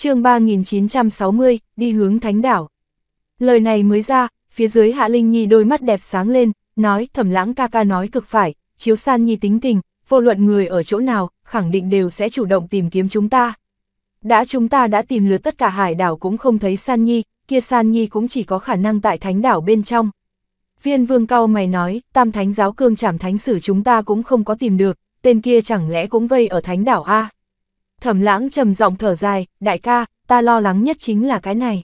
chương 3960, đi hướng thánh đảo. Lời này mới ra, phía dưới Hạ Linh Nhi đôi mắt đẹp sáng lên, nói thẩm lãng ca ca nói cực phải, chiếu san nhi tính tình, vô luận người ở chỗ nào, khẳng định đều sẽ chủ động tìm kiếm chúng ta. Đã chúng ta đã tìm lượt tất cả hải đảo cũng không thấy san nhi, kia san nhi cũng chỉ có khả năng tại thánh đảo bên trong. Viên vương cao mày nói, tam thánh giáo cương trảm thánh sử chúng ta cũng không có tìm được, tên kia chẳng lẽ cũng vây ở thánh đảo A. Thẩm lãng trầm giọng thở dài, đại ca, ta lo lắng nhất chính là cái này.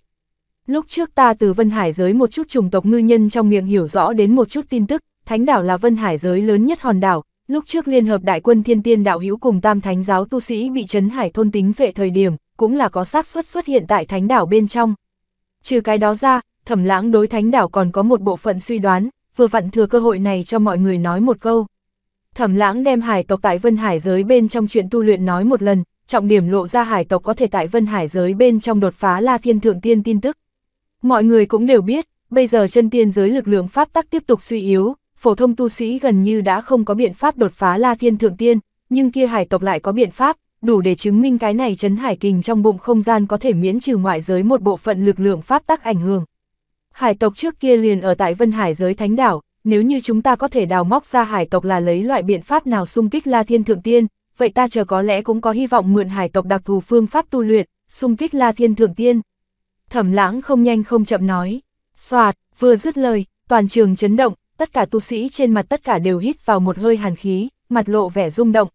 Lúc trước ta từ Vân Hải giới một chút chủng tộc ngư nhân trong miệng hiểu rõ đến một chút tin tức, thánh đảo là Vân Hải giới lớn nhất hòn đảo, lúc trước Liên hợp Đại quân Thiên Tiên đạo hữu cùng Tam Thánh giáo tu sĩ bị trấn hải thôn tính vệ thời điểm, cũng là có xác suất xuất hiện tại thánh đảo bên trong. Trừ cái đó ra, thẩm lãng đối thánh đảo còn có một bộ phận suy đoán, vừa vặn thừa cơ hội này cho mọi người nói một câu. Thẩm lãng đem hải tộc tại Vân Hải giới bên trong chuyện tu luyện nói một lần, trọng điểm lộ ra hải tộc có thể tại Vân Hải giới bên trong đột phá La Thiên Thượng Tiên tin tức. Mọi người cũng đều biết, bây giờ chân tiên giới lực lượng pháp tắc tiếp tục suy yếu, phổ thông tu sĩ gần như đã không có biện pháp đột phá La Thiên Thượng Tiên, nhưng kia hải tộc lại có biện pháp, đủ để chứng minh cái này chấn hải kình trong bụng không gian có thể miễn trừ ngoại giới một bộ phận lực lượng pháp tắc ảnh hưởng. Hải tộc trước kia liền ở tại Vân Hải giới thánh đảo, nếu như chúng ta có thể đào móc ra hải tộc là lấy loại biện pháp nào xung kích La Thiên Thượng Tiên, vậy ta chờ có lẽ cũng có hy vọng mượn hải tộc đặc thù phương pháp tu luyện, xung kích la thiên thượng tiên. Thẩm lãng không nhanh không chậm nói. Xoạt, vừa dứt lời, toàn trường chấn động, tất cả tu sĩ trên mặt tất cả đều hít vào một hơi hàn khí, mặt lộ vẻ rung động.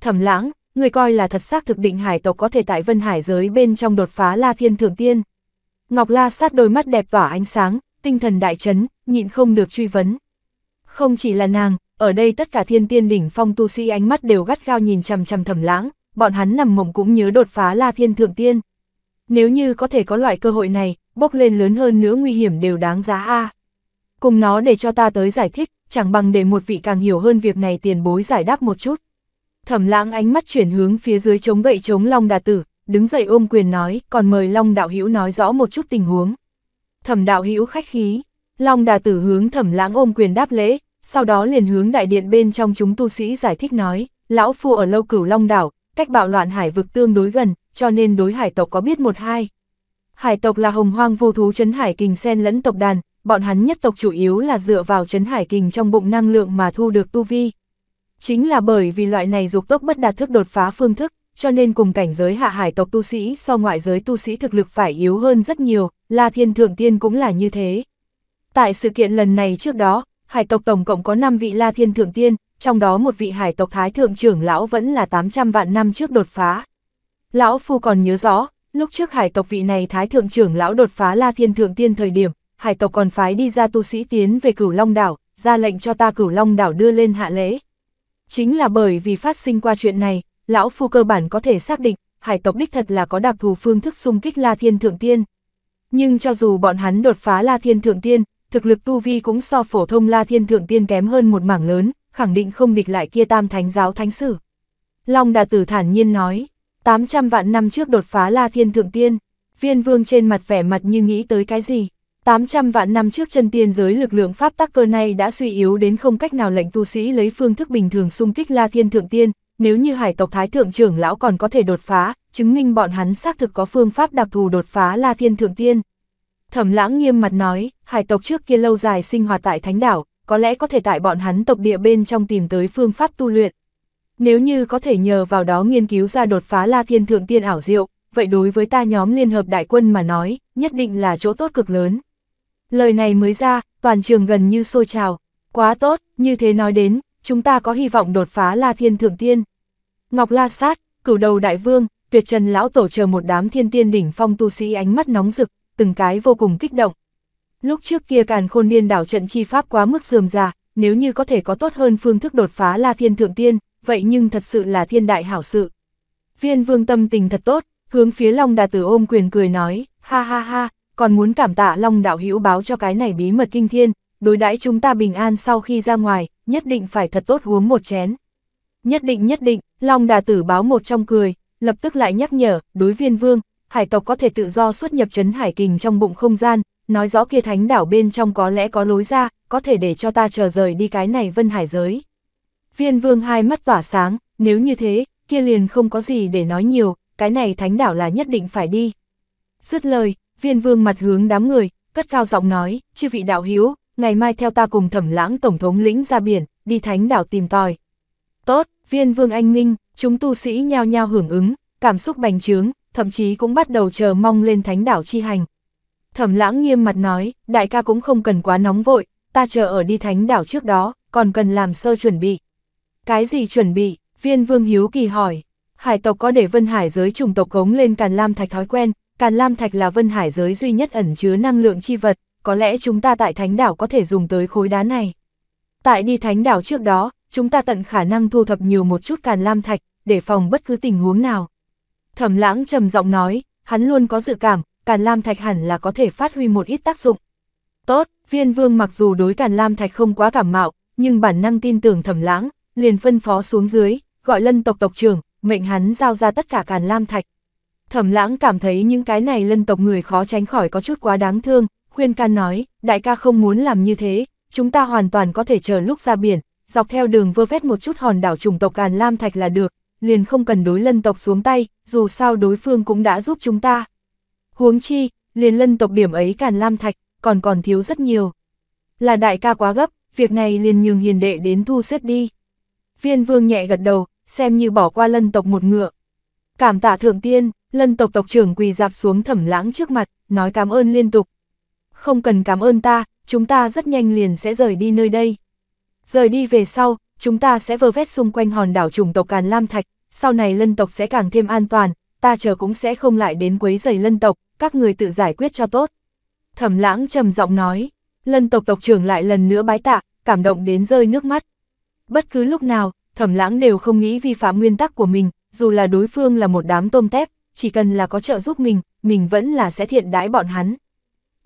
Thẩm lãng, người coi là thật xác thực định hải tộc có thể tại vân hải giới bên trong đột phá la thiên thượng tiên. Ngọc La sát đôi mắt đẹp tỏa ánh sáng, tinh thần đại chấn, nhịn không được truy vấn. Không chỉ là nàng, ở đây tất cả thiên tiên đỉnh phong tu sĩ ánh mắt đều gắt gao nhìn chằm chằm thẩm lãng, bọn hắn nằm mộng cũng nhớ đột phá la thiên thượng tiên. Nếu như có thể có loại cơ hội này, bốc lên lớn hơn nữa nguy hiểm đều đáng giá a. Cùng nó để cho ta tới giải thích, chẳng bằng để một vị càng hiểu hơn việc này tiền bối giải đáp một chút. Thẩm lãng ánh mắt chuyển hướng phía dưới chống gậy chống Long Đà Tử, đứng dậy ôm quyền nói, còn mời Long Đạo Hữu nói rõ một chút tình huống. Thẩm Đạo Hữu khách khí, Long Đà Tử hướng Thẩm lãng ôm quyền đáp lễ, sau đó liền hướng đại điện bên trong chúng tu sĩ giải thích nói, lão phu ở lâu cửu long đảo, cách bạo loạn hải vực tương đối gần, cho nên đối hải tộc có biết một hai. Hải tộc là hồng hoang vô thú chấn hải kình sen lẫn tộc đàn, bọn hắn nhất tộc chủ yếu là dựa vào chấn hải kình trong bụng năng lượng mà thu được tu vi. Chính là bởi vì loại này dục tốc bất đạt thức đột phá phương thức, cho nên cùng cảnh giới hạ hải tộc tu sĩ so ngoại giới tu sĩ thực lực phải yếu hơn rất nhiều, la thiên thượng tiên cũng là như thế. Tại sự kiện lần này trước đó, hải tộc tổng cộng có 5 vị La Thiên Thượng Tiên, trong đó một vị hải tộc Thái Thượng trưởng lão vẫn là 800 vạn năm trước đột phá. Lão Phu còn nhớ rõ, lúc trước hải tộc vị này Thái Thượng trưởng lão đột phá La Thiên Thượng Tiên thời điểm, hải tộc còn phái đi ra tu sĩ tiến về cửu Long Đảo, ra lệnh cho ta cửu Long Đảo đưa lên hạ lễ. Chính là bởi vì phát sinh qua chuyện này, Lão Phu cơ bản có thể xác định, hải tộc đích thật là có đặc thù phương thức xung kích La Thiên Thượng Tiên. Nhưng cho dù bọn hắn đột phá La Thiên Thượng Tiên, thực lực tu vi cũng so phổ thông la thiên thượng tiên kém hơn một mảng lớn, khẳng định không địch lại kia tam thánh giáo thánh sử. Long Đà Tử thản nhiên nói, 800 vạn năm trước đột phá la thiên thượng tiên, viên vương trên mặt vẻ mặt như nghĩ tới cái gì. 800 vạn năm trước chân tiên giới lực lượng pháp tắc cơ này đã suy yếu đến không cách nào lệnh tu sĩ lấy phương thức bình thường xung kích la thiên thượng tiên, nếu như hải tộc thái thượng trưởng lão còn có thể đột phá, chứng minh bọn hắn xác thực có phương pháp đặc thù đột phá la thiên thượng tiên. Thẩm lãng nghiêm mặt nói, hải tộc trước kia lâu dài sinh hoạt tại thánh đảo, có lẽ có thể tại bọn hắn tộc địa bên trong tìm tới phương pháp tu luyện. Nếu như có thể nhờ vào đó nghiên cứu ra đột phá la thiên thượng tiên ảo diệu, vậy đối với ta nhóm liên hợp đại quân mà nói, nhất định là chỗ tốt cực lớn. Lời này mới ra, toàn trường gần như sôi trào, quá tốt, như thế nói đến, chúng ta có hy vọng đột phá la thiên thượng tiên. Ngọc La Sát, cửu đầu đại vương, tuyệt trần lão tổ chờ một đám thiên tiên đỉnh phong tu sĩ ánh mắt nóng rực, từng cái vô cùng kích động. Lúc trước kia càn khôn niên đảo trận chi pháp quá mức dườm già, nếu như có thể có tốt hơn phương thức đột phá La Thiên Thượng Tiên, vậy nhưng thật sự là thiên đại hảo sự. Viên vương tâm tình thật tốt, hướng phía Long Đà Tử ôm quyền cười nói, ha ha ha, còn muốn cảm tạ Long Đạo Hữu báo cho cái này bí mật kinh thiên, đối đãi chúng ta bình an sau khi ra ngoài, nhất định phải thật tốt uống một chén. Nhất định nhất định, Long Đà Tử báo một trong cười, lập tức lại nhắc nhở, đối viên vương, hải tộc có thể tự do xuất nhập trấn hải kình trong bụng không gian, nói rõ kia thánh đảo bên trong có lẽ có lối ra, có thể để cho ta chờ rời đi cái này vân hải giới. Viên vương hai mắt tỏa sáng, nếu như thế, kia liền không có gì để nói nhiều, cái này thánh đảo là nhất định phải đi. Dứt lời, viên vương mặt hướng đám người, cất cao giọng nói, chư vị đạo hiếu, ngày mai theo ta cùng thẩm lãng tổng thống lĩnh ra biển, đi thánh đảo tìm tòi. Tốt, viên vương anh minh, chúng tu sĩ nhao nhao hưởng ứng, cảm xúc bành trướng, thậm chí cũng bắt đầu chờ mong lên thánh đảo chi hành. Thẩm lãng nghiêm mặt nói, đại ca cũng không cần quá nóng vội, ta chờ ở đi thánh đảo trước đó, còn cần làm sơ chuẩn bị. Cái gì chuẩn bị? Viên Vương Hiếu Kỳ hỏi. Hải tộc có để Vân Hải giới trùng tộc cống lên Càn Lam Thạch thói quen, Càn Lam Thạch là Vân Hải giới duy nhất ẩn chứa năng lượng chi vật, có lẽ chúng ta tại thánh đảo có thể dùng tới khối đá này. Tại đi thánh đảo trước đó, chúng ta tận khả năng thu thập nhiều một chút Càn Lam Thạch, để phòng bất cứ tình huống nào. Thẩm lãng trầm giọng nói, hắn luôn có dự cảm, Càn Lam Thạch hẳn là có thể phát huy một ít tác dụng. Tốt, viên vương mặc dù đối Càn Lam Thạch không quá cảm mạo, nhưng bản năng tin tưởng thẩm lãng, liền phân phó xuống dưới, gọi lân tộc tộc trưởng, mệnh hắn giao ra tất cả Càn Lam Thạch. Thẩm lãng cảm thấy những cái này lân tộc người khó tránh khỏi có chút quá đáng thương, khuyên can nói, đại ca không muốn làm như thế, chúng ta hoàn toàn có thể chờ lúc ra biển, dọc theo đường vơ vét một chút hòn đảo trùng tộc Càn Lam Thạch là được, liền không cần đối lân tộc xuống tay, dù sao đối phương cũng đã giúp chúng ta. Huống chi, liền lân tộc điểm ấy càn lam thạch, còn còn thiếu rất nhiều. Là đại ca quá gấp, việc này liền nhường hiền đệ đến thu xếp đi. Viên vương nhẹ gật đầu, xem như bỏ qua lân tộc một ngựa. Cảm tạ thượng tiên, lân tộc tộc trưởng quỳ dạp xuống thẩm lãng trước mặt, nói cảm ơn liên tục. Không cần cảm ơn ta, chúng ta rất nhanh liền sẽ rời đi nơi đây. Rời đi về sau, chúng ta sẽ vơ vét xung quanh hòn đảo trùng tộc Càn Lam Thạch, sau này lân tộc sẽ càng thêm an toàn, ta chờ cũng sẽ không lại đến quấy giày lân tộc, các người tự giải quyết cho tốt. Thẩm lãng trầm giọng nói, lân tộc tộc trưởng lại lần nữa bái tạ, cảm động đến rơi nước mắt. Bất cứ lúc nào, thẩm lãng đều không nghĩ vi phạm nguyên tắc của mình, dù là đối phương là một đám tôm tép, chỉ cần là có trợ giúp mình, mình vẫn là sẽ thiện đãi bọn hắn.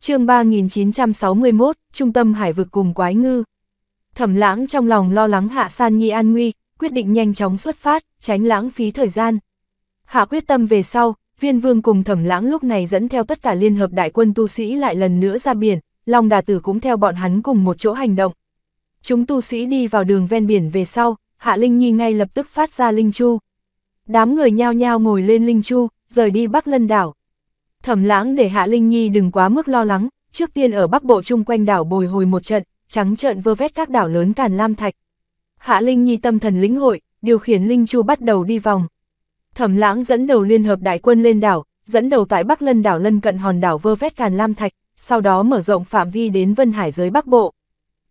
chương 3961, Trung tâm Hải vực cùng Quái Ngư Thẩm lãng trong lòng lo lắng Hạ San Nhi an nguy, quyết định nhanh chóng xuất phát, tránh lãng phí thời gian. Hạ quyết tâm về sau, viên vương cùng thẩm lãng lúc này dẫn theo tất cả liên hợp đại quân tu sĩ lại lần nữa ra biển, Long Đà Tử cũng theo bọn hắn cùng một chỗ hành động. Chúng tu sĩ đi vào đường ven biển về sau, Hạ Linh Nhi ngay lập tức phát ra Linh Chu. Đám người nhao nhao ngồi lên Linh Chu, rời đi Bắc Lân đảo. Thẩm lãng để Hạ Linh Nhi đừng quá mức lo lắng, trước tiên ở Bắc Bộ chung quanh đảo bồi hồi một trận, trắng trợn vơ vét các đảo lớn Càn Lam Thạch. Hạ Linh Nhi tâm thần lĩnh hội, điều khiển Linh Chu bắt đầu đi vòng. Thẩm Lãng dẫn đầu liên hợp đại quân lên đảo, dẫn đầu tại Bắc Lân đảo lân cận hòn đảo vơ vét Càn Lam Thạch, sau đó mở rộng phạm vi đến Vân Hải giới Bắc Bộ.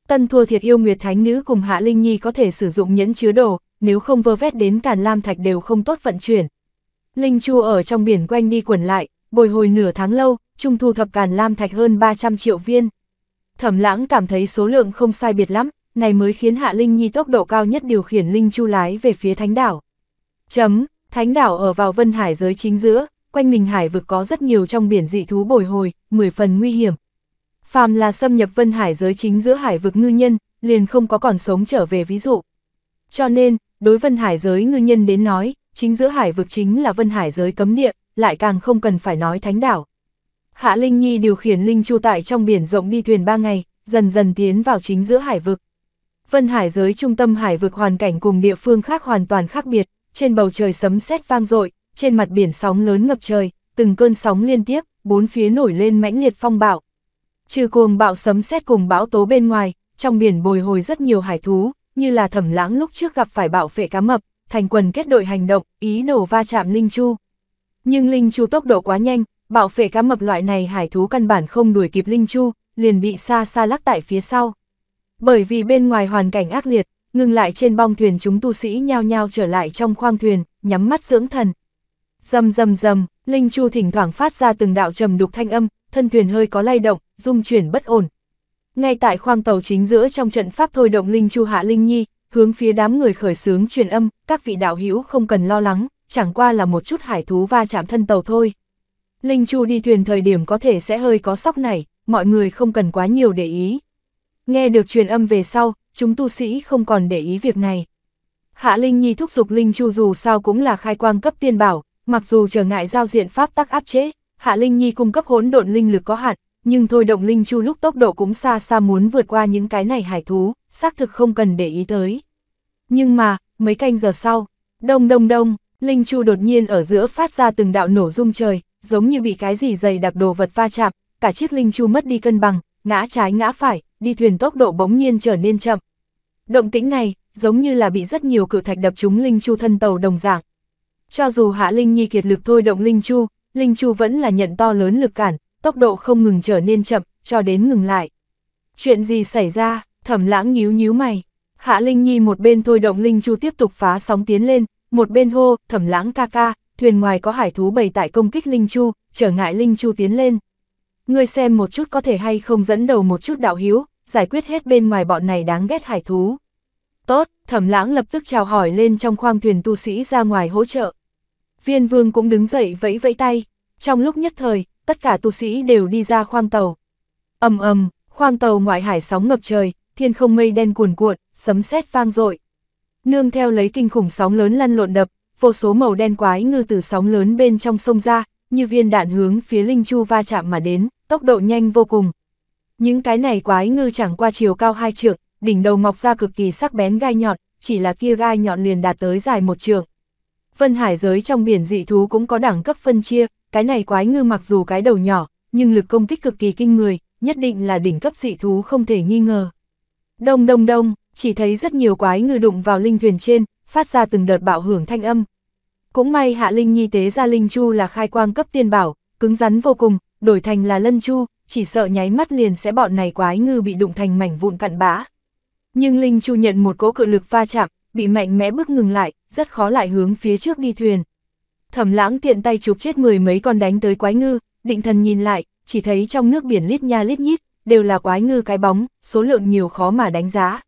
Tân thua thiệt yêu Nguyệt Thánh Nữ cùng Hạ Linh Nhi có thể sử dụng nhẫn chứa đồ, nếu không vơ vét đến Càn Lam Thạch đều không tốt vận chuyển. Linh Chu ở trong biển quanh đi quẩn lại, bồi hồi nửa tháng lâu, trung thu thập Càn Lam Thạch hơn 300 triệu viên. Thẩm lãng cảm thấy số lượng không sai biệt lắm, này mới khiến Hạ Linh Nhi tốc độ cao nhất điều khiển Linh Chu lái về phía Thánh Đảo. Chấm, Thánh Đảo ở vào Vân Hải giới chính giữa, quanh mình hải vực có rất nhiều trong biển dị thú bồi hồi, mười phần nguy hiểm. Phàm là xâm nhập Vân Hải giới chính giữa hải vực ngư nhân, liền không có còn sống trở về ví dụ. Cho nên, đối Vân Hải giới ngư nhân đến nói, chính giữa hải vực chính là Vân Hải giới cấm địa, lại càng không cần phải nói Thánh Đảo. Hạ Linh Nhi điều khiển Linh Chu tại trong biển rộng đi thuyền 3 ngày, dần dần tiến vào chính giữa hải vực. Vân Hải giới trung tâm hải vực hoàn cảnh cùng địa phương khác hoàn toàn khác biệt, trên bầu trời sấm sét vang dội, trên mặt biển sóng lớn ngập trời, từng cơn sóng liên tiếp, bốn phía nổi lên mãnh liệt phong bạo. Trừ cuồng bạo sấm sét cùng bão tố bên ngoài, trong biển bồi hồi rất nhiều hải thú, như là thẩm lãng lúc trước gặp phải bạo phệ cá mập, thành quần kết đội hành động, ý đồ va chạm Linh Chu. Nhưng Linh Chu tốc độ quá nhanh, Bạo phệ cá mập loại này hải thú căn bản không đuổi kịp Linh Chu, liền bị xa xa lắc tại phía sau. Bởi vì bên ngoài hoàn cảnh ác liệt, ngừng lại trên bong thuyền chúng tu sĩ nhao nhao trở lại trong khoang thuyền, nhắm mắt dưỡng thần. Rầm rầm rầm, Linh Chu thỉnh thoảng phát ra từng đạo trầm đục thanh âm, thân thuyền hơi có lay động, rung chuyển bất ổn. Ngay tại khoang tàu chính giữa trong trận pháp thôi động Linh Chu hạ Linh Nhi, hướng phía đám người khởi sướng truyền âm, các vị đạo hữu không cần lo lắng, chẳng qua là một chút hải thú va chạm thân tàu thôi. Linh Chu đi thuyền thời điểm có thể sẽ hơi có sóc này, mọi người không cần quá nhiều để ý. Nghe được truyền âm về sau, chúng tu sĩ không còn để ý việc này. Hạ Linh Nhi thúc giục Linh Chu dù sao cũng là khai quang cấp tiên bảo, mặc dù trở ngại giao diện pháp tắc áp chế, Hạ Linh Nhi cung cấp hỗn độn linh lực có hạn, nhưng thôi động Linh Chu lúc tốc độ cũng xa xa muốn vượt qua những cái này hải thú, xác thực không cần để ý tới. Nhưng mà, mấy canh giờ sau, đông đông đông, Linh Chu đột nhiên ở giữa phát ra từng đạo nổ rung trời, giống như bị cái gì dày đặc đồ vật va chạm, cả chiếc linh chu mất đi cân bằng, ngã trái ngã phải, đi thuyền tốc độ bỗng nhiên trở nên chậm. Động tĩnh này, giống như là bị rất nhiều cự thạch đập trúng linh chu thân tàu đồng dạng. Cho dù Hạ Linh Nhi kiệt lực thôi động linh chu, linh chu vẫn là nhận to lớn lực cản, tốc độ không ngừng trở nên chậm, cho đến ngừng lại. Chuyện gì xảy ra, thẩm lãng nhíu nhíu mày. Hạ Linh Nhi một bên thôi động linh chu tiếp tục phá sóng tiến lên, một bên hô, thẩm lãng ca ca, thuyền ngoài có hải thú bầy tại công kích Linh Chu, trở ngại Linh Chu tiến lên. Ngươi xem một chút có thể hay không dẫn đầu một chút đạo hiếu, giải quyết hết bên ngoài bọn này đáng ghét hải thú. Tốt, thẩm lãng lập tức chào hỏi lên trong khoang thuyền tu sĩ ra ngoài hỗ trợ. Viên vương cũng đứng dậy vẫy vẫy tay. Trong lúc nhất thời, tất cả tu sĩ đều đi ra khoang tàu. ầm ầm, khoang tàu ngoại hải sóng ngập trời, thiên không mây đen cuồn cuộn, sấm sét vang dội. Nương theo lấy kinh khủng sóng lớn lăn lộn đập, vô số màu đen quái ngư từ sóng lớn bên trong sông ra, như viên đạn hướng phía Linh Chu va chạm mà đến, tốc độ nhanh vô cùng. Những cái này quái ngư chẳng qua chiều cao hai trượng, đỉnh đầu mọc ra cực kỳ sắc bén gai nhọn, chỉ là kia gai nhọn liền đạt tới dài một trượng. Vân hải giới trong biển dị thú cũng có đẳng cấp phân chia, cái này quái ngư mặc dù cái đầu nhỏ, nhưng lực công kích cực kỳ kinh người, nhất định là đỉnh cấp dị thú không thể nghi ngờ. Đông đông đông, chỉ thấy rất nhiều quái ngư đụng vào linh thuyền trên, phát ra từng đợt bạo hưởng thanh âm, cũng may Hạ Linh Nhi tế ra Linh Chu là khai quang cấp tiên bảo, cứng rắn vô cùng, đổi thành là Lân Chu, chỉ sợ nháy mắt liền sẽ bọn này quái ngư bị đụng thành mảnh vụn cặn bã. Nhưng Linh Chu nhận một cỗ cự lực va chạm, bị mạnh mẽ bước ngừng lại, rất khó lại hướng phía trước đi thuyền. Thẩm lãng tiện tay chụp chết mười mấy con đánh tới quái ngư, định thần nhìn lại, chỉ thấy trong nước biển lít nha lít nhít, đều là quái ngư cái bóng, số lượng nhiều khó mà đánh giá.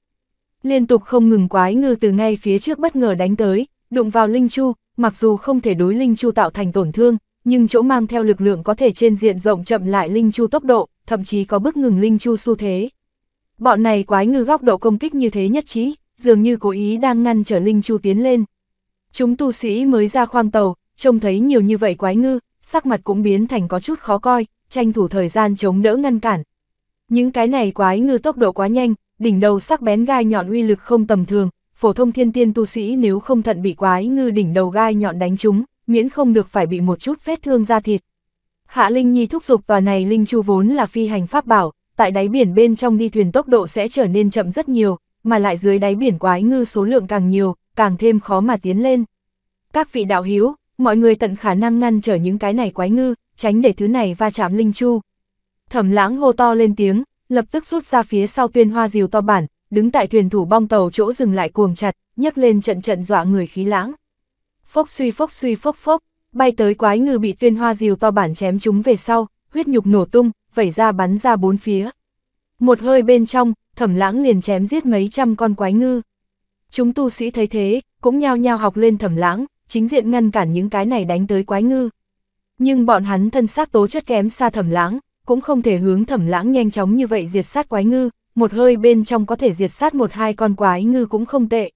Liên tục không ngừng quái ngư từ ngay phía trước bất ngờ đánh tới, đụng vào Linh Chu, mặc dù không thể đối Linh Chu tạo thành tổn thương, nhưng chỗ mang theo lực lượng có thể trên diện rộng chậm lại Linh Chu tốc độ, thậm chí có bước ngừng Linh Chu xu thế. Bọn này quái ngư góc độ công kích như thế nhất trí, dường như cố ý đang ngăn trở Linh Chu tiến lên. Chúng tu sĩ mới ra khoang tàu, trông thấy nhiều như vậy quái ngư, sắc mặt cũng biến thành có chút khó coi, tranh thủ thời gian chống đỡ ngăn cản. Những cái này quái ngư tốc độ quá nhanh, đỉnh đầu sắc bén gai nhọn uy lực không tầm thường, phổ thông thiên tiên tu sĩ nếu không thận bị quái ngư đỉnh đầu gai nhọn đánh chúng, miễn không được phải bị một chút vết thương da thịt. Hạ Linh Nhi thúc giục tòa này Linh Chu vốn là phi hành pháp bảo, tại đáy biển bên trong đi thuyền tốc độ sẽ trở nên chậm rất nhiều, mà lại dưới đáy biển quái ngư số lượng càng nhiều, càng thêm khó mà tiến lên. Các vị đạo hiếu, mọi người tận khả năng ngăn trở những cái này quái ngư, tránh để thứ này va chạm Linh Chu. Thẩm lãng hô to lên tiếng, lập tức rút ra phía sau tuyên hoa diều to bản, đứng tại thuyền thủ bong tàu chỗ dừng lại cuồng chặt, nhấc lên trận trận dọa người khí lãng. Phốc suy phốc suy phốc phốc, bay tới quái ngư bị tuyên hoa diều to bản chém chúng về sau, huyết nhục nổ tung, vẩy ra bắn ra bốn phía. Một hơi bên trong, thẩm lãng liền chém giết mấy trăm con quái ngư. Chúng tu sĩ thấy thế, cũng nhao nhao học lên thẩm lãng, chính diện ngăn cản những cái này đánh tới quái ngư. Nhưng bọn hắn thân xác tố chất kém xa thẩm lãng, cũng không thể hướng thẩm lãng nhanh chóng như vậy diệt sát quái ngư, một hơi bên trong có thể diệt sát một hai con quái ngư cũng không tệ.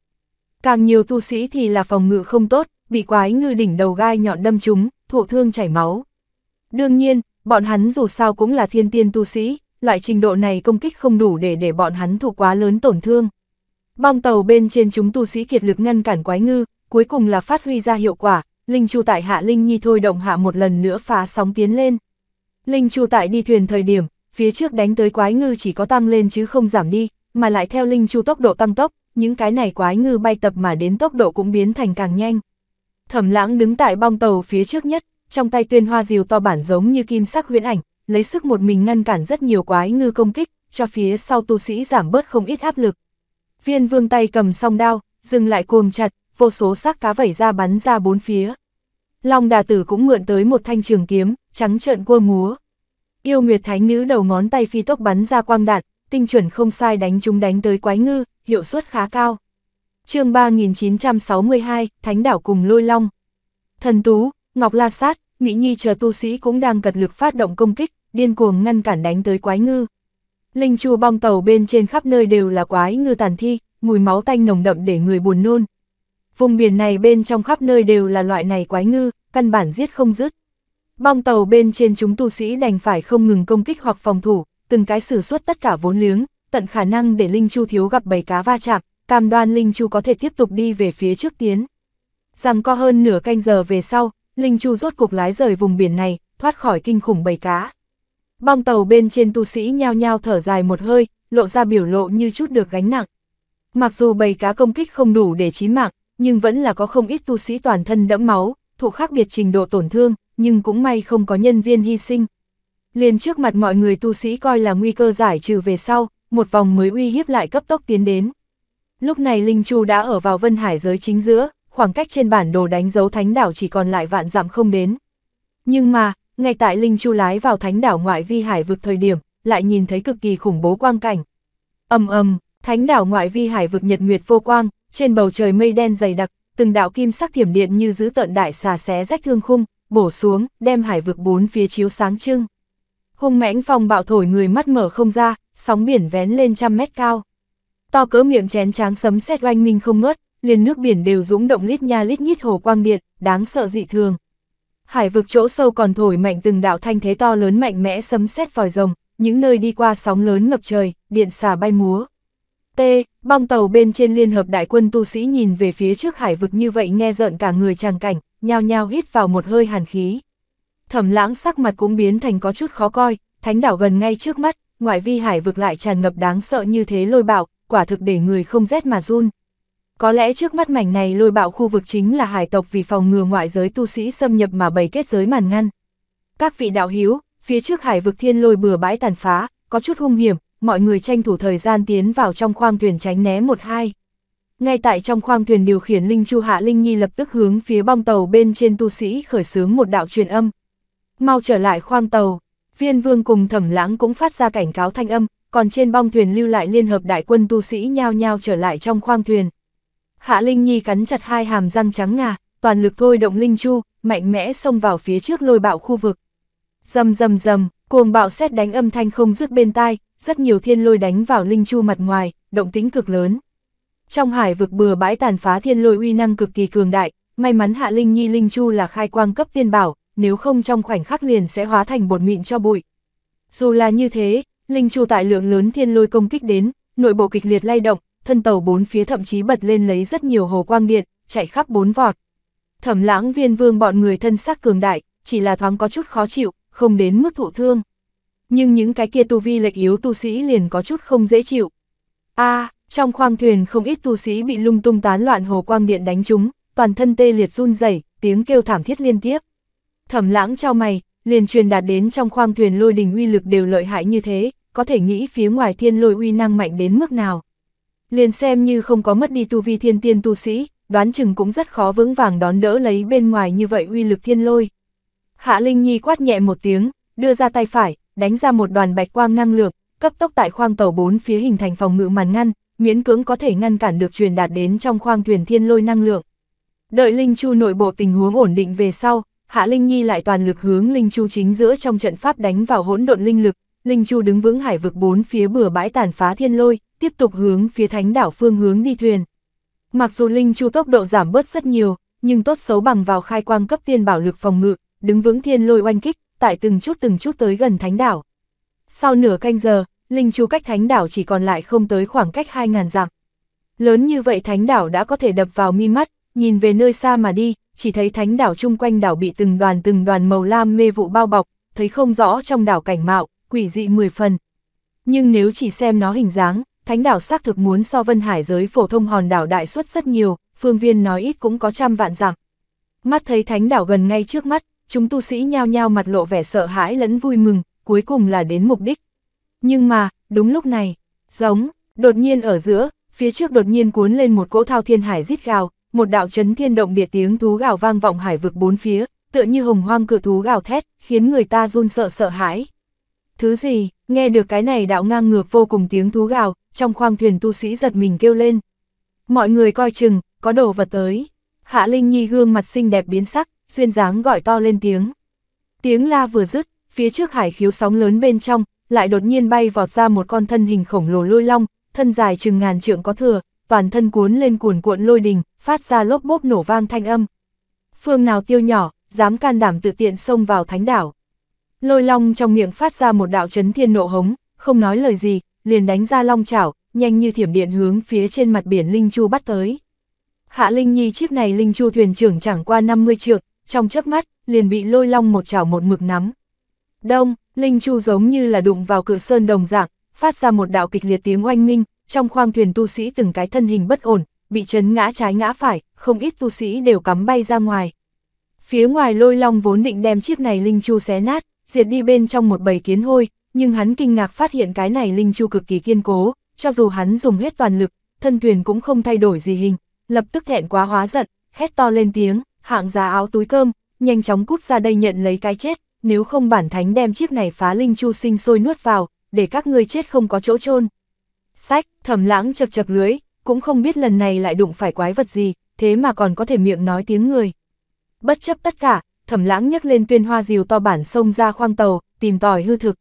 Càng nhiều tu sĩ thì là phòng ngự không tốt, bị quái ngư đỉnh đầu gai nhọn đâm chúng, thụ thương chảy máu. Đương nhiên, bọn hắn dù sao cũng là thiên tiên tu sĩ, loại trình độ này công kích không đủ để để bọn hắn thụ quá lớn tổn thương. băng tàu bên trên chúng tu sĩ kiệt lực ngăn cản quái ngư, cuối cùng là phát huy ra hiệu quả, Linh Chu tại hạ Linh Nhi thôi động hạ một lần nữa phá sóng tiến lên. Linh Chu tại đi thuyền thời điểm, phía trước đánh tới quái ngư chỉ có tăng lên chứ không giảm đi, mà lại theo linh chu tốc độ tăng tốc, những cái này quái ngư bay tập mà đến tốc độ cũng biến thành càng nhanh. Thẩm lãng đứng tại bong tàu phía trước nhất, trong tay tuyên hoa diều to bản giống như kim sắc huyễn ảnh, lấy sức một mình ngăn cản rất nhiều quái ngư công kích, cho phía sau tu sĩ giảm bớt không ít áp lực. Viên vương tay cầm song đao, dừng lại cuồng chặt, vô số xác cá vẩy ra bắn ra bốn phía. Long đà tử cũng mượn tới một thanh trường kiếm, trắng trợn cua múa. Yêu Nguyệt Thái Nữ đầu ngón tay phi tốc bắn ra quang đạn, tinh chuẩn không sai đánh chúng đánh tới quái ngư, hiệu suất khá cao. chương 3962, Thánh Đảo cùng Lôi Long. Thần Tú, Ngọc La Sát, Mỹ Nhi chờ tu sĩ cũng đang cật lực phát động công kích, điên cuồng ngăn cản đánh tới quái ngư. Linh chu bong tàu bên trên khắp nơi đều là quái ngư tàn thi, mùi máu tanh nồng đậm để người buồn nôn. Vùng biển này bên trong khắp nơi đều là loại này quái ngư, căn bản giết không dứt. Bong tàu bên trên chúng tu sĩ đành phải không ngừng công kích hoặc phòng thủ, từng cái sử xuất tất cả vốn liếng, tận khả năng để Linh Chu thiếu gặp bầy cá va chạm, cam đoan Linh Chu có thể tiếp tục đi về phía trước tiến. Rằng co hơn nửa canh giờ về sau, Linh Chu rốt cục lái rời vùng biển này, thoát khỏi kinh khủng bầy cá. Bong tàu bên trên tu sĩ nhao nhao thở dài một hơi, lộ ra biểu lộ như chút được gánh nặng. Mặc dù bầy cá công kích không đủ để chí mạng, nhưng vẫn là có không ít tu sĩ toàn thân đẫm máu, thụ khác biệt trình độ tổn thương, nhưng cũng may không có nhân viên hy sinh. Liền trước mặt mọi người tu sĩ coi là nguy cơ giải trừ về sau, một vòng mới uy hiếp lại cấp tốc tiến đến. Lúc này Linh Chu đã ở vào Vân Hải giới chính giữa, khoảng cách trên bản đồ đánh dấu thánh đảo chỉ còn lại vạn dặm không đến. Nhưng mà, ngay tại Linh Chu lái vào thánh đảo ngoại vi hải vực thời điểm, lại nhìn thấy cực kỳ khủng bố quang cảnh. Ầm ầm, thánh đảo ngoại vi hải vực nhật nguyệt vô quang, trên bầu trời mây đen dày đặc, từng đạo kim sắc thiểm điện như giữ tợn đại xà xé rách thương khung, bổ xuống, đem hải vực bốn phía chiếu sáng trưng. Hung mãnh phong bạo thổi người mắt mở không ra, sóng biển vén lên trăm mét cao. To cỡ miệng chén tráng sấm sét oanh minh không ngớt, liền nước biển đều dũng động lít nha lít nhít hồ quang điện, đáng sợ dị thường. Hải vực chỗ sâu còn thổi mạnh từng đạo thanh thế to lớn mạnh mẽ sấm sét vòi rồng, những nơi đi qua sóng lớn ngập trời, điện xà bay múa. T, bong tàu bên trên Liên Hợp Đại quân tu sĩ nhìn về phía trước hải vực như vậy nghe rợn cả người tràng cảnh, nhao nhao hít vào một hơi hàn khí. Thẩm lãng sắc mặt cũng biến thành có chút khó coi, thánh đảo gần ngay trước mắt, ngoại vi hải vực lại tràn ngập đáng sợ như thế lôi bạo, quả thực để người không rét mà run. Có lẽ trước mắt mảnh này lôi bạo khu vực chính là hải tộc vì phòng ngừa ngoại giới tu sĩ xâm nhập mà bày kết giới màn ngăn. Các vị đạo hiếu, phía trước hải vực thiên lôi bừa bãi tàn phá, có chút hung hiểm, mọi người tranh thủ thời gian tiến vào trong khoang thuyền tránh né một hai. Ngay tại trong khoang thuyền điều khiển Linh Chu Hạ Linh Nhi lập tức hướng phía bong tàu bên trên tu sĩ khởi xướng một đạo truyền âm. Mau trở lại khoang tàu, viên vương cùng thẩm lãng cũng phát ra cảnh cáo thanh âm, còn trên bong thuyền lưu lại liên hợp đại quân tu sĩ nhao nhao trở lại trong khoang thuyền. Hạ Linh Nhi cắn chặt hai hàm răng trắng ngà, toàn lực thôi động Linh Chu, mạnh mẽ xông vào phía trước lôi bạo khu vực. Dầm dầm dầm, cuồng bạo xét đánh âm thanh không dứt bên tai, rất nhiều thiên lôi đánh vào Linh Chu mặt ngoài, động tính cực lớn. Trong hải vực bừa bãi tàn phá thiên lôi uy năng cực kỳ cường đại, may mắn Hạ Linh Nhi Linh Chu là khai quang cấp tiên bảo, nếu không trong khoảnh khắc liền sẽ hóa thành bột mịn cho bụi. Dù là như thế, Linh Chu tại lượng lớn thiên lôi công kích đến, nội bộ kịch liệt lay động, thân tàu bốn phía thậm chí bật lên lấy rất nhiều hồ quang điện, chạy khắp bốn vọt. Thẩm lãng viên vương bọn người thân xác cường đại, chỉ là thoáng có chút khó chịu, không đến mức thụ thương. Nhưng những cái kia tu vi lệch yếu tu sĩ liền có chút không dễ chịu. a à, trong khoang thuyền không ít tu sĩ bị lung tung tán loạn hồ quang điện đánh trúng, toàn thân tê liệt run rẩy, tiếng kêu thảm thiết liên tiếp. Thẩm lãng trao mày, liền truyền đạt đến trong khoang thuyền lôi đình uy lực đều lợi hại như thế, có thể nghĩ phía ngoài thiên lôi uy năng mạnh đến mức nào. Liền xem như không có mất đi tu vi thiên tiên tu sĩ, đoán chừng cũng rất khó vững vàng đón đỡ lấy bên ngoài như vậy uy lực thiên lôi. Hạ Linh Nhi quát nhẹ một tiếng, đưa ra tay phải, đánh ra một đoàn bạch quang năng lượng, cấp tốc tại khoang tàu bốn phía hình thành phòng ngự màn ngăn, miễn cưỡng có thể ngăn cản được truyền đạt đến trong khoang thuyền thiên lôi năng lượng. Đợi Linh Chu nội bộ tình huống ổn định về sau, Hạ Linh Nhi lại toàn lực hướng Linh Chu chính giữa trong trận pháp đánh vào hỗn độn linh lực, Linh Chu đứng vững hải vực bốn phía bừa bãi tàn phá thiên lôi, tiếp tục hướng phía thánh đảo phương hướng đi thuyền. Mặc dù Linh Chu tốc độ giảm bớt rất nhiều, nhưng tốt xấu bằng vào khai quang cấp tiên bảo lực phòng ngự, đứng vững thiên lôi oanh kích, tại từng chút từng chút tới gần thánh đảo. Sau nửa canh giờ, linh chu cách thánh đảo chỉ còn lại không tới khoảng cách 2.000 dặm. Lớn như vậy thánh đảo đã có thể đập vào mi mắt, nhìn về nơi xa mà đi, chỉ thấy thánh đảo chung quanh đảo bị từng đoàn từng đoàn màu lam mê vụ bao bọc, thấy không rõ trong đảo cảnh mạo, quỷ dị mười phần. Nhưng nếu chỉ xem nó hình dáng, thánh đảo xác thực muốn so vân hải giới phổ thông hòn đảo đại suất rất nhiều, phương viên nói ít cũng có trăm vạn dặm. Mắt thấy thánh đảo gần ngay trước mắt, chúng tu sĩ nhao nhao mặt lộ vẻ sợ hãi lẫn vui mừng, cuối cùng là đến mục đích. Nhưng mà, đúng lúc này, giống, đột nhiên ở giữa, phía trước đột nhiên cuốn lên một cỗ thao thiên hải rít gào, một đạo chấn thiên động địa tiếng thú gào vang vọng hải vực bốn phía, tựa như hồng hoang cự thú gào thét, khiến người ta run sợ sợ hãi. Thứ gì, nghe được cái này đạo ngang ngược vô cùng tiếng thú gào, trong khoang thuyền tu sĩ giật mình kêu lên. Mọi người coi chừng, có đồ vật tới. Hạ Linh Nhi gương mặt xinh đẹp biến sắc, duyên dáng gọi to lên tiếng. Tiếng la vừa dứt, phía trước hải khiếu sóng lớn bên trong, lại đột nhiên bay vọt ra một con thân hình khổng lồ lôi long, thân dài chừng ngàn trượng có thừa, toàn thân cuốn lên cuồn cuộn lôi đình, phát ra lốp bốp nổ vang thanh âm. Phương nào tiêu nhỏ, dám can đảm tự tiện xông vào thánh đảo. Lôi long trong miệng phát ra một đạo chấn thiên nộ hống, không nói lời gì, liền đánh ra long chảo, nhanh như thiểm điện hướng phía trên mặt biển Linh Chu bắt tới. Hạ Linh Nhi chiếc này Linh Chu thuyền trưởng chẳng qua 50 trượng, trong chớp mắt, liền bị lôi long một chảo một mực nắm. Đông, Linh Chu giống như là đụng vào cửa sơn đồng dạng, phát ra một đạo kịch liệt tiếng oanh minh, trong khoang thuyền tu sĩ từng cái thân hình bất ổn, bị chấn ngã trái ngã phải, không ít tu sĩ đều cắm bay ra ngoài. Phía ngoài lôi long vốn định đem chiếc này Linh Chu xé nát, diệt đi bên trong một bầy kiến hôi, nhưng hắn kinh ngạc phát hiện cái này Linh Chu cực kỳ kiên cố, cho dù hắn dùng hết toàn lực, thân thuyền cũng không thay đổi gì hình, lập tức hẹn quá hóa giận, hét to lên tiếng, hạng giá áo túi cơm, nhanh chóng cút ra đây nhận lấy cái chết, nếu không bản thánh đem chiếc này phá linh chu sinh sôi nuốt vào, để các ngươi chết không có chỗ chôn. Sách, thầm lãng chật chật lưới, cũng không biết lần này lại đụng phải quái vật gì, thế mà còn có thể miệng nói tiếng người. Bất chấp tất cả, thẩm lãng nhấc lên tuyên hoa diều to bản sông ra khoang tàu, tìm tòi hư thực.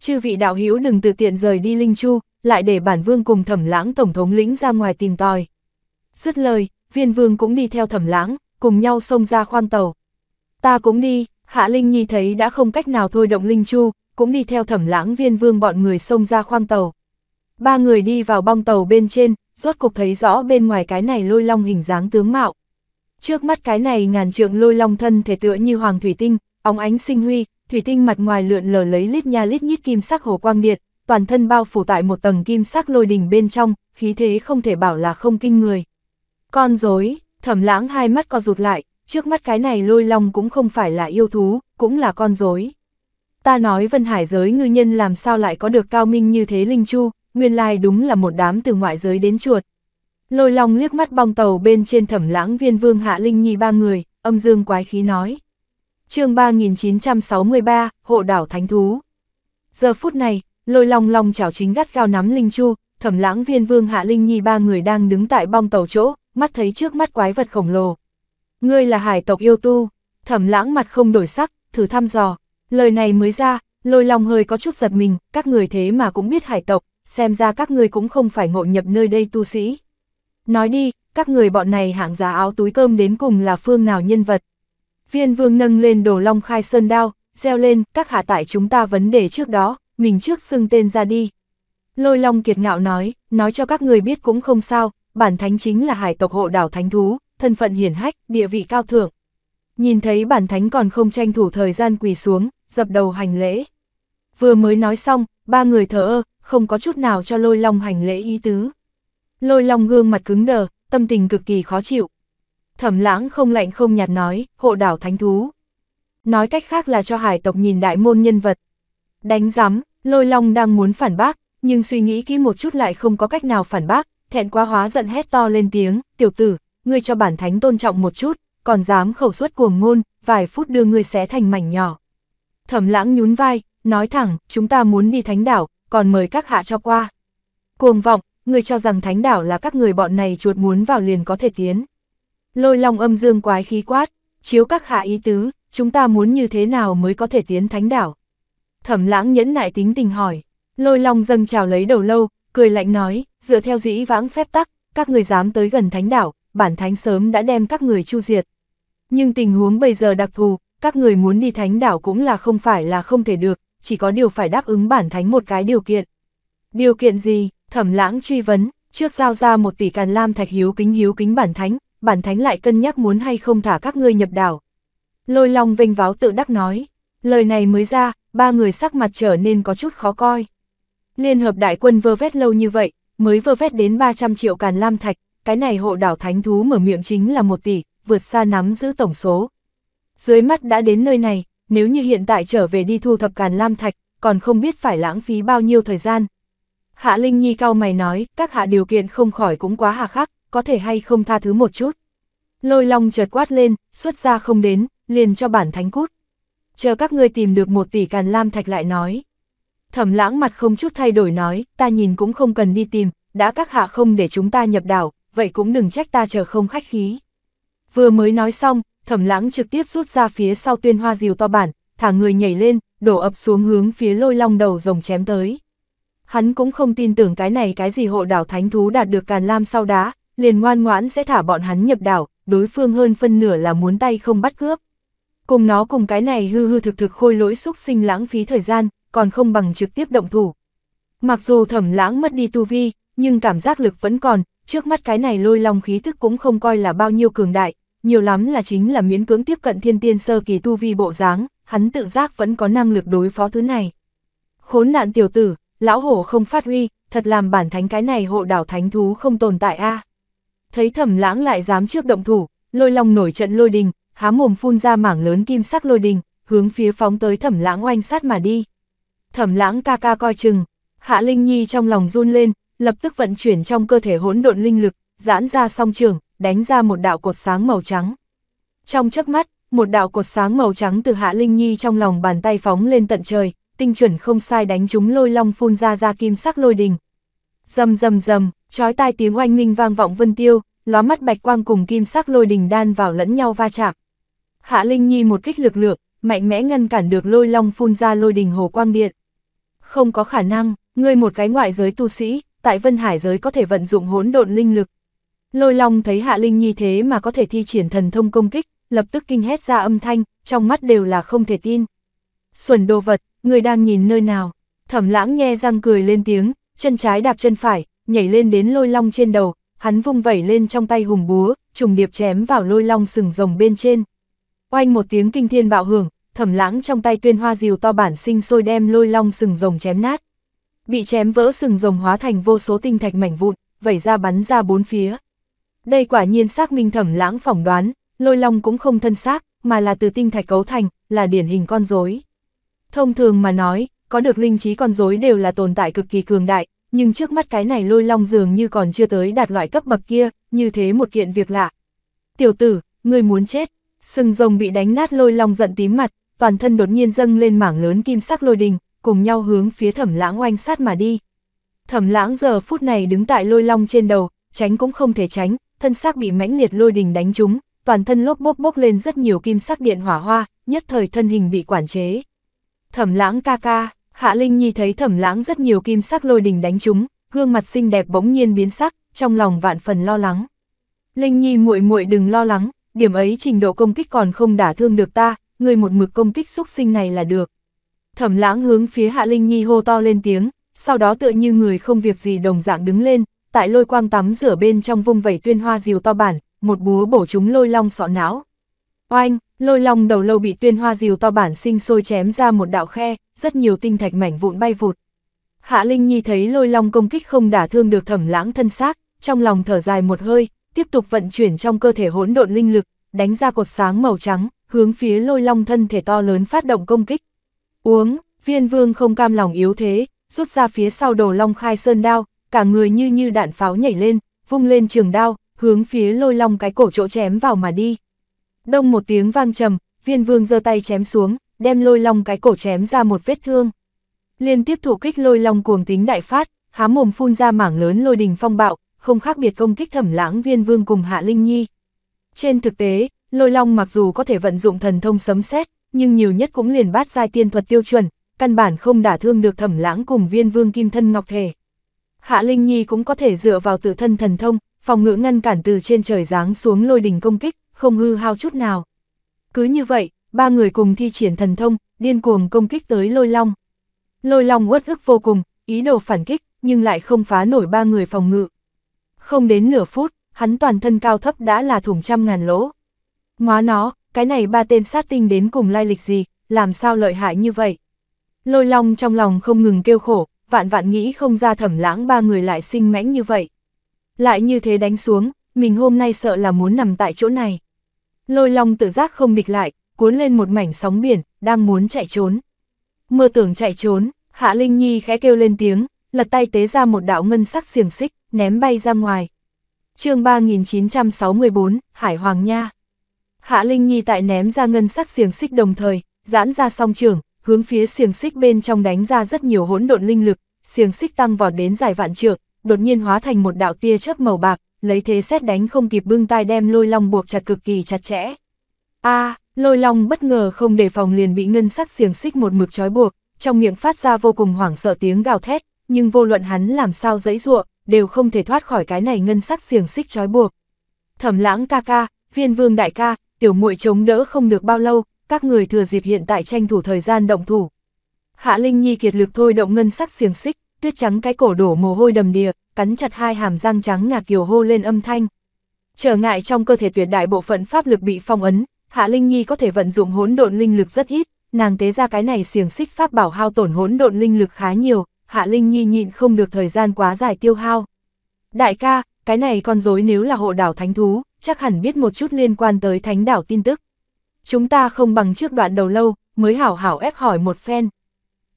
Chư vị đạo hữu đừng tự tiện rời đi Linh Chu, lại để bản vương cùng thẩm lãng tổng thống lĩnh ra ngoài tìm tòi. Dứt lời, viên vương cũng đi theo thẩm lãng, cùng nhau sông ra khoang tàu. Ta cũng đi, Hạ Linh Nhi thấy đã không cách nào thôi động Linh Chu, cũng đi theo thẩm lãng viên vương bọn người xông ra khoang tàu. Ba người đi vào bong tàu bên trên, rốt cục thấy rõ bên ngoài cái này lôi long hình dáng tướng mạo. Trước mắt cái này ngàn trượng lôi long thân thể tựa như hoàng thủy tinh, óng ánh sinh huy, thủy tinh mặt ngoài lượn lờ lấy lít nha lít nhít kim sắc hồ quang điện, toàn thân bao phủ tại một tầng kim sắc lôi đỉnh bên trong, khí thế không thể bảo là không kinh người. Con dối, thẩm lãng hai mắt co rụt lại, trước mắt cái này lôi long cũng không phải là yêu thú, cũng là con rối. Ta nói vân hải giới ngư nhân làm sao lại có được cao minh như thế linh chu, nguyên lai đúng là một đám từ ngoại giới đến chuột. Lôi long liếc mắt bong tàu bên trên thẩm lãng viên vương hạ linh nhi ba người, âm dương quái khí nói. chương 3963, hộ đảo thánh thú. Giờ phút này, lôi long long chảo chính gắt gao nắm linh chu, thẩm lãng viên vương hạ linh nhi ba người đang đứng tại bong tàu chỗ, mắt thấy trước mắt quái vật khổng lồ, Ngươi là hải tộc yêu tu, thẩm lãng mặt không đổi sắc, thử thăm dò, lời này mới ra, lôi lòng hơi có chút giật mình, các người thế mà cũng biết hải tộc, xem ra các người cũng không phải ngộ nhập nơi đây tu sĩ. Nói đi, các người bọn này hạng giá áo túi cơm đến cùng là phương nào nhân vật. Viên vương nâng lên đồ long khai sơn đao, gieo lên, các hạ tại chúng ta vấn đề trước đó, mình trước xưng tên ra đi. Lôi long kiệt ngạo nói, nói cho các người biết cũng không sao, bản thánh chính là hải tộc hộ đảo thánh thú, thân phận hiển hách, địa vị cao thượng. Nhìn thấy bản thánh còn không tranh thủ thời gian quỳ xuống, dập đầu hành lễ. Vừa mới nói xong, ba người thở ơ, không có chút nào cho lôi long hành lễ ý tứ. Lôi long gương mặt cứng đờ, tâm tình cực kỳ khó chịu. Thẩm lãng không lạnh không nhạt nói, hộ đảo thánh thú. Nói cách khác là cho hải tộc nhìn đại môn nhân vật. Đánh giám, lôi long đang muốn phản bác, nhưng suy nghĩ kỹ một chút lại không có cách nào phản bác, thẹn quá hóa giận hét to lên tiếng, tiểu tử, ngươi cho bản thánh tôn trọng một chút, còn dám khẩu suất cuồng ngôn, vài phút đưa ngươi xé thành mảnh nhỏ. Thẩm lãng nhún vai, nói thẳng, chúng ta muốn đi thánh đảo, còn mời các hạ cho qua. Cuồng vọng, ngươi cho rằng thánh đảo là các người bọn này chuột muốn vào liền có thể tiến. Lôi long âm dương quái khí quát, chiếu các hạ ý tứ, chúng ta muốn như thế nào mới có thể tiến thánh đảo. Thẩm lãng nhẫn nại tính tình hỏi, lôi long dâng trào lấy đầu lâu, cười lạnh nói, dựa theo dĩ vãng phép tắc, các người dám tới gần thánh đảo, bản thánh sớm đã đem các người chu diệt. Nhưng tình huống bây giờ đặc thù, các người muốn đi thánh đảo cũng là không phải là không thể được, chỉ có điều phải đáp ứng bản thánh một cái điều kiện. Điều kiện gì? Thẩm lãng truy vấn, trước giao ra một tỷ càn lam thạch hiếu kính hiếu kính bản thánh, bản thánh lại cân nhắc muốn hay không thả các ngươi nhập đảo. Lôi long vênh váo tự đắc nói, lời này mới ra, ba người sắc mặt trở nên có chút khó coi. Liên hợp đại quân vơ vét lâu như vậy, mới vơ vét đến 300 triệu càn lam thạch, cái này hộ đảo thánh thú mở miệng chính là một tỷ, vượt xa nắm giữ tổng số. Dưới mắt đã đến nơi này, nếu như hiện tại trở về đi thu thập càn lam thạch, còn không biết phải lãng phí bao nhiêu thời gian. Hạ Linh Nhi cao mày nói, các hạ điều kiện không khỏi cũng quá hà khắc, có thể hay không tha thứ một chút. Lôi long chợt quát lên, xuất ra không đến, liền cho bản thánh cút. Chờ các ngươi tìm được một tỷ càn lam thạch lại nói. Thẩm lãng mặt không chút thay đổi nói, ta nhìn cũng không cần đi tìm, đã các hạ không để chúng ta nhập đảo, vậy cũng đừng trách ta chờ không khách khí. Vừa mới nói xong, thẩm lãng trực tiếp rút ra phía sau tuyên hoa diều to bản, thả người nhảy lên, đổ ập xuống hướng phía lôi long đầu rồng chém tới. Hắn cũng không tin tưởng cái này cái gì hộ đảo thánh thú đạt được càn lam sau đá, liền ngoan ngoãn sẽ thả bọn hắn nhập đảo, đối phương hơn phân nửa là muốn tay không bắt cướp. Cùng nó cùng cái này hư hư thực thực khôi lỗi xúc sinh lãng phí thời gian, còn không bằng trực tiếp động thủ. Mặc dù thẩm lãng mất đi tu vi, nhưng cảm giác lực vẫn còn, trước mắt cái này lôi long khí thức cũng không coi là bao nhiêu cường đại, nhiều lắm là chính là miễn cưỡng tiếp cận thiên tiên sơ kỳ tu vi bộ dáng, hắn tự giác vẫn có năng lực đối phó thứ này. Khốn nạn tiểu tử, lão hổ không phát huy, thật làm bản thánh cái này hộ đảo thánh thú không tồn tại a. Thấy thẩm lãng lại dám trước động thủ, lôi long nổi trận lôi đình, há mồm phun ra mảng lớn kim sắc lôi đình, hướng phía phóng tới thẩm lãng oanh sát mà đi. Thẩm lãng ca ca coi chừng, hạ linh nhi trong lòng run lên, lập tức vận chuyển trong cơ thể hỗn độn linh lực, giãn ra song trường, đánh ra một đạo cột sáng màu trắng. Trong chớp mắt, một đạo cột sáng màu trắng từ Hạ Linh Nhi trong lòng bàn tay phóng lên tận trời, tinh chuẩn không sai đánh trúng lôi long phun ra ra kim sắc lôi đình. Rầm rầm rầm, chói tai tiếng oanh minh vang vọng vân tiêu, lóa mắt bạch quang cùng kim sắc lôi đình đan vào lẫn nhau va chạm. Hạ Linh Nhi một kích lực lượng, mạnh mẽ ngăn cản được lôi long phun ra lôi đình hồ quang điện. Không có khả năng, ngươi một cái ngoại giới tu sĩ, tại Vân Hải giới có thể vận dụng hỗn độn linh lực. Lôi Long thấy Hạ Linh Nhi thế mà có thể thi triển thần thông công kích, lập tức kinh hét ra âm thanh, trong mắt đều là không thể tin. Xuẩn đồ vật, người đang nhìn nơi nào? Thẩm lãng nhe răng cười lên tiếng, chân trái đạp chân phải, nhảy lên đến lôi long trên đầu, hắn vung vẩy lên trong tay hùng búa, trùng điệp chém vào lôi long sừng rồng bên trên. Oanh một tiếng kinh thiên bạo hưởng, thẩm lãng trong tay tuyên hoa diều to bản sinh sôi đem lôi long sừng rồng chém nát bị chém vỡ sừng rồng hóa thành vô số tinh thạch mảnh vụn, vẩy ra bắn ra bốn phía. Đây quả nhiên xác minh thẩm lãng phỏng đoán, lôi long cũng không thân xác, mà là từ tinh thạch cấu thành, là điển hình con rối. Thông thường mà nói, có được linh trí con rối đều là tồn tại cực kỳ cường đại, nhưng trước mắt cái này lôi long dường như còn chưa tới đạt loại cấp bậc kia, như thế một kiện việc lạ. Tiểu tử, ngươi muốn chết, sừng rồng bị đánh nát lôi long giận tím mặt, toàn thân đột nhiên dâng lên mảng lớn kim sắc lôi đình, cùng nhau hướng phía thẩm lãng oanh sát mà đi. Thẩm lãng giờ phút này đứng tại lôi long trên đầu, tránh cũng không thể tránh, thân xác bị mãnh liệt lôi đình đánh trúng, toàn thân lốp bốc bốc lên rất nhiều kim sắc điện hỏa hoa, nhất thời thân hình bị quản chế. Thẩm lãng ca ca, Hạ Linh Nhi thấy thẩm lãng rất nhiều kim sắc lôi đình đánh trúng, gương mặt xinh đẹp bỗng nhiên biến sắc, trong lòng vạn phần lo lắng. Linh Nhi muội muội đừng lo lắng, điểm ấy trình độ công kích còn không đả thương được ta, người một mực công kích xúc sinh này là được. Thẩm lãng hướng phía Hạ Linh Nhi hô to lên tiếng, sau đó tựa như người không việc gì đồng dạng đứng lên, tại lôi quang tắm rửa bên trong vung vẩy tuyên hoa diều to bản, một búa bổ chúng lôi long sọ não. Oanh, lôi long đầu lâu bị tuyên hoa diều to bản sinh sôi chém ra một đạo khe, rất nhiều tinh thạch mảnh vụn bay vụt. Hạ Linh Nhi thấy lôi long công kích không đả thương được thẩm lãng thân xác, trong lòng thở dài một hơi, tiếp tục vận chuyển trong cơ thể hỗn độn linh lực, đánh ra cột sáng màu trắng, hướng phía lôi long thân thể to lớn phát động công kích. Uống, viên vương không cam lòng yếu thế, rút ra phía sau đồ long khai sơn đao, cả người như như đạn pháo nhảy lên, vung lên trường đao, hướng phía lôi long cái cổ chỗ chém vào mà đi. Đông một tiếng vang trầm, viên vương giơ tay chém xuống, đem lôi long cái cổ chém ra một vết thương. Liên tiếp thủ kích lôi long cuồng tính đại phát, há mồm phun ra mảng lớn lôi đình phong bạo, không khác biệt công kích thẩm lãng viên vương cùng hạ linh nhi. Trên thực tế, lôi long mặc dù có thể vận dụng thần thông sấm xét nhưng nhiều nhất cũng liền bát giai tiên thuật tiêu chuẩn, căn bản không đả thương được thẩm lãng cùng viên vương kim thân ngọc thể. Hạ Linh Nhi cũng có thể dựa vào tự thân thần thông, phòng ngự ngăn cản từ trên trời giáng xuống lôi đình công kích, không hư hao chút nào. Cứ như vậy, ba người cùng thi triển thần thông, điên cuồng công kích tới lôi long. Lôi long uất ức vô cùng, ý đồ phản kích, nhưng lại không phá nổi ba người phòng ngự. Không đến nửa phút, hắn toàn thân cao thấp đã là thủng trăm ngàn lỗ. Ngóa nó, cái này ba tên sát tinh đến cùng lai lịch gì, làm sao lợi hại như vậy. Lôi long trong lòng không ngừng kêu khổ, vạn vạn nghĩ không ra thẩm lãng ba người lại sinh mãnh như vậy. Lại như thế đánh xuống, mình hôm nay sợ là muốn nằm tại chỗ này. Lôi long tự giác không địch lại, cuốn lên một mảnh sóng biển, đang muốn chạy trốn. Mơ tưởng chạy trốn, Hạ Linh Nhi khẽ kêu lên tiếng, lật tay tế ra một đạo ngân sắc xiềng xích, ném bay ra ngoài. chương 3964, Hải Hoàng Nha Hạ Linh Nhi tại ném ra ngân sắc xiềng xích đồng thời, giãn ra song trường, hướng phía xiềng xích bên trong đánh ra rất nhiều hỗn độn linh lực, xiềng xích tăng vọt đến dài vạn trượng, đột nhiên hóa thành một đạo tia chớp màu bạc, lấy thế xét đánh không kịp bưng tai đem lôi long buộc chặt cực kỳ chặt chẽ. A, lôi long bất ngờ không đề phòng liền bị ngân sắc xiềng xích một mực trói buộc, trong miệng phát ra vô cùng hoảng sợ tiếng gào thét, nhưng vô luận hắn làm sao dãy dụa đều không thể thoát khỏi cái này ngân sắc xiềng xích trói buộc. Thẩm lãng ca ca, viên vương đại ca, tiểu muội chống đỡ không được bao lâu, các người thừa dịp hiện tại tranh thủ thời gian động thủ. Hạ Linh Nhi kiệt lực thôi động ngân sắc xiềng xích, tuyết trắng cái cổ đổ mồ hôi đầm đìa, cắn chặt hai hàm răng trắng ngà kiều hô lên âm thanh. Trở ngại trong cơ thể tuyệt đại bộ phận pháp lực bị phong ấn, Hạ Linh Nhi có thể vận dụng hỗn độn linh lực rất ít, nàng tế ra cái này xiềng xích pháp bảo hao tổn hỗn độn linh lực khá nhiều, Hạ Linh Nhi nhịn không được thời gian quá dài tiêu hao. Đại ca, cái này con rối nếu là hộ đảo thánh thú, chắc hẳn biết một chút liên quan tới thánh đảo tin tức. Chúng ta không bằng trước đoạn đầu lâu, mới hảo hảo ép hỏi một phen.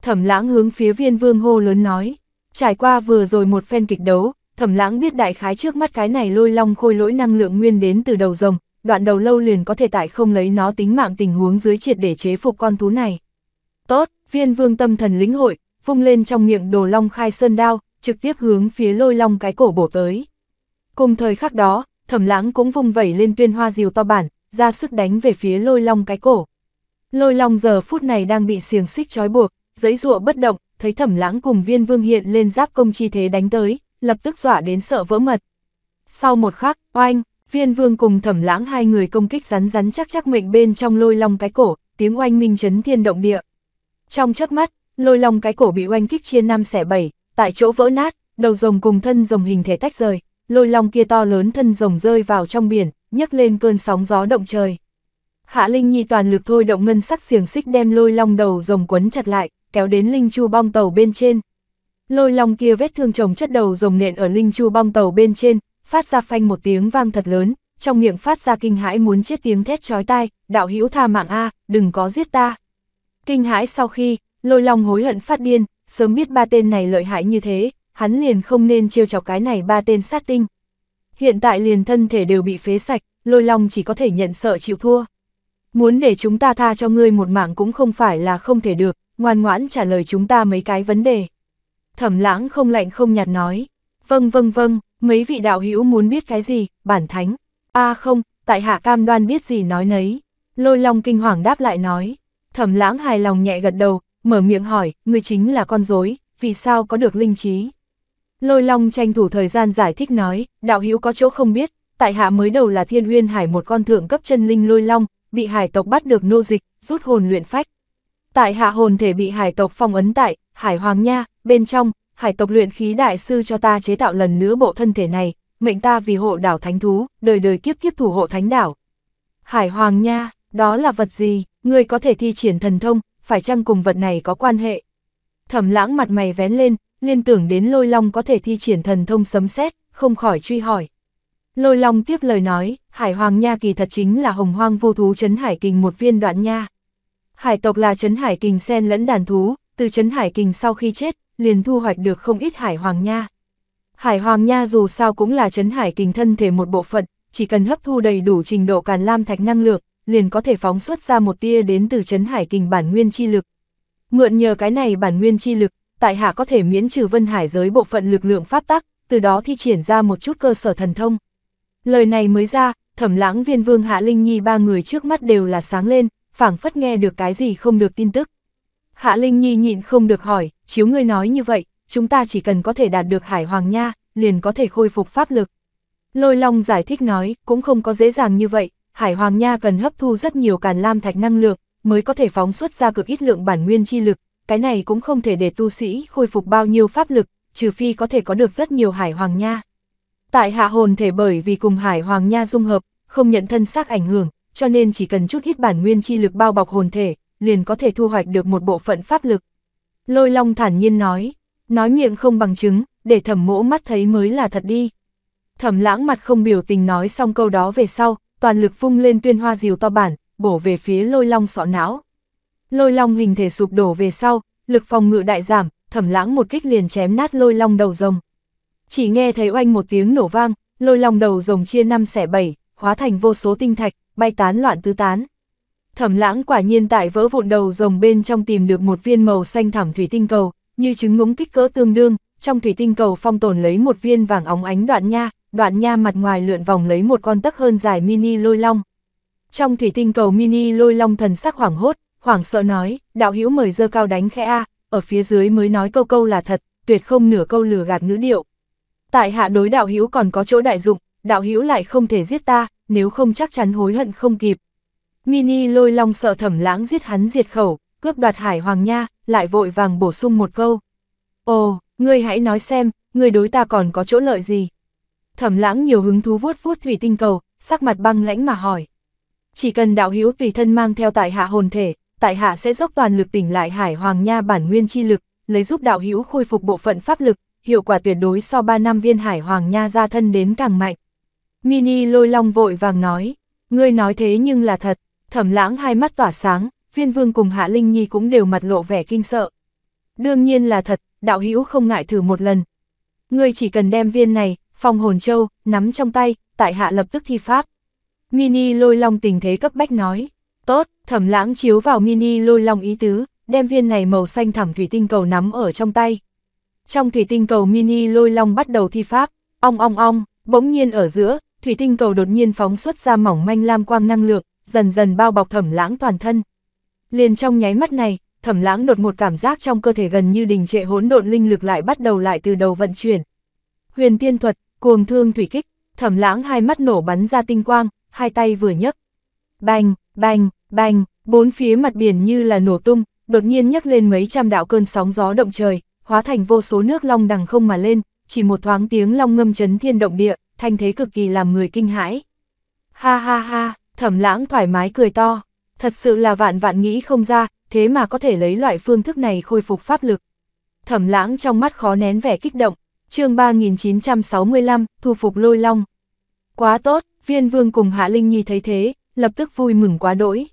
Thẩm lãng hướng phía viên vương hô lớn nói, trải qua vừa rồi một phen kịch đấu, thẩm lãng biết đại khái trước mắt cái này lôi long khôi lỗi năng lượng nguyên đến từ đầu rồng, đoạn đầu lâu liền có thể tại không lấy nó tính mạng tình huống dưới triệt để chế phục con thú này. Tốt, viên vương tâm thần lĩnh hội, vung lên trong miệng đồ long khai sơn đao, trực tiếp hướng phía lôi long cái cổ bổ tới. Cùng thời khắc đó, thẩm lãng cũng vùng vẩy lên tuyên hoa diều to bản, ra sức đánh về phía lôi long cái cổ. Lôi long giờ phút này đang bị xiềng xích trói buộc, giấy rụa bất động, thấy thẩm lãng cùng viên vương hiện lên giáp công chi thế đánh tới, lập tức dọa đến sợ vỡ mật. Sau một khắc, oanh, viên vương cùng thẩm lãng hai người công kích rắn rắn chắc chắc mệnh bên trong lôi long cái cổ, tiếng oanh minh chấn thiên động địa. Trong chớp mắt, lôi long cái cổ bị oanh kích chia năm xẻ bảy, tại chỗ vỡ nát, đầu rồng cùng thân rồng hình thể tách rời, lôi long kia to lớn thân rồng rơi vào trong biển, nhấc lên cơn sóng gió động trời. Hạ Linh Nhi toàn lực thôi động ngân sắc xiềng xích đem lôi long đầu rồng quấn chặt lại, kéo đến linh chu bong tàu bên trên. Lôi long kia vết thương chồng chất đầu rồng nện ở linh chu bong tàu bên trên, phát ra phanh một tiếng vang thật lớn, trong miệng phát ra kinh hãi muốn chết tiếng thét chói tai, đạo hữu tha mạng a, đừng có giết ta. Kinh hãi sau khi, lôi long hối hận phát điên, sớm biết ba tên này lợi hại như thế, hắn liền không nên trêu chọc cái này ba tên sát tinh. Hiện tại liền thân thể đều bị phế sạch, lôi long chỉ có thể nhận sợ chịu thua. Muốn để chúng ta tha cho ngươi một mạng cũng không phải là không thể được, ngoan ngoãn trả lời chúng ta mấy cái vấn đề. Thẩm lãng không lạnh không nhạt nói, vâng vâng vâng, mấy vị đạo hữu muốn biết cái gì, bản thánh. a không, tại hạ cam đoan biết gì nói nấy. Lôi long kinh hoàng đáp lại nói, thẩm lãng hài lòng nhẹ gật đầu, mở miệng hỏi, ngươi chính là con rối vì sao có được linh trí? Lôi Long tranh thủ thời gian giải thích nói, đạo hữu có chỗ không biết, tại hạ mới đầu là thiên huyên hải một con thượng cấp chân linh lôi long, bị hải tộc bắt được nô dịch, rút hồn luyện phách. Tại hạ hồn thể bị hải tộc phong ấn tại, hải hoàng nha, bên trong, hải tộc luyện khí đại sư cho ta chế tạo lần nữa bộ thân thể này, mệnh ta vì hộ đảo thánh thú, đời đời kiếp kiếp thủ hộ thánh đảo. Hải hoàng nha, đó là vật gì, Người có thể thi triển thần thông, phải chăng cùng vật này có quan hệ? Thẩm lãng mặt mày vén lên, liên tưởng đến lôi long có thể thi triển thần thông sấm xét, không khỏi truy hỏi. Lôi long tiếp lời nói, hải hoàng nha kỳ thật chính là hồng hoang vô thú trấn hải kình một viên đoạn nha. Hải tộc là trấn hải kình sen lẫn đàn thú, từ trấn hải kình sau khi chết, liền thu hoạch được không ít hải hoàng nha. Hải hoàng nha dù sao cũng là trấn hải kình thân thể một bộ phận, chỉ cần hấp thu đầy đủ trình độ càn lam thạch năng lượng, liền có thể phóng xuất ra một tia đến từ trấn hải kình bản nguyên chi lực. Mượn nhờ cái này bản nguyên chi lực, tại hạ có thể miễn trừ Vân Hải giới bộ phận lực lượng pháp tắc, từ đó thi triển ra một chút cơ sở thần thông. Lời này mới ra, Thẩm Lãng Viên Vương Hạ Linh Nhi ba người trước mắt đều là sáng lên, phảng phất nghe được cái gì không được tin tức. Hạ Linh Nhi nhịn không được hỏi, chiếu ngươi nói như vậy, chúng ta chỉ cần có thể đạt được Hải Hoàng Nha, liền có thể khôi phục pháp lực. Lôi Long giải thích nói, cũng không có dễ dàng như vậy, Hải Hoàng Nha cần hấp thu rất nhiều càn lam thạch năng lượng, mới có thể phóng xuất ra cực ít lượng bản nguyên chi lực, cái này cũng không thể để tu sĩ khôi phục bao nhiêu pháp lực, trừ phi có thể có được rất nhiều hải hoàng nha. Tại hạ hồn thể bởi vì cùng hải hoàng nha dung hợp, không nhận thân xác ảnh hưởng, cho nên chỉ cần chút ít bản nguyên chi lực bao bọc hồn thể, liền có thể thu hoạch được một bộ phận pháp lực. Lôi Long thản nhiên nói, nói miệng không bằng chứng, để thẩm mỗ mắt thấy mới là thật đi. Thẩm lãng mặt không biểu tình nói xong câu đó về sau, toàn lực phung lên tuyên hoa diều to bản, bổ về phía lôi long sọ não. Lôi long hình thể sụp đổ về sau, lực phòng ngự đại giảm, thẩm lãng một kích liền chém nát lôi long đầu rồng. Chỉ nghe thấy oanh một tiếng nổ vang, lôi long đầu rồng chia năm xẻ bảy, hóa thành vô số tinh thạch, bay tán loạn tứ tán. Thẩm lãng quả nhiên tại vỡ vụn đầu rồng bên trong tìm được một viên màu xanh thẳm thủy tinh cầu, như trứng ngống kích cỡ tương đương, trong thủy tinh cầu phong tồn lấy một viên vàng óng ánh đoạn nha, đoạn nha mặt ngoài lượn vòng lấy một con tấc hơn dài mini lôi long. Trong thủy tinh cầu mini lôi long thần sắc hoảng hốt, hoảng sợ nói, đạo hữu mời dơ cao đánh khẽ A, ở phía dưới mới nói câu câu là thật, tuyệt không nửa câu lừa gạt ngữ điệu. Tại hạ đối đạo hữu còn có chỗ đại dụng, đạo hữu lại không thể giết ta, nếu không chắc chắn hối hận không kịp. Mini lôi long sợ thẩm lãng giết hắn diệt khẩu, cướp đoạt hải hoàng nha, lại vội vàng bổ sung một câu. Ồ, ngươi hãy nói xem, ngươi đối ta còn có chỗ lợi gì? Thẩm lãng nhiều hứng thú vuốt vuốt thủy tinh cầu, sắc mặt băng lãnh mà hỏi. Chỉ cần đạo hữu tùy thân mang theo tại hạ hồn thể, tại hạ sẽ dốc toàn lực tỉnh lại Hải Hoàng Nha bản nguyên chi lực, lấy giúp đạo hữu khôi phục bộ phận pháp lực, hiệu quả tuyệt đối so 3 năm viên Hải Hoàng Nha ra thân đến càng mạnh. Mini lôi long vội vàng nói, ngươi nói thế nhưng là thật, thẩm lãng hai mắt tỏa sáng, viên vương cùng Hạ Linh Nhi cũng đều mặt lộ vẻ kinh sợ. Đương nhiên là thật, đạo hữu không ngại thử một lần. Ngươi chỉ cần đem viên này, phong hồn châu, nắm trong tay, tại hạ lập tức thi pháp. Mini lôi long tình thế cấp bách nói. Tốt, thẩm lãng chiếu vào mini lôi long ý tứ, đem viên này màu xanh thẳm thủy tinh cầu nắm ở trong tay. Trong thủy tinh cầu mini lôi long bắt đầu thi pháp, ong ong ong, bỗng nhiên ở giữa, thủy tinh cầu đột nhiên phóng xuất ra mỏng manh lam quang năng lượng, dần dần bao bọc thẩm lãng toàn thân. Liền trong nháy mắt này, thẩm lãng đột một cảm giác trong cơ thể gần như đình trệ hỗn độn linh lực lại bắt đầu lại từ đầu vận chuyển. Huyền tiên thuật, cuồng thương thủy kích, thẩm lãng hai mắt nổ bắn ra tinh quang, hai tay vừa nhấc. Bành, bành, Bành, bốn phía mặt biển như là nổ tung, đột nhiên nhấc lên mấy trăm đạo cơn sóng gió động trời, hóa thành vô số nước long đằng không mà lên, chỉ một thoáng tiếng long ngâm chấn thiên động địa, thanh thế cực kỳ làm người kinh hãi. Ha ha ha, thẩm lãng thoải mái cười to, thật sự là vạn vạn nghĩ không ra, thế mà có thể lấy loại phương thức này khôi phục pháp lực. Thẩm lãng trong mắt khó nén vẻ kích động, chương 3965, thu phục lôi long. Quá tốt, viên vương cùng Hạ Linh Nhi thấy thế, lập tức vui mừng quá đỗi.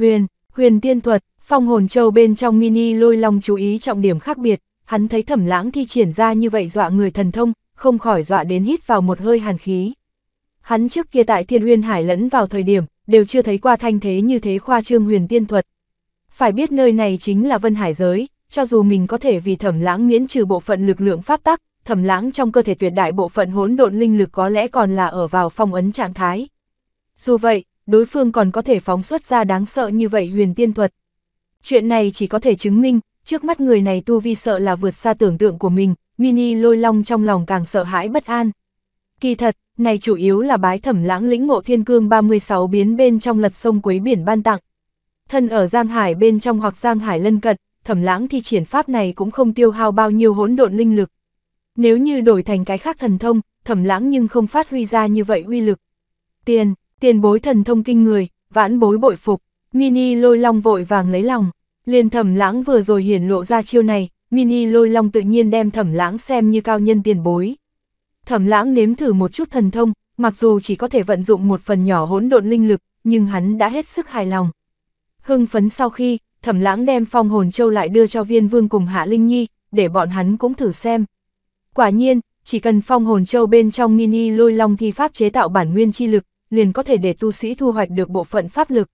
Huyền, huyền tiên thuật, phong hồn châu bên trong mini lôi long chú ý trọng điểm khác biệt, hắn thấy thẩm lãng thi triển ra như vậy dọa người thần thông, không khỏi dọa đến hít vào một hơi hàn khí. Hắn trước kia tại thiên huyên hải lẫn vào thời điểm, đều chưa thấy qua thanh thế như thế khoa trương huyền tiên thuật. Phải biết nơi này chính là vân hải giới, cho dù mình có thể vì thẩm lãng miễn trừ bộ phận lực lượng pháp tắc, thẩm lãng trong cơ thể tuyệt đại bộ phận hỗn độn linh lực có lẽ còn là ở vào phong ấn trạng thái. Dù vậy, đối phương còn có thể phóng xuất ra đáng sợ như vậy huyền tiên thuật. Chuyện này chỉ có thể chứng minh, trước mắt người này tu vi sợ là vượt xa tưởng tượng của mình, mini lôi long trong lòng càng sợ hãi bất an. Kỳ thật, này chủ yếu là bái thẩm lãng lĩnh ngộ thiên cương 36 biến bên trong lật sông quấy biển ban tặng. Thân ở Giang Hải bên trong hoặc Giang Hải lân cận, thẩm lãng thì triển pháp này cũng không tiêu hao bao nhiêu hỗn độn linh lực. Nếu như đổi thành cái khác thần thông, thẩm lãng nhưng không phát huy ra như vậy uy lực. Tiền, tiền bối thần thông kinh người, vãn bối bội phục, mini lôi long vội vàng lấy lòng, liền thẩm lãng vừa rồi hiển lộ ra chiêu này, mini lôi long tự nhiên đem thẩm lãng xem như cao nhân tiền bối. Thẩm lãng nếm thử một chút thần thông, mặc dù chỉ có thể vận dụng một phần nhỏ hỗn độn linh lực, nhưng hắn đã hết sức hài lòng. Hưng phấn sau khi, thẩm lãng đem phong hồn châu lại đưa cho viên vương cùng Hạ Linh Nhi, để bọn hắn cũng thử xem. Quả nhiên, chỉ cần phong hồn châu bên trong mini lôi long thi pháp chế tạo bản nguyên chi lực, liền có thể để tu sĩ thu hoạch được bộ phận pháp lực.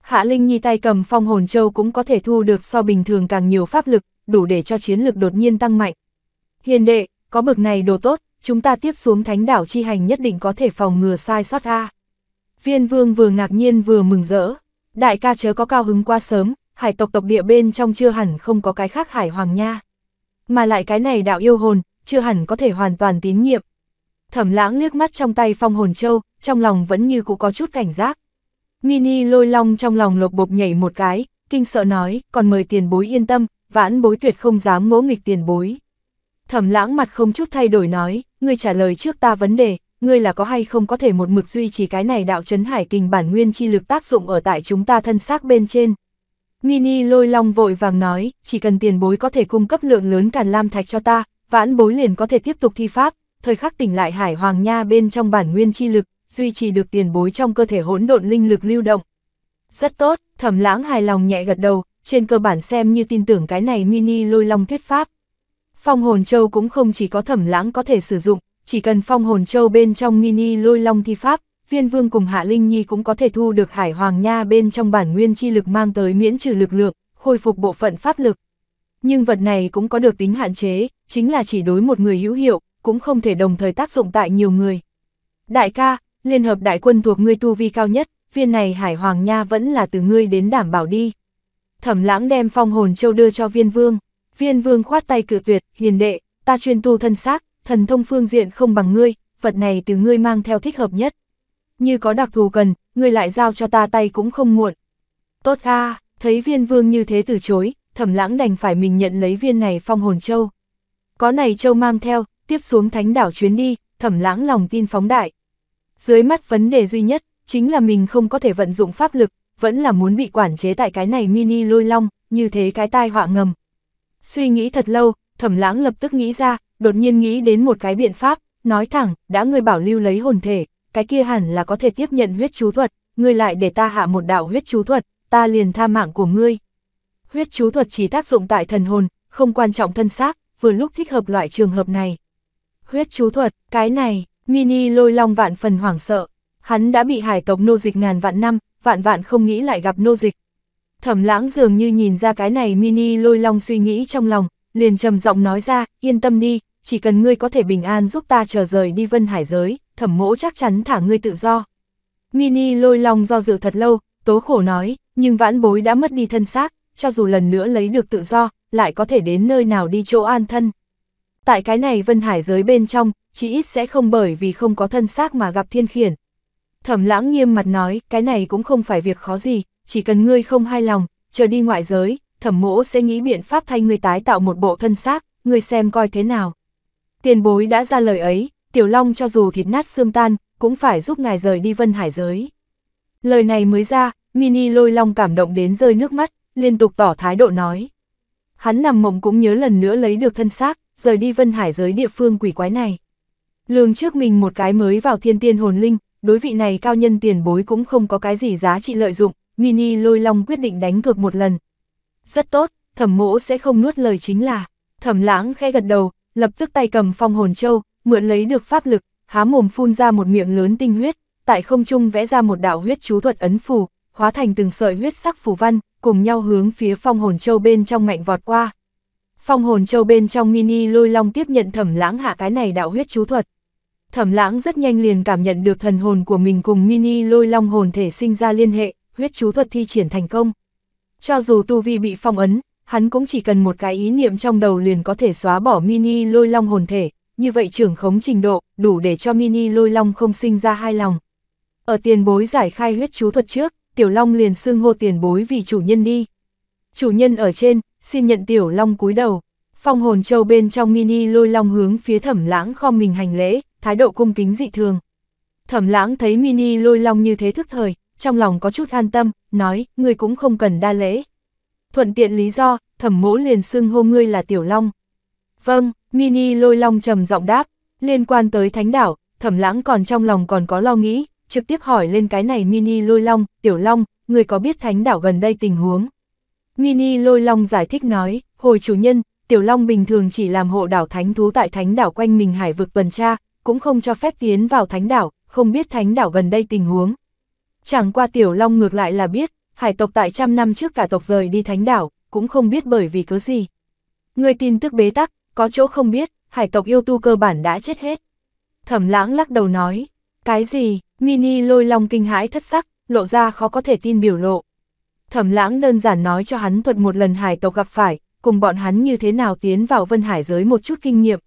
Hạ Linh Nhi tay cầm phong hồn châu cũng có thể thu được so bình thường càng nhiều pháp lực, đủ để cho chiến lực đột nhiên tăng mạnh. Hiền đệ, có bực này đồ tốt, chúng ta tiếp xuống thánh đảo chi hành nhất định có thể phòng ngừa sai sót a. Viên vương vừa ngạc nhiên vừa mừng rỡ, đại ca chớ có cao hứng quá sớm, hải tộc tộc địa bên trong chưa hẳn không có cái khác hải hoàng nha. Mà lại cái này đạo yêu hồn, chưa hẳn có thể hoàn toàn tín nhiệm, Thẩm lãng liếc mắt trong tay phong hồn châu, trong lòng vẫn như cũ có chút cảnh giác. Mini lôi long trong lòng lộc bộp nhảy một cái, kinh sợ nói, còn mời tiền bối yên tâm, vãn bối tuyệt không dám ngỗ nghịch tiền bối. Thẩm lãng mặt không chút thay đổi nói, ngươi trả lời trước ta vấn đề, ngươi là có hay không có thể một mực duy trì cái này đạo trấn hải kình bản nguyên chi lực tác dụng ở tại chúng ta thân xác bên trên. Mini lôi long vội vàng nói, chỉ cần tiền bối có thể cung cấp lượng lớn càn lam thạch cho ta, vãn bối liền có thể tiếp tục thi pháp, thời khắc tỉnh lại hải hoàng nha bên trong bản nguyên chi lực, duy trì được tiền bối trong cơ thể hỗn độn linh lực lưu động. Rất tốt, thẩm lãng hài lòng nhẹ gật đầu, trên cơ bản xem như tin tưởng cái này mini lôi long thuyết pháp. Phong hồn châu cũng không chỉ có thẩm lãng có thể sử dụng, chỉ cần phong hồn châu bên trong mini lôi long thi pháp, viên vương cùng hạ linh nhi cũng có thể thu được hải hoàng nha bên trong bản nguyên chi lực mang tới miễn trừ lực lượng, khôi phục bộ phận pháp lực. Nhưng vật này cũng có được tính hạn chế, chính là chỉ đối một người hữu hiệu, cũng không thể đồng thời tác dụng tại nhiều người. Đại ca, Liên hợp đại quân thuộc ngươi tu vi cao nhất, viên này Hải Hoàng Nha vẫn là từ ngươi đến đảm bảo đi. Thẩm lãng đem phong hồn châu đưa cho viên vương, viên vương khoát tay cự tuyệt, hiền đệ, ta chuyên tu thân xác, thần thông phương diện không bằng ngươi, vật này từ ngươi mang theo thích hợp nhất. Như có đặc thù cần, ngươi lại giao cho ta tay cũng không muộn. Tốt ca thấy viên vương như thế từ chối, thẩm lãng đành phải mình nhận lấy viên này phong hồn châu. Có này châu mang theo, tiếp xuống thánh đảo chuyến đi, thẩm lãng lòng tin phóng đại. Dưới mắt vấn đề duy nhất, chính là mình không có thể vận dụng pháp lực, vẫn là muốn bị quản chế tại cái này mini lôi long, như thế cái tai họa ngầm. Suy nghĩ thật lâu, thẩm lãng lập tức nghĩ ra, đột nhiên nghĩ đến một cái biện pháp, nói thẳng, đã người bảo lưu lấy hồn thể, cái kia hẳn là có thể tiếp nhận huyết chú thuật, người lại để ta hạ một đạo huyết chú thuật, ta liền tha mạng của ngươi. Huyết chú thuật chỉ tác dụng tại thần hồn, không quan trọng thân xác, vừa lúc thích hợp loại trường hợp này. Huyết chú thuật, cái này, mini lôi long vạn phần hoảng sợ. Hắn đã bị hải tộc nô dịch ngàn vạn năm, vạn vạn không nghĩ lại gặp nô dịch. Thẩm lãng dường như nhìn ra cái này mini lôi long suy nghĩ trong lòng, liền trầm giọng nói ra, yên tâm đi, chỉ cần ngươi có thể bình an giúp ta chờ rời đi vân hải giới, thẩm mỗ chắc chắn thả ngươi tự do. Mini lôi long do dự thật lâu, tố khổ nói, nhưng vãn bối đã mất đi thân xác, cho dù lần nữa lấy được tự do, lại có thể đến nơi nào đi chỗ an thân tại cái này vân hải giới bên trong, chỉ ít sẽ không bởi vì không có thân xác mà gặp thiên khiển. Thẩm lãng nghiêm mặt nói, cái này cũng không phải việc khó gì, chỉ cần ngươi không hài lòng, chờ đi ngoại giới, thẩm mỗ sẽ nghĩ biện pháp thay ngươi tái tạo một bộ thân xác, ngươi xem coi thế nào. Tiền bối đã ra lời ấy, tiểu long cho dù thịt nát xương tan, cũng phải giúp ngài rời đi vân hải giới. Lời này mới ra, mini lôi long cảm động đến rơi nước mắt, liên tục tỏ thái độ nói. Hắn nằm mộng cũng nhớ lần nữa lấy được thân xác, rời đi vân hải giới địa phương quỷ quái này. Lường trước mình một cái mới vào thiên tiên hồn linh, đối vị này cao nhân tiền bối cũng không có cái gì giá trị lợi dụng, mini lôi long quyết định đánh cược một lần. Rất tốt, thẩm mỗ sẽ không nuốt lời chính là, thẩm lãng khẽ gật đầu, lập tức tay cầm phong hồn châu, mượn lấy được pháp lực, há mồm phun ra một miệng lớn tinh huyết, tại không trung vẽ ra một đạo huyết chú thuật ấn phù, hóa thành từng sợi huyết sắc phù văn, cùng nhau hướng phía phong hồn châu bên trong mạnh vọt qua. Phong hồn châu bên trong mini lôi long tiếp nhận thẩm lãng hạ cái này đạo huyết chú thuật. Thẩm lãng rất nhanh liền cảm nhận được thần hồn của mình cùng mini lôi long hồn thể sinh ra liên hệ, huyết chú thuật thi triển thành công. Cho dù tu vi bị phong ấn, hắn cũng chỉ cần một cái ý niệm trong đầu liền có thể xóa bỏ mini lôi long hồn thể, như vậy trưởng khống trình độ, đủ để cho mini lôi long không sinh ra hai lòng. Ở tiền bối giải khai huyết chú thuật trước, tiểu long liền xưng hô tiền bối vì chủ nhân đi. Chủ nhân ở trên, xin nhận tiểu long cúi đầu. Phong hồn châu bên trong mini lôi long hướng phía thẩm lãng khom mình hành lễ, thái độ cung kính dị thường. Thẩm lãng thấy mini lôi long như thế thức thời, trong lòng có chút an tâm, nói, ngươi cũng không cần đa lễ. Thuận tiện lý do, thẩm mỗ liền xưng hô ngươi là tiểu long. Vâng, mini lôi long trầm giọng đáp, liên quan tới thánh đảo, thẩm lãng còn trong lòng còn có lo nghĩ, trực tiếp hỏi lên cái này mini lôi long, tiểu long, người có biết thánh đảo gần đây tình huống. Mini lôi long giải thích nói, hồi chủ nhân, tiểu long bình thường chỉ làm hộ đảo thánh thú tại thánh đảo quanh mình hải vực tuần tra, cũng không cho phép tiến vào thánh đảo, không biết thánh đảo gần đây tình huống. Chẳng qua tiểu long ngược lại là biết, hải tộc tại trăm năm trước cả tộc rời đi thánh đảo, cũng không biết bởi vì cớ gì. Người tin tức bế tắc, có chỗ không biết, hải tộc yêu tu cơ bản đã chết hết. Thẩm lãng lắc đầu nói, cái gì, mini lôi long kinh hãi thất sắc, lộ ra khó có thể tin biểu lộ thẩm lãng đơn giản nói cho hắn thuật một lần hải tộc gặp phải, cùng bọn hắn như thế nào tiến vào vân hải giới một chút kinh nghiệm.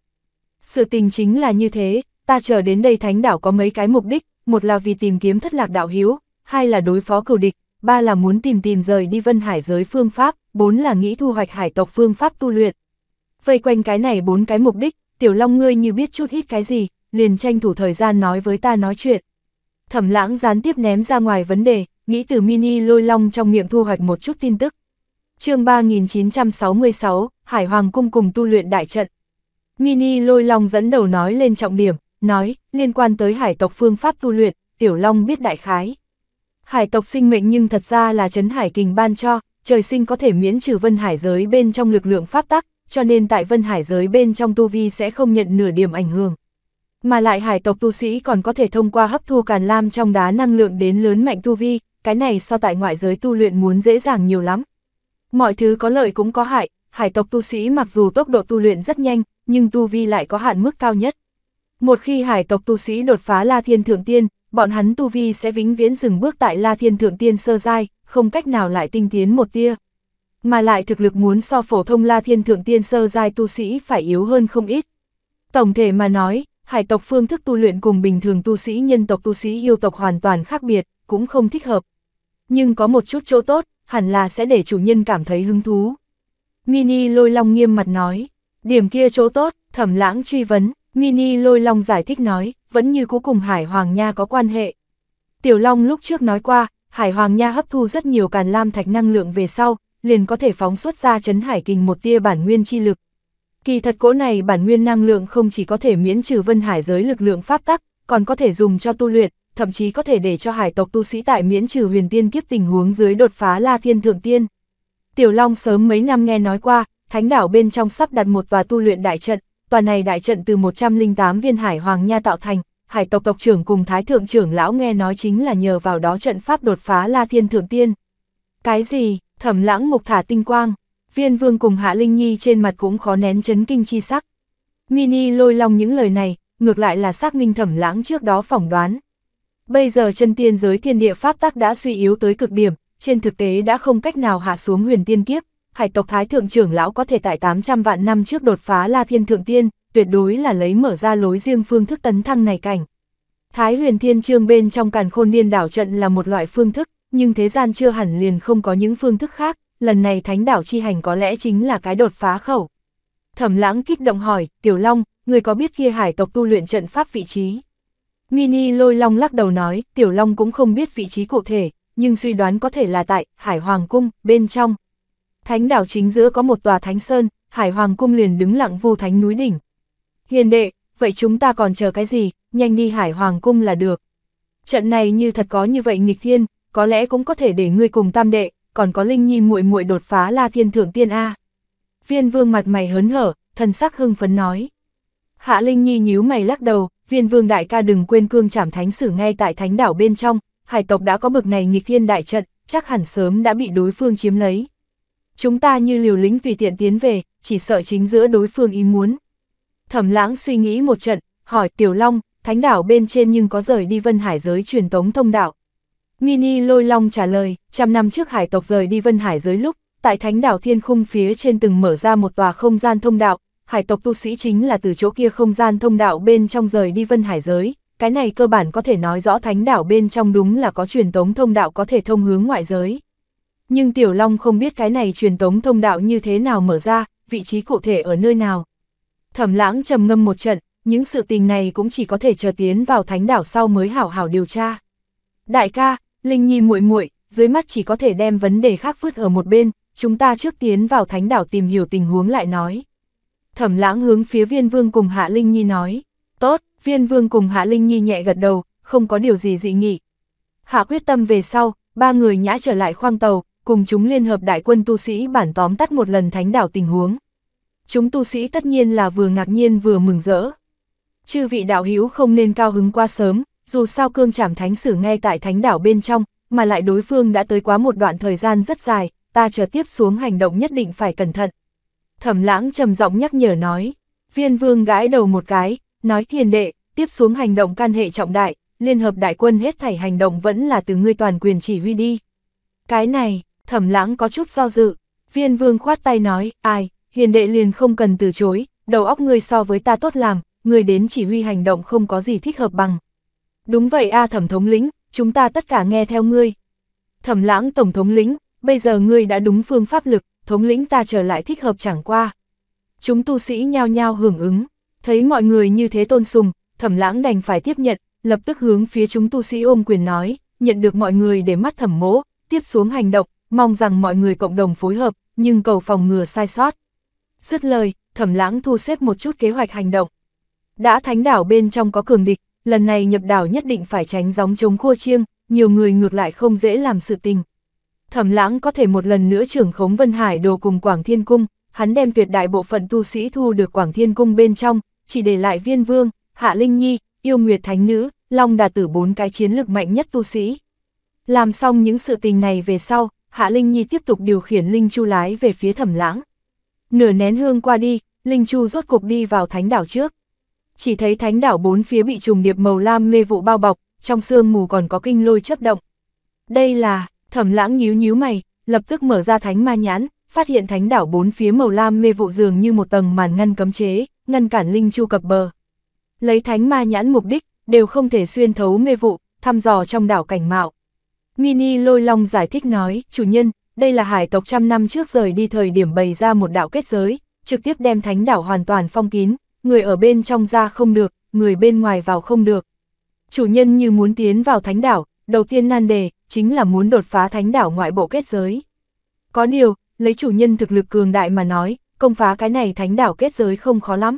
Sự tình chính là như thế, ta chờ đến đây thánh đảo có mấy cái mục đích, một là vì tìm kiếm thất lạc đạo hiếu, hai là đối phó cửu địch, ba là muốn tìm tìm rời đi vân hải giới phương pháp, bốn là nghĩ thu hoạch hải tộc phương pháp tu luyện. Vây quanh cái này bốn cái mục đích, tiểu long ngươi như biết chút ít cái gì, liền tranh thủ thời gian nói với ta nói chuyện. Thẩm lãng gián tiếp ném ra ngoài vấn đề, nghĩ từ mini lôi long trong miệng thu hoạch một chút tin tức. chương 3966, Hải Hoàng Cung cùng tu luyện đại trận. Mini lôi long dẫn đầu nói lên trọng điểm, nói, liên quan tới hải tộc phương pháp tu luyện, tiểu long biết đại khái. Hải tộc sinh mệnh nhưng thật ra là chấn hải kình ban cho, trời sinh có thể miễn trừ vân hải giới bên trong lực lượng pháp tắc, cho nên tại vân hải giới bên trong tu vi sẽ không nhận nửa điểm ảnh hưởng. Mà lại hải tộc tu sĩ còn có thể thông qua hấp thu càn lam trong đá năng lượng đến lớn mạnh tu vi, cái này so tại ngoại giới tu luyện muốn dễ dàng nhiều lắm. Mọi thứ có lợi cũng có hại, hải tộc tu sĩ mặc dù tốc độ tu luyện rất nhanh, nhưng tu vi lại có hạn mức cao nhất. Một khi hải tộc tu sĩ đột phá La Thiên Thượng Tiên, bọn hắn tu vi sẽ vĩnh viễn dừng bước tại La Thiên Thượng Tiên sơ giai, không cách nào lại tinh tiến một tia. Mà lại thực lực muốn so phổ thông La Thiên Thượng Tiên sơ giai tu sĩ phải yếu hơn không ít. Tổng thể mà nói, hải tộc phương thức tu luyện cùng bình thường tu sĩ nhân tộc tu sĩ yêu tộc hoàn toàn khác biệt, cũng không thích hợp, nhưng có một chút chỗ tốt, hẳn là sẽ để chủ nhân cảm thấy hứng thú. Mini lôi long nghiêm mặt nói, điểm kia chỗ tốt, thẩm lãng truy vấn, Mini lôi long giải thích nói, vẫn như cũ cùng Hải Hoàng Nha có quan hệ. Tiểu Long lúc trước nói qua, Hải Hoàng Nha hấp thu rất nhiều càn lam thạch năng lượng về sau, liền có thể phóng xuất ra chấn hải kình một tia bản nguyên chi lực. Kỳ thật cỗ này bản nguyên năng lượng không chỉ có thể miễn trừ vân hải giới lực lượng pháp tắc, còn có thể dùng cho tu luyện, thậm chí có thể để cho hải tộc tu sĩ tại miễn trừ huyền tiên kiếp tình huống dưới đột phá la thiên thượng tiên. Tiểu Long sớm mấy năm nghe nói qua, thánh đảo bên trong sắp đặt một tòa tu luyện đại trận, tòa này đại trận từ 108 viên hải hoàng nha tạo thành, hải tộc tộc trưởng cùng thái thượng trưởng lão nghe nói chính là nhờ vào đó trận pháp đột phá la thiên thượng tiên. Cái gì, thẩm lãng mục thả tinh quang, viên vương cùng hạ linh nhi trên mặt cũng khó nén chấn kinh chi sắc. Mini lôi long những lời này, ngược lại là xác minh thẩm lãng trước đó phỏng đoán, Bây giờ chân tiên giới thiên địa pháp tắc đã suy yếu tới cực điểm, trên thực tế đã không cách nào hạ xuống huyền tiên kiếp, hải tộc thái thượng trưởng lão có thể tại 800 vạn năm trước đột phá la thiên thượng tiên, tuyệt đối là lấy mở ra lối riêng phương thức tấn thăng này cảnh. Thái huyền thiên trương bên trong càn khôn niên đảo trận là một loại phương thức, nhưng thế gian chưa hẳn liền không có những phương thức khác, lần này thánh đảo chi hành có lẽ chính là cái đột phá khẩu. Thẩm lãng kích động hỏi, Tiểu Long, người có biết kia hải tộc tu luyện trận pháp vị trí? Mini lôi long lắc đầu nói, tiểu long cũng không biết vị trí cụ thể, nhưng suy đoán có thể là tại Hải Hoàng Cung, bên trong. Thánh đảo chính giữa có một tòa thánh sơn, Hải Hoàng Cung liền đứng lặng vu thánh núi đỉnh. Hiền đệ, vậy chúng ta còn chờ cái gì, nhanh đi Hải Hoàng Cung là được. Trận này như thật có như vậy nghịch thiên, có lẽ cũng có thể để ngươi cùng tam đệ, còn có Linh Nhi muội muội đột phá La Thiên Thượng Tiên A. Viên vương mặt mày hớn hở, thần sắc hưng phấn nói. Hạ Linh Nhi nhíu mày lắc đầu, viên vương đại ca đừng quên cương trảm thánh sử ngay tại thánh đảo bên trong, hải tộc đã có bực này nghịch thiên đại trận, chắc hẳn sớm đã bị đối phương chiếm lấy. Chúng ta như liều lính tùy tiện tiến về, chỉ sợ chính giữa đối phương ý muốn. Thẩm lãng suy nghĩ một trận, hỏi Tiểu Long, thánh đảo bên trên nhưng có rời đi vân hải giới truyền tống thông đạo. Mini lôi long trả lời, trăm năm trước hải tộc rời đi vân hải giới lúc, tại thánh đảo thiên khung phía trên từng mở ra một tòa không gian thông đạo, hải tộc tu sĩ chính là từ chỗ kia không gian thông đạo bên trong rời đi vân hải giới, cái này cơ bản có thể nói rõ thánh đảo bên trong đúng là có truyền tống thông đạo có thể thông hướng ngoại giới. Nhưng Tiểu Long không biết cái này truyền tống thông đạo như thế nào mở ra, vị trí cụ thể ở nơi nào. Thẩm lãng trầm ngâm một trận, những sự tình này cũng chỉ có thể chờ tiến vào thánh đảo sau mới hảo hảo điều tra. Đại ca, Linh Nhi muội muội, dưới mắt chỉ có thể đem vấn đề khác vứt ở một bên, chúng ta trước tiến vào thánh đảo tìm hiểu tình huống lại nói thẩm lãng hướng phía viên vương cùng Hạ Linh Nhi nói. Tốt, viên vương cùng Hạ Linh Nhi nhẹ gật đầu, không có điều gì dị nghị. Hạ quyết tâm về sau, ba người nhã trở lại khoang tàu, cùng chúng liên hợp đại quân tu sĩ bản tóm tắt một lần thánh đảo tình huống. Chúng tu sĩ tất nhiên là vừa ngạc nhiên vừa mừng rỡ. Chư vị đạo hữu không nên cao hứng quá sớm, dù sao cương trảm thánh sử ngay tại thánh đảo bên trong, mà lại đối phương đã tới quá một đoạn thời gian rất dài, ta chờ tiếp xuống hành động nhất định phải cẩn thận thẩm lãng trầm giọng nhắc nhở nói. Viên vương gãi đầu một cái, nói hiền đệ, tiếp xuống hành động can hệ trọng đại, liên hợp đại quân hết thảy hành động vẫn là từ ngươi toàn quyền chỉ huy đi. Cái này, thẩm lãng có chút do dự, viên vương khoát tay nói, ai, hiền đệ liền không cần từ chối, đầu óc ngươi so với ta tốt làm, ngươi đến chỉ huy hành động không có gì thích hợp bằng. Đúng vậy a thẩm thống lĩnh, chúng ta tất cả nghe theo ngươi. Thẩm lãng tổng thống lĩnh, bây giờ ngươi đã đúng phương pháp lực, thống lĩnh ta trở lại thích hợp chẳng qua. Chúng tu sĩ nhao nhao hưởng ứng, thấy mọi người như thế tôn sùng, thẩm lãng đành phải tiếp nhận, lập tức hướng phía chúng tu sĩ ôm quyền nói, nhận được mọi người để mắt thẩm mỗ, tiếp xuống hành động, mong rằng mọi người cộng đồng phối hợp, nhưng cầu phòng ngừa sai sót. Dứt lời, thẩm lãng thu xếp một chút kế hoạch hành động. Đã thánh đảo bên trong có cường địch, lần này nhập đảo nhất định phải tránh gióng chống khua chiêng, nhiều người ngược lại không dễ làm sự tình. Thẩm lãng có thể một lần nữa trưởng khống Vân Hải đồ cùng Quảng Thiên Cung, hắn đem tuyệt đại bộ phận tu sĩ thu được Quảng Thiên Cung bên trong, chỉ để lại Viên Vương, Hạ Linh Nhi, Yêu Nguyệt Thánh Nữ, Long Đà Tử bốn cái chiến lực mạnh nhất tu sĩ. Làm xong những sự tình này về sau, Hạ Linh Nhi tiếp tục điều khiển Linh Chu lái về phía thẩm lãng. Nửa nén hương qua đi, Linh Chu rốt cục đi vào thánh đảo trước. Chỉ thấy thánh đảo bốn phía bị trùng điệp màu lam mê vụ bao bọc, trong sương mù còn có kinh lôi chấp động. Đây là, Thẩm lãng nhíu nhíu mày, lập tức mở ra thánh ma nhãn, phát hiện thánh đảo bốn phía màu lam mê vụ dường như một tầng màn ngăn cấm chế, ngăn cản linh chu cập bờ. Lấy thánh ma nhãn mục đích, đều không thể xuyên thấu mê vụ, thăm dò trong đảo cảnh mạo. Mini lôi long giải thích nói, chủ nhân, đây là hải tộc trăm năm trước rời đi thời điểm bày ra một đạo kết giới, trực tiếp đem thánh đảo hoàn toàn phong kín, người ở bên trong ra không được, người bên ngoài vào không được. Chủ nhân như muốn tiến vào thánh đảo, đầu tiên nan đề, chính là muốn đột phá thánh đảo ngoại bộ kết giới. Có điều, lấy chủ nhân thực lực cường đại mà nói, công phá cái này thánh đảo kết giới không khó lắm.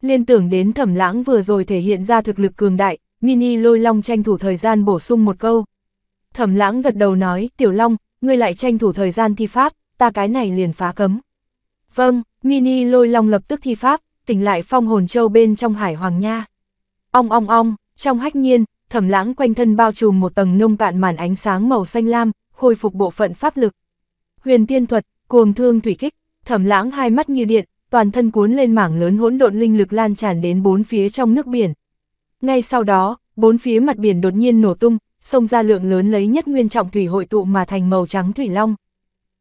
Liên tưởng đến thẩm lãng vừa rồi thể hiện ra thực lực cường đại, mini lôi long tranh thủ thời gian bổ sung một câu. Thẩm lãng gật đầu nói, tiểu long, ngươi lại tranh thủ thời gian thi pháp, ta cái này liền phá cấm. Vâng, mini lôi long lập tức thi pháp, tỉnh lại phong hồn châu bên trong hải hoàng nha. Ong ong ong, trong hách nhiên, thẩm lãng quanh thân bao trùm một tầng nông cạn màn ánh sáng màu xanh lam, khôi phục bộ phận pháp lực. Huyền tiên thuật, cuồng thương thủy kích, thẩm lãng hai mắt như điện, toàn thân cuốn lên mảng lớn hỗn độn linh lực lan tràn đến bốn phía trong nước biển. Ngay sau đó, bốn phía mặt biển đột nhiên nổ tung, xông ra lượng lớn lấy nhất nguyên trọng thủy hội tụ mà thành màu trắng thủy long.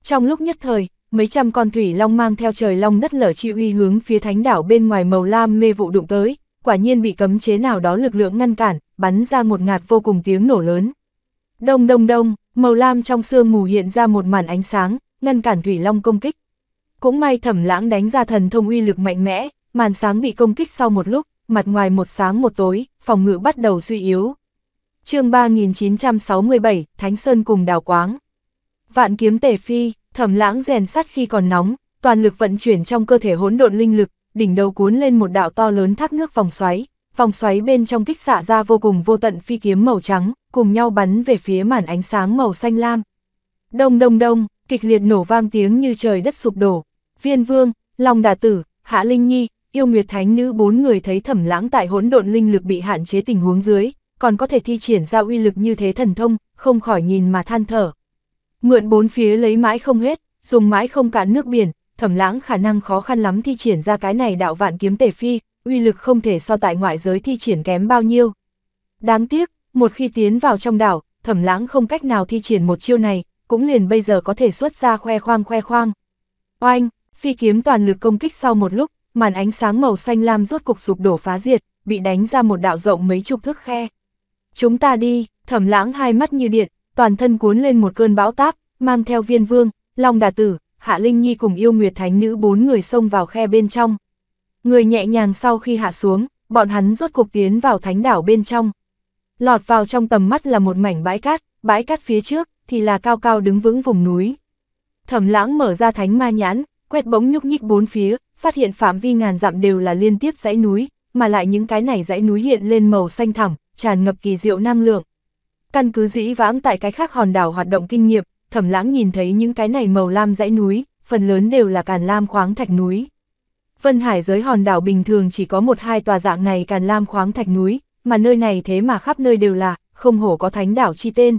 Trong lúc nhất thời, mấy trăm con thủy long mang theo trời long đất lở chi uy hướng phía thánh đảo bên ngoài màu lam mê vụ đụng tới, quả nhiên bị cấm chế nào đó lực lượng ngăn cản, bắn ra một ngạt vô cùng tiếng nổ lớn. Đông đông đông, màu lam trong sương mù hiện ra một màn ánh sáng, ngăn cản Thủy Long công kích. Cũng may thẩm lãng đánh ra thần thông uy lực mạnh mẽ, màn sáng bị công kích sau một lúc, mặt ngoài một sáng một tối, phòng ngự bắt đầu suy yếu. chương 3967, Thánh Sơn cùng đào quáng. Vạn kiếm tể phi, thẩm lãng rèn sắt khi còn nóng, toàn lực vận chuyển trong cơ thể hỗn độn linh lực, đỉnh đầu cuốn lên một đạo to lớn thác nước vòng xoáy, vòng xoáy bên trong kích xạ ra vô cùng vô tận phi kiếm màu trắng, cùng nhau bắn về phía màn ánh sáng màu xanh lam. Đông đông đông, kịch liệt nổ vang tiếng như trời đất sụp đổ. Viên Vương, Long Đà Tử, Hạ Linh Nhi, Yêu Nguyệt Thánh Nữ bốn người thấy thẩm lãng tại hỗn độn linh lực bị hạn chế tình huống dưới, còn có thể thi triển ra uy lực như thế thần thông, không khỏi nhìn mà than thở. Mượn bốn phía lấy mãi không hết, dùng mãi không cả nước biển, thẩm lãng khả năng khó khăn lắm thi triển ra cái này đạo vạn kiếm tể phi, uy lực không thể so tại ngoại giới thi triển kém bao nhiêu. Đáng tiếc, một khi tiến vào trong đảo, thẩm lãng không cách nào thi triển một chiêu này, cũng liền bây giờ có thể xuất ra khoe khoang khoe khoang. Oanh, phi kiếm toàn lực công kích sau một lúc, màn ánh sáng màu xanh lam rốt cục sụp đổ phá diệt, bị đánh ra một đạo rộng mấy chục thước khe. Chúng ta đi, thẩm lãng hai mắt như điện, toàn thân cuốn lên một cơn bão táp, mang theo viên vương, long đà tử, Hạ Linh Nhi cùng yêu Nguyệt Thánh Nữ bốn người xông vào khe bên trong. Người nhẹ nhàng sau khi hạ xuống, bọn hắn rốt cục tiến vào thánh đảo bên trong. Lọt vào trong tầm mắt là một mảnh bãi cát, bãi cát phía trước thì là cao cao đứng vững vùng núi. Thẩm lãng mở ra thánh ma nhãn, quét bóng nhúc nhích bốn phía, phát hiện phạm vi ngàn dặm đều là liên tiếp dãy núi, mà lại những cái này dãy núi hiện lên màu xanh thẳm, tràn ngập kỳ diệu năng lượng. Căn cứ dĩ vãng tại cái khác hòn đảo hoạt động kinh nghiệm, thẩm lãng nhìn thấy những cái này màu lam dãy núi, phần lớn đều là càn lam khoáng thạch núi. Vân Hải giới hòn đảo bình thường chỉ có một hai tòa dạng này càn lam khoáng thạch núi, mà nơi này thế mà khắp nơi đều là, không hổ có thánh đảo chi tên.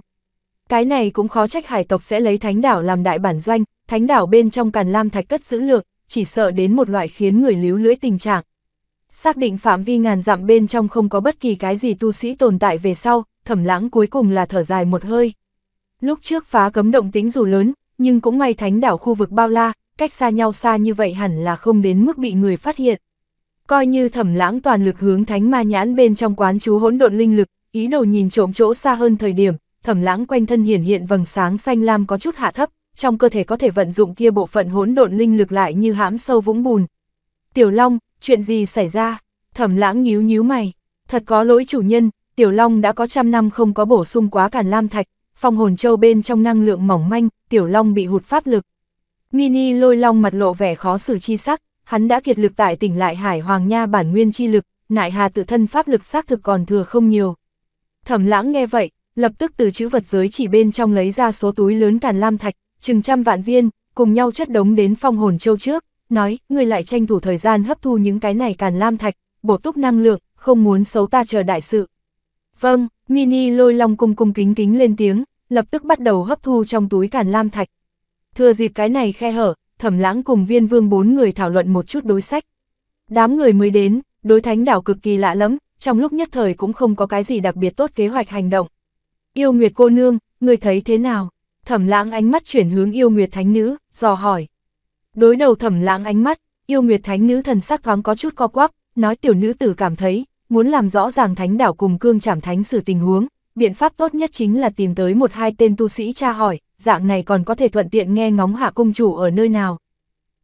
Cái này cũng khó trách hải tộc sẽ lấy thánh đảo làm đại bản doanh, thánh đảo bên trong càn lam thạch cất giữ lượng, chỉ sợ đến một loại khiến người líu lưỡi tình trạng. Xác định phạm vi ngàn dặm bên trong không có bất kỳ cái gì tu sĩ tồn tại về sau, thẩm lãng cuối cùng là thở dài một hơi. Lúc trước phá cấm động tính dù lớn, nhưng cũng may thánh đảo khu vực bao la, cách xa nhau xa như vậy hẳn là không đến mức bị người phát hiện. Coi như thẩm lãng toàn lực hướng thánh ma nhãn bên trong quán chú hỗn độn linh lực, ý đồ nhìn trộm chỗ xa hơn thời điểm, thẩm lãng quanh thân hiển hiện vầng sáng xanh lam có chút hạ thấp, trong cơ thể có thể vận dụng kia bộ phận hỗn độn linh lực lại như hãm sâu vũng bùn. Tiểu Long, chuyện gì xảy ra? Thẩm lãng nhíu nhíu mày. Thật có lỗi chủ nhân, Tiểu Long đã có trăm năm không có bổ sung quá cản lam thạch, phong hồn châu bên trong năng lượng mỏng manh, tiểu long bị hụt pháp lực. Mini lôi long mặt lộ vẻ khó xử chi sắc, hắn đã kiệt lực tại tỉnh lại hải hoàng nha bản nguyên chi lực, nại hà tự thân pháp lực xác thực còn thừa không nhiều. Thẩm lãng nghe vậy, lập tức từ chữ vật giới chỉ bên trong lấy ra số túi lớn càn lam thạch, chừng trăm vạn viên, cùng nhau chất đống đến phong hồn châu trước, nói, người lại tranh thủ thời gian hấp thu những cái này càn lam thạch, bổ túc năng lượng, không muốn xấu ta chờ đại sự. Vâng, mini lôi long cung cung kính kính lên tiếng, lập tức bắt đầu hấp thu trong túi càn lam thạch. Thừa dịp cái này khe hở, thẩm lãng cùng viên vương bốn người thảo luận một chút đối sách. Đám người mới đến, đối thánh đảo cực kỳ lạ lắm, trong lúc nhất thời cũng không có cái gì đặc biệt tốt kế hoạch hành động. Yêu Nguyệt cô nương, người thấy thế nào? Thẩm lãng ánh mắt chuyển hướng yêu Nguyệt thánh nữ, dò hỏi. Đối đầu thẩm lãng ánh mắt, yêu Nguyệt thánh nữ thần sắc thoáng có chút co quắp, nói tiểu nữ tử cảm thấy, muốn làm rõ ràng thánh đảo cùng cương trảm thánh sử tình huống, biện pháp tốt nhất chính là tìm tới một hai tên tu sĩ tra hỏi, dạng này còn có thể thuận tiện nghe ngóng hạ cung chủ ở nơi nào.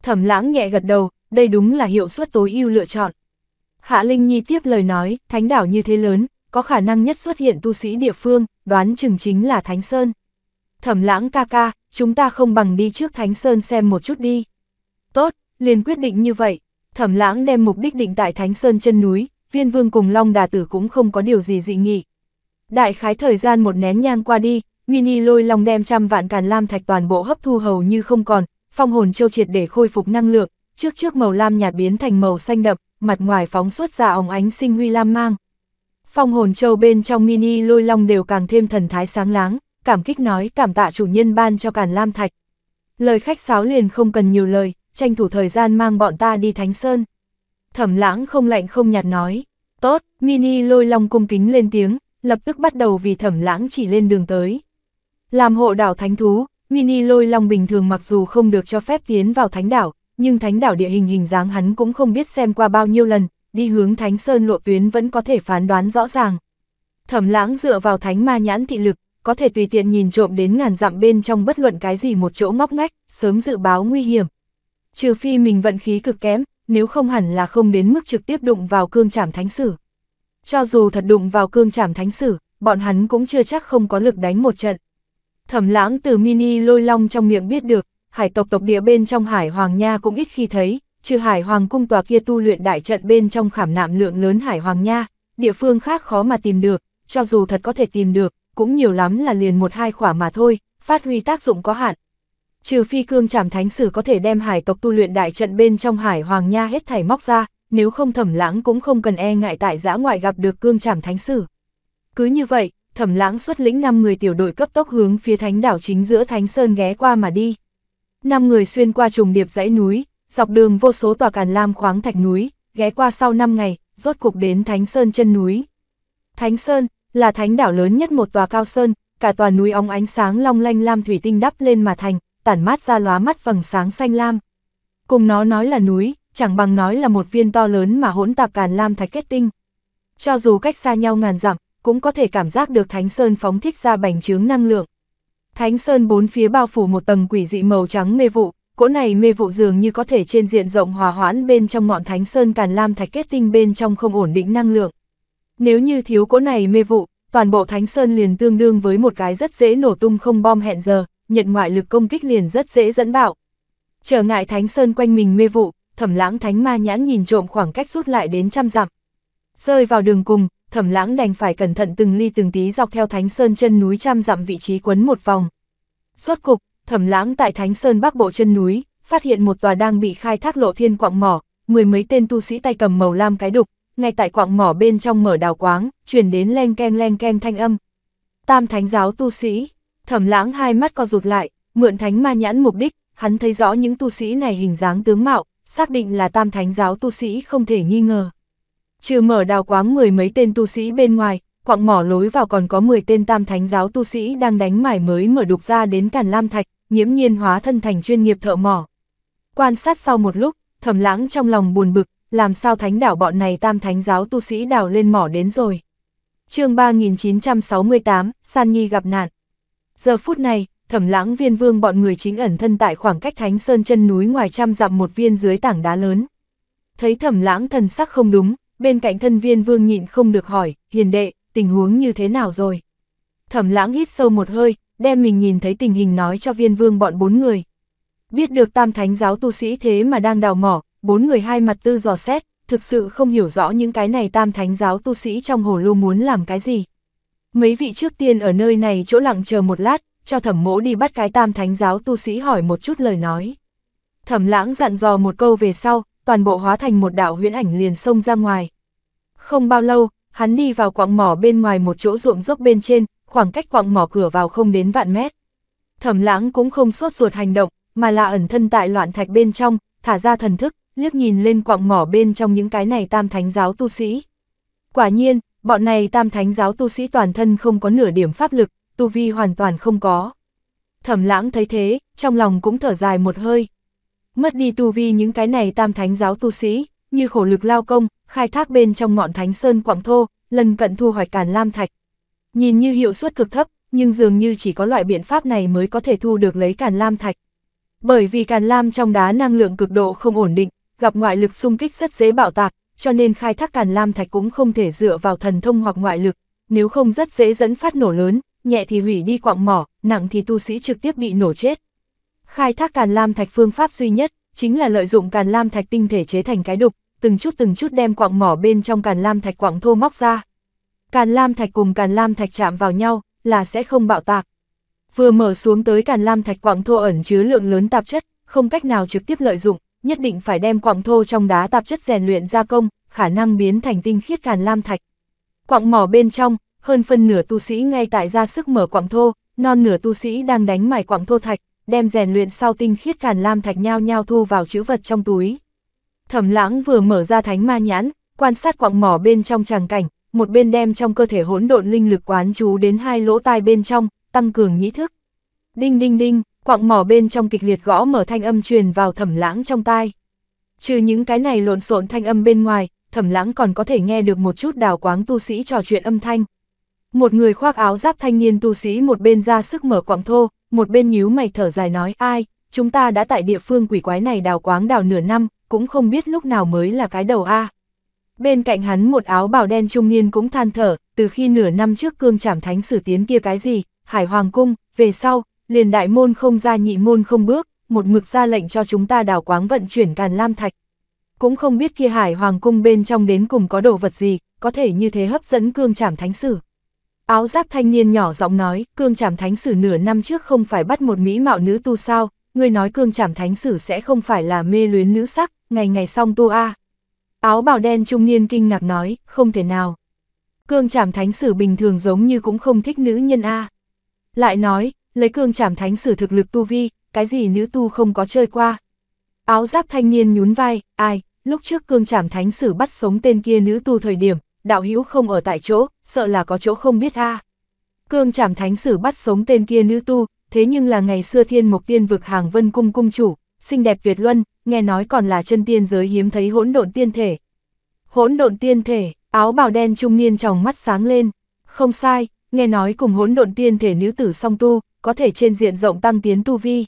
Thẩm lãng nhẹ gật đầu, đây đúng là hiệu suất tối ưu lựa chọn. Hạ Linh Nhi tiếp lời nói, thánh đảo như thế lớn, có khả năng nhất xuất hiện tu sĩ địa phương, đoán chừng chính là Thánh Sơn. Thẩm lãng ca ca, chúng ta không bằng đi trước Thánh Sơn xem một chút đi. Tốt, liền quyết định như vậy. Thẩm lãng đem mục đích định tại Thánh Sơn chân núi, viên vương cùng Long Đà Tử cũng không có điều gì dị nghị. Đại khái thời gian một nén nhang qua đi, mini lôi long đem trăm vạn càn lam thạch toàn bộ hấp thu hầu như không còn, phong hồn châu triệt để khôi phục năng lượng, trước trước màu lam nhạt biến thành màu xanh đậm, mặt ngoài phóng xuất ra óng ánh sinh huy lam mang. Phong hồn châu bên trong mini lôi long đều càng thêm thần thái sáng láng, cảm kích nói cảm tạ chủ nhân ban cho càn lam thạch. Lời khách sáo liền không cần nhiều lời, tranh thủ thời gian mang bọn ta đi Thánh Sơn thẩm lãng không lạnh không nhạt nói. Tốt, mini lôi long cung kính lên tiếng, lập tức bắt đầu vì thẩm lãng chỉ lên đường tới. Làm hộ đảo thánh thú, mini lôi long bình thường mặc dù không được cho phép tiến vào thánh đảo, nhưng thánh đảo địa hình hình dáng hắn cũng không biết xem qua bao nhiêu lần, đi hướng thánh sơn lộ tuyến vẫn có thể phán đoán rõ ràng. Thẩm lãng dựa vào thánh ma nhãn thị lực, có thể tùy tiện nhìn trộm đến ngàn dặm bên trong bất luận cái gì một chỗ ngóc ngách, sớm dự báo nguy hiểm. Trừ phi mình vận khí cực kém, nếu không hẳn là không đến mức trực tiếp đụng vào cương trảm thánh sử. Cho dù thật đụng vào cương trảm thánh sử, bọn hắn cũng chưa chắc không có lực đánh một trận. Thẩm lãng từ mini lôi long trong miệng biết được, hải tộc tộc địa bên trong hải hoàng nha cũng ít khi thấy, trừ hải hoàng cung tòa kia tu luyện đại trận bên trong khảm nạm lượng lớn hải hoàng nha, địa phương khác khó mà tìm được, cho dù thật có thể tìm được, cũng nhiều lắm là liền một hai khỏa mà thôi, phát huy tác dụng có hạn, trừ phi cương trảm thánh sử có thể đem hải tộc tu luyện đại trận bên trong hải hoàng nha hết thảy móc ra, nếu không thẩm lãng cũng không cần e ngại tại giã ngoại gặp được cương trảm thánh sử. Cứ như vậy, thẩm lãng xuất lĩnh năm người tiểu đội cấp tốc hướng phía thánh đảo chính giữa thánh sơn ghé qua mà đi. năm người xuyên qua trùng điệp dãy núi, dọc đường vô số tòa càn lam khoáng thạch núi, ghé qua sau năm ngày, rốt cục đến thánh sơn chân núi. Thánh sơn là thánh đảo lớn nhất một tòa cao sơn, cả tòa núi óng ánh sáng long lanh lam thủy tinh đắp lên mà thành, tản mát ra lóa mắt vầng sáng xanh lam. Cùng nó nói là núi, chẳng bằng nói là một viên to lớn mà hỗn tạp càn lam thạch kết tinh. Cho dù cách xa nhau ngàn dặm, cũng có thể cảm giác được Thánh Sơn phóng thích ra bành trướng năng lượng. Thánh Sơn bốn phía bao phủ một tầng quỷ dị màu trắng mê vụ, cỗ này mê vụ dường như có thể trên diện rộng hòa hoãn bên trong ngọn Thánh Sơn càn lam thạch kết tinh bên trong không ổn định năng lượng. Nếu như thiếu cỗ này mê vụ, toàn bộ Thánh Sơn liền tương đương với một cái rất dễ nổ tung không bom hẹn giờ, nhận ngoại lực công kích liền rất dễ dẫn bạo. Trở ngại Thánh Sơn quanh mình mê vụ, thẩm lãng Thánh Ma nhãn nhìn trộm khoảng cách rút lại đến trăm dặm. Rơi vào đường cùng, thẩm lãng đành phải cẩn thận từng ly từng tí dọc theo Thánh Sơn chân núi trăm dặm vị trí quấn một vòng. Rốt cục, thẩm lãng tại Thánh Sơn bắc bộ chân núi, phát hiện một tòa đang bị khai thác lộ thiên quạng mỏ, mười mấy tên tu sĩ tay cầm màu lam cái đục, ngay tại quạng mỏ bên trong mở đào quáng, truyền đến len keng len keng thanh âm. Tam thánh giáo tu sĩ, Thẩm lãng hai mắt co rụt lại, mượn thánh ma nhãn mục đích, hắn thấy rõ những tu sĩ này hình dáng tướng mạo, xác định là tam thánh giáo tu sĩ không thể nghi ngờ. Trừ mở đào quáng mười mấy tên tu sĩ bên ngoài, quặng mỏ lối vào còn có 10 tên tam thánh giáo tu sĩ đang đánh mải mới mở đục ra đến càn lam thạch, nhiễm nhiên hóa thân thành chuyên nghiệp thợ mỏ. Quan sát sau một lúc, thẩm lãng trong lòng buồn bực, làm sao thánh đảo bọn này tam thánh giáo tu sĩ đào lên mỏ đến rồi. chương 3968, San Nhi gặp nạn. Giờ phút này, thẩm lãng viên vương bọn người chính ẩn thân tại khoảng cách thánh sơn chân núi ngoài trăm dặm một viên dưới tảng đá lớn. Thấy thẩm lãng thần sắc không đúng, bên cạnh thân viên vương nhịn không được hỏi, hiền đệ, tình huống như thế nào rồi? Thẩm lãng hít sâu một hơi, đem mình nhìn thấy tình hình nói cho viên vương bọn bốn người. Biết được tam thánh giáo tu sĩ thế mà đang đào mỏ, bốn người hai mặt tư dò xét, thực sự không hiểu rõ những cái này tam thánh giáo tu sĩ trong hồ lô muốn làm cái gì. Mấy vị trước tiên ở nơi này chỗ lặng chờ một lát, cho thẩm mỗ đi bắt cái tam thánh giáo tu sĩ hỏi một chút lời nói. Thẩm lãng dặn dò một câu về sau, toàn bộ hóa thành một đạo huyễn ảnh liền xông ra ngoài. Không bao lâu, hắn đi vào quạng mỏ bên ngoài một chỗ ruộng dốc bên trên, khoảng cách quạng mỏ cửa vào không đến vạn mét. Thẩm lãng cũng không sốt ruột hành động, mà là ẩn thân tại loạn thạch bên trong, thả ra thần thức, liếc nhìn lên quạng mỏ bên trong những cái này tam thánh giáo tu sĩ. Quả nhiên, Bọn này tam thánh giáo tu sĩ toàn thân không có nửa điểm pháp lực, tu vi hoàn toàn không có. Thẩm lãng thấy thế, trong lòng cũng thở dài một hơi. Mất đi tu vi những cái này tam thánh giáo tu sĩ, như khổ lực lao công, khai thác bên trong ngọn thánh sơn quảng thô, lần cận thu hoạch càn lam thạch. Nhìn như hiệu suất cực thấp, nhưng dường như chỉ có loại biện pháp này mới có thể thu được lấy càn lam thạch. Bởi vì càn lam trong đá năng lượng cực độ không ổn định, gặp ngoại lực xung kích rất dễ bạo tạc, cho nên khai thác càn lam thạch cũng không thể dựa vào thần thông hoặc ngoại lực, nếu không rất dễ dẫn phát nổ lớn, nhẹ thì hủy đi quạng mỏ, nặng thì tu sĩ trực tiếp bị nổ chết. Khai thác càn lam thạch phương pháp duy nhất, chính là lợi dụng càn lam thạch tinh thể chế thành cái đục, từng chút từng chút đem quạng mỏ bên trong càn lam thạch quạng thô móc ra. Càn lam thạch cùng càn lam thạch chạm vào nhau, là sẽ không bạo tạc. Vừa mở xuống tới càn lam thạch quạng thô ẩn chứa lượng lớn tạp chất, không cách nào trực tiếp lợi dụng, nhất định phải đem quặng thô trong đá tạp chất rèn luyện gia công, khả năng biến thành tinh khiết càn lam thạch. Quặng mỏ bên trong, hơn phân nửa tu sĩ ngay tại ra sức mở quặng thô, non nửa tu sĩ đang đánh mài quặng thô thạch, đem rèn luyện sau tinh khiết càn lam thạch nhau nhau thu vào chữ vật trong túi. Thẩm lãng vừa mở ra thánh ma nhãn, quan sát quặng mỏ bên trong tràng cảnh, một bên đem trong cơ thể hỗn độn linh lực quán chú đến hai lỗ tai bên trong, tăng cường nhĩ thức. Đinh đinh đinh, quặng mỏ bên trong kịch liệt gõ mở thanh âm truyền vào thẩm lãng trong tai. Trừ những cái này lộn xộn thanh âm bên ngoài, thẩm lãng còn có thể nghe được một chút đào quáng tu sĩ trò chuyện âm thanh. Một người khoác áo giáp thanh niên tu sĩ một bên ra sức mở quặng thô, một bên nhíu mày thở dài nói ai, chúng ta đã tại địa phương quỷ quái này đào quáng đào nửa năm, cũng không biết lúc nào mới là cái đầu a. Bên cạnh hắn một áo bào đen trung niên cũng than thở, từ khi nửa năm trước cương trảm thánh sử tiến kia cái gì, hải hoàng cung, về sau, liền đại môn không ra nhị môn không bước, một mực ra lệnh cho chúng ta đào quáng vận chuyển càn lam thạch. Cũng không biết kia hải hoàng cung bên trong đến cùng có đồ vật gì, có thể như thế hấp dẫn cương trảm thánh sử. Áo giáp thanh niên nhỏ giọng nói, cương trảm thánh sử nửa năm trước không phải bắt một mỹ mạo nữ tu sao, người nói cương trảm thánh sử sẽ không phải là mê luyến nữ sắc, ngày ngày song tu a Áo bào đen trung niên kinh ngạc nói, không thể nào. Cương trảm thánh sử bình thường giống như cũng không thích nữ nhân a Lại nói, lấy cương trảm thánh sử thực lực tu vi, cái gì nữ tu không có chơi qua. Áo giáp thanh niên nhún vai, ai, lúc trước cương trảm thánh sử bắt sống tên kia nữ tu thời điểm, đạo hữu không ở tại chỗ, sợ là có chỗ không biết a. À. Cương trảm thánh sử bắt sống tên kia nữ tu, thế nhưng là ngày xưa thiên mục tiên vực hàng vân cung cung chủ, xinh đẹp việt luân, nghe nói còn là chân tiên giới hiếm thấy hỗn độn tiên thể. Hỗn độn tiên thể, áo bào đen trung niên tròng mắt sáng lên, không sai, nghe nói cùng hỗn độn tiên thể nữ tử song tu, có thể trên diện rộng tăng tiến tu vi.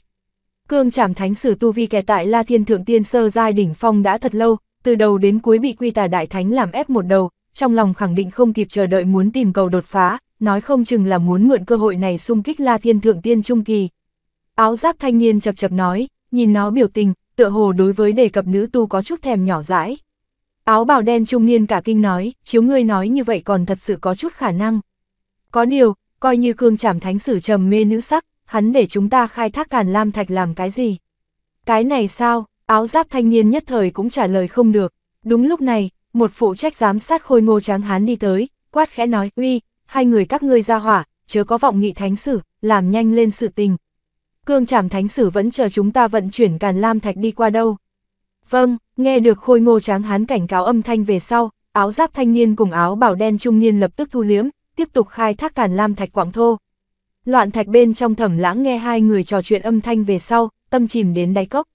Cương Trảm Thánh Sử tu vi kẻ tại La Thiên Thượng Tiên Sơ Giai Đỉnh Phong đã thật lâu, từ đầu đến cuối bị quy tà Đại Thánh làm ép một đầu, trong lòng khẳng định không kịp chờ đợi muốn tìm cầu đột phá, nói không chừng là muốn mượn cơ hội này xung kích La Thiên Thượng Tiên Trung Kỳ. Áo giáp thanh niên chật chật nói, nhìn nó biểu tình, tựa hồ đối với đề cập nữ tu có chút thèm nhỏ dãi. Áo bào đen trung niên cả kinh nói, chiếu ngươi nói như vậy còn thật sự có chút khả năng. Có điều, coi như cương trảm thánh sử trầm mê nữ sắc, hắn để chúng ta khai thác càn lam thạch làm cái gì? Cái này sao? Áo giáp thanh niên nhất thời cũng trả lời không được. Đúng lúc này, một phụ trách giám sát khôi ngô tráng hán đi tới, quát khẽ nói, uy, hai người các ngươi ra hỏa, chớ có vọng nghị thánh sử, làm nhanh lên sự tình. Cương trảm thánh sử vẫn chờ chúng ta vận chuyển càn lam thạch đi qua đâu. Vâng, nghe được khôi ngô tráng hán cảnh cáo âm thanh về sau, áo giáp thanh niên cùng áo bảo đen trung niên lập tức thu liếm, tiếp tục khai thác Càn Lam Thạch Quảng Thô. Loạn thạch bên trong thẩm lãng nghe hai người trò chuyện âm thanh về sau, tâm chìm đến đáy cốc.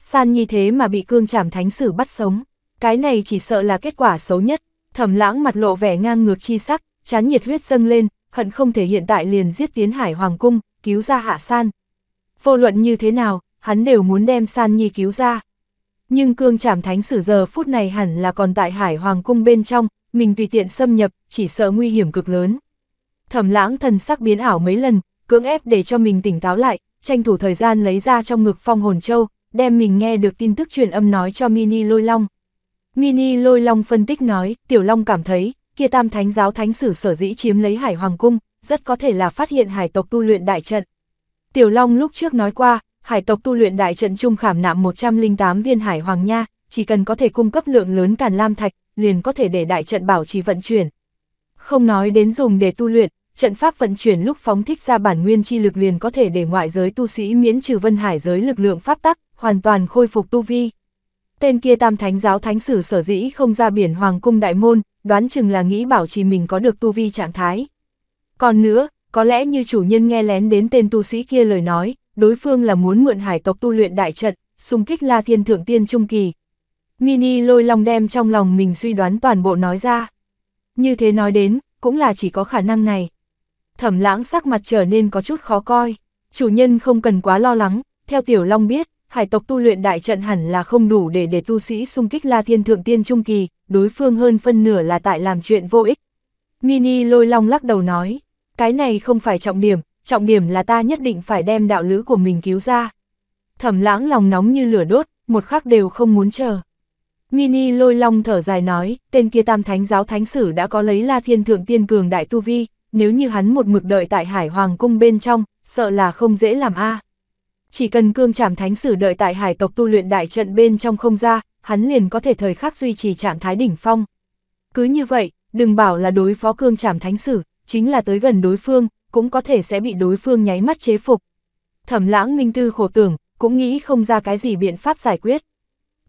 San Nhi thế mà bị cương trảm thánh sử bắt sống, cái này chỉ sợ là kết quả xấu nhất. Thẩm lãng mặt lộ vẻ ngang ngược chi sắc, chán nhiệt huyết dâng lên, hận không thể hiện tại liền giết tiến hải hoàng cung, cứu ra hạ San. Vô luận như thế nào, hắn đều muốn đem San Nhi cứu ra. Nhưng cương trảm thánh sử giờ phút này hẳn là còn tại hải hoàng cung bên trong, mình tùy tiện xâm nhập, chỉ sợ nguy hiểm cực lớn. Thẩm lãng thần sắc biến ảo mấy lần, cưỡng ép để cho mình tỉnh táo lại, tranh thủ thời gian lấy ra trong ngực phong hồn châu, đem mình nghe được tin tức truyền âm nói cho Mini Lôi Long. Mini Lôi Long phân tích nói, Tiểu Long cảm thấy, kia tam thánh giáo thánh sử sở dĩ chiếm lấy hải hoàng cung, rất có thể là phát hiện hải tộc tu luyện đại trận. Tiểu Long lúc trước nói qua, hải tộc tu luyện đại trận trung khảm nạm 108 viên hải hoàng nha, chỉ cần có thể cung cấp lượng lớn càn lam thạch, liền có thể để đại trận bảo trì vận chuyển. Không nói đến dùng để tu luyện, trận pháp vận chuyển lúc phóng thích ra bản nguyên chi lực liền có thể để ngoại giới tu sĩ miễn trừ vân hải giới lực lượng pháp tắc, hoàn toàn khôi phục tu vi. Tên kia tam thánh giáo thánh sử sở dĩ không ra biển hoàng cung đại môn, đoán chừng là nghĩ bảo trì mình có được tu vi trạng thái. Còn nữa, có lẽ như chủ nhân nghe lén đến tên tu sĩ kia lời nói, đối phương là muốn mượn hải tộc tu luyện đại trận, xung kích la thiên thượng tiên trung kỳ, Mini lôi long đem trong lòng mình suy đoán toàn bộ nói ra. Như thế nói đến, cũng là chỉ có khả năng này. Thẩm lãng sắc mặt trở nên có chút khó coi. Chủ nhân không cần quá lo lắng, theo Tiểu Long biết, hải tộc tu luyện đại trận hẳn là không đủ để để tu sĩ xung kích La Thiên Thượng Tiên Trung Kỳ, đối phương hơn phân nửa là tại làm chuyện vô ích. Mini lôi long lắc đầu nói, cái này không phải trọng điểm, trọng điểm là ta nhất định phải đem đạo lữ của mình cứu ra. Thẩm lãng lòng nóng như lửa đốt, một khắc đều không muốn chờ. Mini lôi long thở dài nói, tên kia tam thánh giáo thánh sử đã có lấy la thiên thượng tiên cường đại tu vi, nếu như hắn một mực đợi tại hải hoàng cung bên trong, sợ là không dễ làm a. Chỉ cần cương trảm thánh sử đợi tại hải tộc tu luyện đại trận bên trong không ra, hắn liền có thể thời khắc duy trì trạng thái đỉnh phong. Cứ như vậy, đừng bảo là đối phó cương trảm thánh sử, chính là tới gần đối phương, cũng có thể sẽ bị đối phương nháy mắt chế phục. Thẩm lãng minh tư khổ tưởng, cũng nghĩ không ra cái gì biện pháp giải quyết.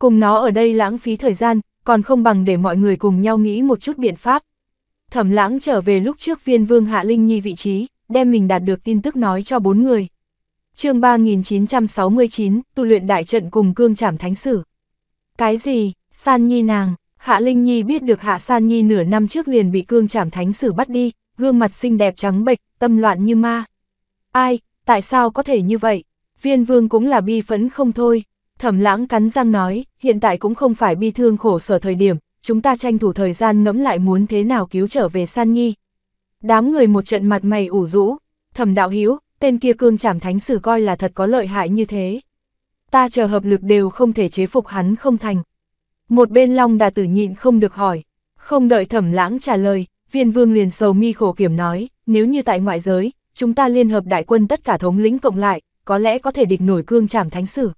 Cùng nó ở đây lãng phí thời gian, còn không bằng để mọi người cùng nhau nghĩ một chút biện pháp. Thẩm lãng trở về lúc trước viên vương Hạ Linh Nhi vị trí, đem mình đạt được tin tức nói cho bốn người. chương 3969, tu luyện đại trận cùng cương trảm thánh sử. Cái gì, San Nhi nàng, Hạ Linh Nhi biết được Hạ San Nhi nửa năm trước liền bị cương trảm thánh sử bắt đi, gương mặt xinh đẹp trắng bệch, tâm loạn như ma. Ai, tại sao có thể như vậy? Viên vương cũng là bi phẫn không thôi. Thẩm lãng cắn răng nói, hiện tại cũng không phải bi thương khổ sở thời điểm, chúng ta tranh thủ thời gian ngẫm lại muốn thế nào cứu trở về san nhi. Đám người một trận mặt mày ủ rũ, thẩm đạo hữu tên kia cương trảm thánh sử coi là thật có lợi hại như thế. Ta chờ hợp lực đều không thể chế phục hắn không thành. Một bên long đà tử nhịn không được hỏi, không đợi thẩm lãng trả lời, viên vương liền sầu mi khổ kiểm nói, nếu như tại ngoại giới, chúng ta liên hợp đại quân tất cả thống lĩnh cộng lại, có lẽ có thể địch nổi cương trảm thánh sử.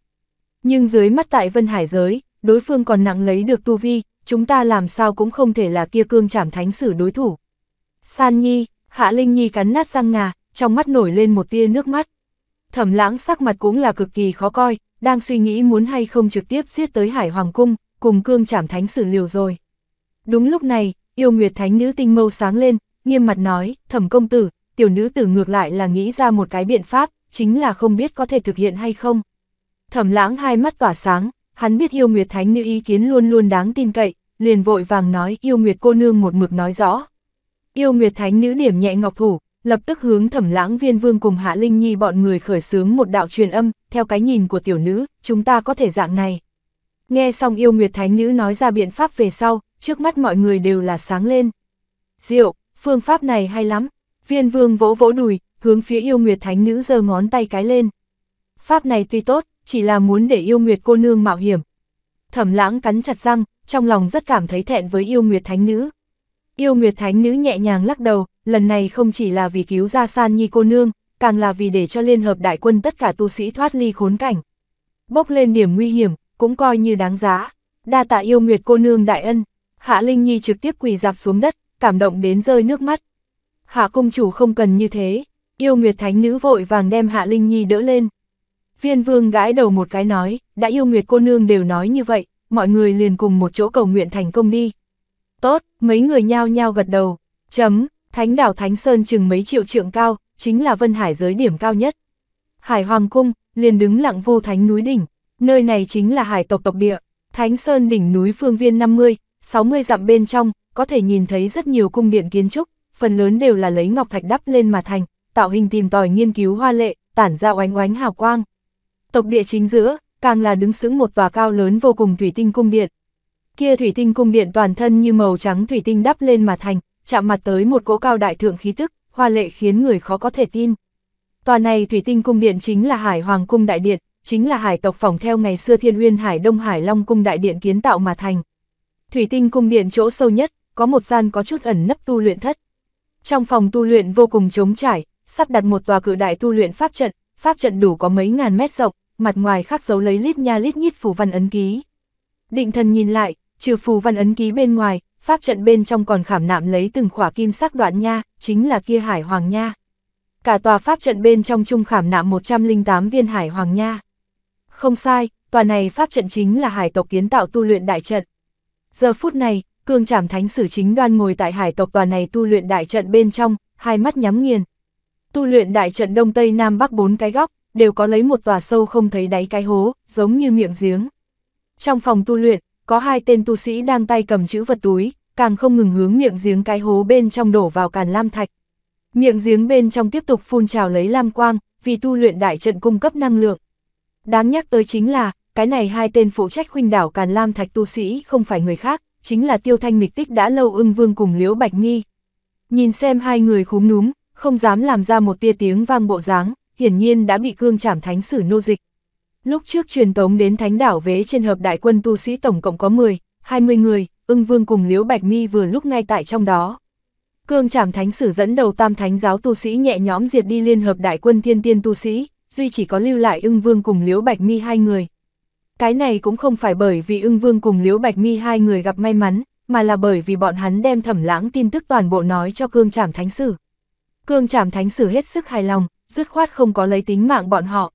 Nhưng dưới mắt tại Vân Hải giới, đối phương còn nặng lấy được tu vi, chúng ta làm sao cũng không thể là kia cương trảm thánh sử đối thủ. San Nhi, Hạ Linh Nhi cắn nát răng ngà, trong mắt nổi lên một tia nước mắt. Thẩm lãng sắc mặt cũng là cực kỳ khó coi, đang suy nghĩ muốn hay không trực tiếp giết tới Hải Hoàng Cung, cùng cương trảm thánh sử liều rồi. Đúng lúc này, yêu nguyệt thánh nữ tinh mâu sáng lên, nghiêm mặt nói, thẩm công tử, tiểu nữ tử ngược lại là nghĩ ra một cái biện pháp, chính là không biết có thể thực hiện hay không. Thẩm lãng hai mắt tỏa sáng, hắn biết yêu Nguyệt Thánh Nữ ý kiến luôn luôn đáng tin cậy, liền vội vàng nói yêu Nguyệt cô nương một mực nói rõ. Yêu Nguyệt Thánh Nữ điểm nhẹ ngọc thủ, lập tức hướng thẩm lãng viên vương cùng Hạ Linh Nhi bọn người khởi sướng một đạo truyền âm, theo cái nhìn của tiểu nữ, chúng ta có thể dạng này. Nghe xong yêu Nguyệt Thánh Nữ nói ra biện pháp về sau, trước mắt mọi người đều là sáng lên. Diệu, phương pháp này hay lắm, viên vương vỗ vỗ đùi, hướng phía yêu Nguyệt Thánh Nữ giơ ngón tay cái lên. Pháp này tuy tốt, chỉ là muốn để yêu nguyệt cô nương mạo hiểm. Thẩm lãng cắn chặt răng, trong lòng rất cảm thấy thẹn với yêu nguyệt thánh nữ. Yêu nguyệt thánh nữ nhẹ nhàng lắc đầu, lần này không chỉ là vì cứu ra san nhi cô nương, càng là vì để cho liên hợp đại quân tất cả tu sĩ thoát ly khốn cảnh. Bốc lên điểm nguy hiểm, cũng coi như đáng giá. Đa tạ yêu nguyệt cô nương đại ân, Hạ Linh Nhi trực tiếp quỳ dạp xuống đất, cảm động đến rơi nước mắt. Hạ công chủ không cần như thế, yêu nguyệt thánh nữ vội vàng đem Hạ Linh Nhi đỡ lên. Viên vương gãi đầu một cái nói, đã yêu nguyệt cô nương đều nói như vậy, mọi người liền cùng một chỗ cầu nguyện thành công đi. Tốt, mấy người nhao nhao gật đầu, chấm, thánh đảo Thánh Sơn chừng mấy triệu trượng cao, chính là vân hải giới điểm cao nhất. Hải Hoàng Cung, liền đứng lặng vô thánh núi đỉnh, nơi này chính là hải tộc tộc địa, Thánh Sơn đỉnh núi phương viên 50, 60 dặm bên trong, có thể nhìn thấy rất nhiều cung điện kiến trúc, phần lớn đều là lấy ngọc thạch đắp lên mà thành, tạo hình tìm tòi nghiên cứu hoa lệ, tản ra oánh oánh hào quang. Tộc địa chính giữa, càng là đứng xứng một tòa cao lớn vô cùng thủy tinh cung điện. Kia thủy tinh cung điện toàn thân như màu trắng thủy tinh đắp lên mà thành, chạm mặt tới một cỗ cao đại thượng khí tức, hoa lệ khiến người khó có thể tin. Tòa này thủy tinh cung điện chính là Hải Hoàng cung đại điện, chính là hải tộc phòng theo ngày xưa Thiên Uyên Hải Đông Hải Long cung đại điện kiến tạo mà thành. Thủy tinh cung điện chỗ sâu nhất, có một gian có chút ẩn nấp tu luyện thất. Trong phòng tu luyện vô cùng trống trải, sắp đặt một tòa cự đại tu luyện pháp trận, pháp trận đủ có mấy ngàn mét rộng, mặt ngoài khắc dấu lấy lít nha lít nhít phù văn ấn ký. Định thần nhìn lại, trừ phù văn ấn ký bên ngoài, pháp trận bên trong còn khảm nạm lấy từng khỏa kim sắc đoạn nha, chính là kia hải hoàng nha. Cả tòa pháp trận bên trong chung khảm nạm 108 viên hải hoàng nha. Không sai, tòa này pháp trận chính là hải tộc kiến tạo tu luyện đại trận. Giờ phút này, cương trảm thánh sử chính đoan ngồi tại hải tộc tòa này tu luyện đại trận bên trong, hai mắt nhắm nghiền. Tu luyện đại trận đông tây nam bắc bốn cái góc, đều có lấy một tòa sâu không thấy đáy cái hố, giống như miệng giếng. Trong phòng tu luyện, có hai tên tu sĩ đang tay cầm chữ vật túi, càng không ngừng hướng miệng giếng cái hố bên trong đổ vào càn lam thạch. Miệng giếng bên trong tiếp tục phun trào lấy lam quang, vì tu luyện đại trận cung cấp năng lượng. Đáng nhắc tới chính là, cái này hai tên phụ trách khuynh đảo càn lam thạch tu sĩ không phải người khác, chính là tiêu thanh mịch tích đã lâu ưng vương cùng liễu bạch nghi. Nhìn xem hai người khúm núm, không dám làm ra một tia tiếng vang bộ dáng, hiển nhiên đã bị cương trảm thánh sử nô dịch. Lúc trước truyền tống đến thánh đảo vế trên hợp đại quân tu sĩ tổng cộng có 10, 20 người, ưng vương cùng Liễu Bạch Mi vừa lúc ngay tại trong đó. Cương trảm thánh sử dẫn đầu tam thánh giáo tu sĩ nhẹ nhõm diệt đi liên hợp đại quân thiên tiên tu sĩ, duy chỉ có lưu lại ưng vương cùng Liễu Bạch Mi hai người. Cái này cũng không phải bởi vì ưng vương cùng Liễu Bạch Mi hai người gặp may mắn, mà là bởi vì bọn hắn đem thẩm lãng tin tức toàn bộ nói cho cương trảm thánh sử. Cương trảm thánh sử hết sức hài lòng, dứt khoát không có lấy tính mạng bọn họ.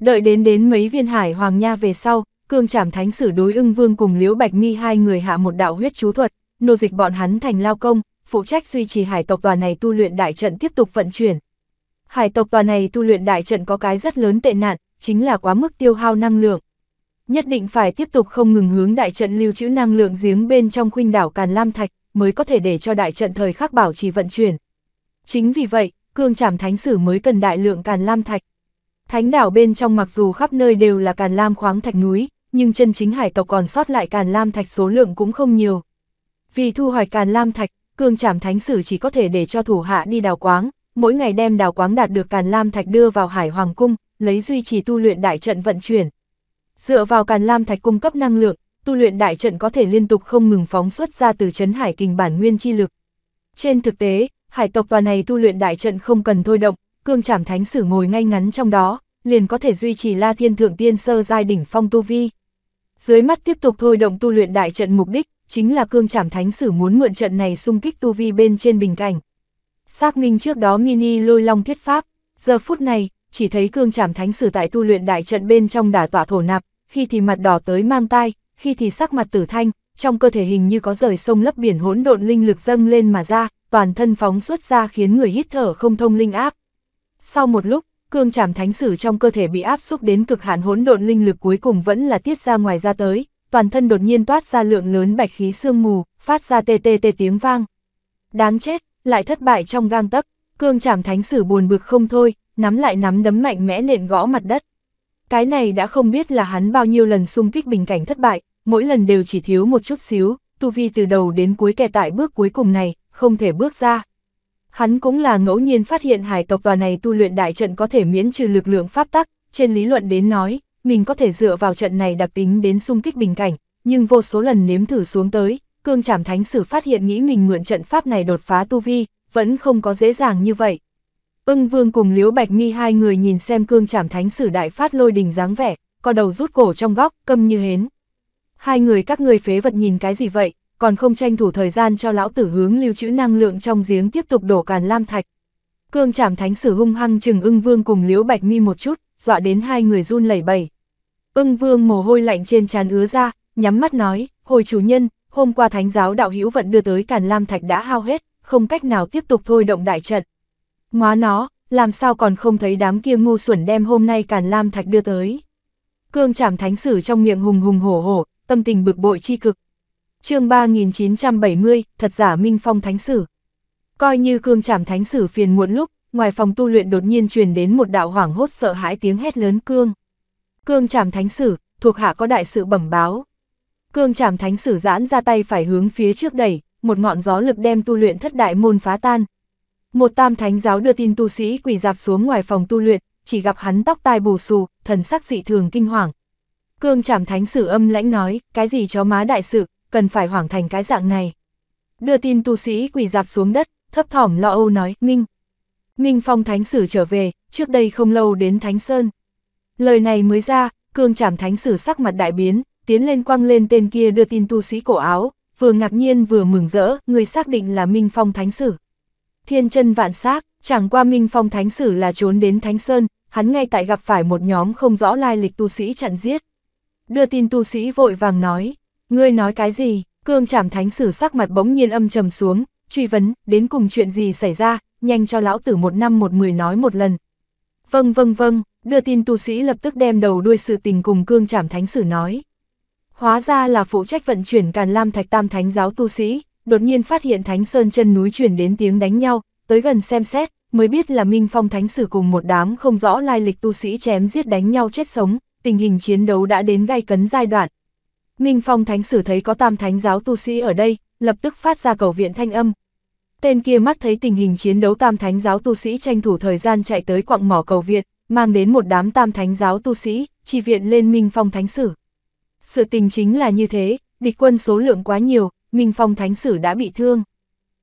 Đợi đến đến mấy viên hải hoàng nha về sau, cương trảm thánh sử đối ưng vương cùng liễu bạch mi hai người hạ một đạo huyết chú thuật, nô dịch bọn hắn thành lao công, phụ trách duy trì hải tộc tòa này tu luyện đại trận tiếp tục vận chuyển. Hải tộc tòa này tu luyện đại trận có cái rất lớn tệ nạn, chính là quá mức tiêu hao năng lượng. Nhất định phải tiếp tục không ngừng hướng đại trận lưu trữ năng lượng giếng bên trong khuynh đảo Càn Lam Thạch, mới có thể để cho đại trận thời khắc bảo trì vận chuyển. Chính vì vậy, cương trảm thánh sử mới cần đại lượng càn lam thạch. Thánh đảo bên trong mặc dù khắp nơi đều là càn lam khoáng thạch núi, nhưng chân chính hải tộc còn sót lại càn lam thạch số lượng cũng không nhiều. Vì thu hoạch càn lam thạch, cương trảm thánh sử chỉ có thể để cho thủ hạ đi đào quáng, mỗi ngày đem đào quáng đạt được càn lam thạch đưa vào hải hoàng cung, lấy duy trì tu luyện đại trận vận chuyển. Dựa vào càn lam thạch cung cấp năng lượng, tu luyện đại trận có thể liên tục không ngừng phóng xuất ra từ chấn hải kình bản nguyên chi lực. Trên thực tế, hải tộc tòa này tu luyện đại trận không cần thôi động, cương trảm thánh sử ngồi ngay ngắn trong đó, liền có thể duy trì la thiên thượng tiên sơ giai đỉnh phong tu vi. Dưới mắt tiếp tục thôi động tu luyện đại trận mục đích, chính là cương trảm thánh sử muốn mượn trận này xung kích tu vi bên trên bình cảnh. Xác minh trước đó mini lôi long thuyết pháp, giờ phút này, chỉ thấy cương trảm thánh sử tại tu luyện đại trận bên trong đả tỏa thổ nạp, khi thì mặt đỏ tới mang tai, khi thì sắc mặt tử thanh, trong cơ thể hình như có rời sông lấp biển hỗn độn linh lực dâng lên mà ra, toàn thân phóng xuất ra khiến người hít thở không thông linh áp. Sau một lúc, cương trảm thánh sử trong cơ thể bị áp xúc đến cực hạn hỗn độn linh lực cuối cùng vẫn là tiết ra ngoài ra tới, toàn thân đột nhiên toát ra lượng lớn bạch khí sương mù, phát ra tê tê tê tiếng vang. Đáng chết, lại thất bại trong gang tấc, cương trảm thánh sử buồn bực không thôi, nắm lại nắm đấm mạnh mẽ nện gõ mặt đất. Cái này đã không biết là hắn bao nhiêu lần xung kích bình cảnh thất bại, mỗi lần đều chỉ thiếu một chút xíu, tu vi từ đầu đến cuối kẻ tại bước cuối cùng này, không thể bước ra. Hắn cũng là ngẫu nhiên phát hiện hải tộc tòa này tu luyện đại trận có thể miễn trừ lực lượng pháp tắc, trên lý luận đến nói, mình có thể dựa vào trận này đặc tính đến xung kích bình cảnh, nhưng vô số lần nếm thử xuống tới, cương trảm thánh sử phát hiện nghĩ mình mượn trận pháp này đột phá tu vi, vẫn không có dễ dàng như vậy. Ưng vương cùng liễu bạch mi hai người nhìn xem cương trảm thánh sử đại phát lôi đình dáng vẻ, co đầu rút cổ trong góc, câm như hến hai người các người phế vật nhìn cái gì vậy, còn không tranh thủ thời gian cho lão tử hướng lưu trữ năng lượng trong giếng tiếp tục đổ càn lam thạch. Cương chảm thánh sử hung hăng trừng ưng vương cùng liễu bạch mi một chút, dọa đến hai người run lẩy bẩy. Ưng vương mồ hôi lạnh trên trán ứa ra, nhắm mắt nói, hồi chủ nhân, hôm qua thánh giáo đạo hữu vận đưa tới càn lam thạch đã hao hết, không cách nào tiếp tục thôi động đại trận. ngoá nó, làm sao còn không thấy đám kia ngu xuẩn đem hôm nay càn lam thạch đưa tới. Cương chảm thánh sử trong miệng hùng hùng hổ hổ, tâm tình bực bội chi cực. chương 3970, thật giả Minh Phong Thánh Sử. Coi như cương trảm Thánh Sử phiền muộn lúc, ngoài phòng tu luyện đột nhiên truyền đến một đạo hoảng hốt sợ hãi tiếng hét lớn cương. Cương trảm Thánh Sử, thuộc hạ có đại sự bẩm báo. Cương trảm Thánh Sử giãn ra tay phải hướng phía trước đẩy, một ngọn gió lực đem tu luyện thất đại môn phá tan. Một tam thánh giáo đưa tin tu sĩ quỳ dạp xuống ngoài phòng tu luyện, chỉ gặp hắn tóc tai bù xù, thần sắc dị thường kinh hoàng, Cương chảm thánh sử âm lãnh nói, cái gì chó má đại sự, cần phải hoảng thành cái dạng này. Đưa tin tu sĩ quỳ dạp xuống đất, thấp thỏm lo âu nói, Minh. Minh Phong thánh sử trở về, trước đây không lâu đến Thánh Sơn. Lời này mới ra, cương chảm thánh sử sắc mặt đại biến, tiến lên quăng lên tên kia đưa tin tu sĩ cổ áo, vừa ngạc nhiên vừa mừng rỡ, người xác định là Minh Phong thánh sử. Thiên chân vạn xác, chẳng qua Minh Phong thánh sử là trốn đến Thánh Sơn, hắn ngay tại gặp phải một nhóm không rõ lai lịch tu sĩ chặn giết đưa tin tu sĩ vội vàng nói, ngươi nói cái gì, cương trảm thánh sử sắc mặt bỗng nhiên âm trầm xuống, truy vấn, đến cùng chuyện gì xảy ra, nhanh cho lão tử một năm một mười nói một lần. Vâng vâng vâng, đưa tin tu sĩ lập tức đem đầu đuôi sự tình cùng cương trảm thánh sử nói. Hóa ra là phụ trách vận chuyển càn lam thạch tam thánh giáo tu sĩ, đột nhiên phát hiện thánh sơn chân núi chuyển đến tiếng đánh nhau, tới gần xem xét, mới biết là Minh Phong Thánh Sử cùng một đám không rõ lai lịch tu sĩ chém giết đánh nhau chết sống, tình hình chiến đấu đã đến gay cấn giai đoạn. Minh Phong Thánh Sử thấy có tam thánh giáo tu sĩ ở đây, lập tức phát ra cầu viện thanh âm. Tên kia mắt thấy tình hình chiến đấu tam thánh giáo tu sĩ tranh thủ thời gian chạy tới quặng mỏ cầu viện, mang đến một đám tam thánh giáo tu sĩ, chi viện lên Minh Phong Thánh Sử. Sự tình chính là như thế, địch quân số lượng quá nhiều, Minh Phong Thánh Sử đã bị thương.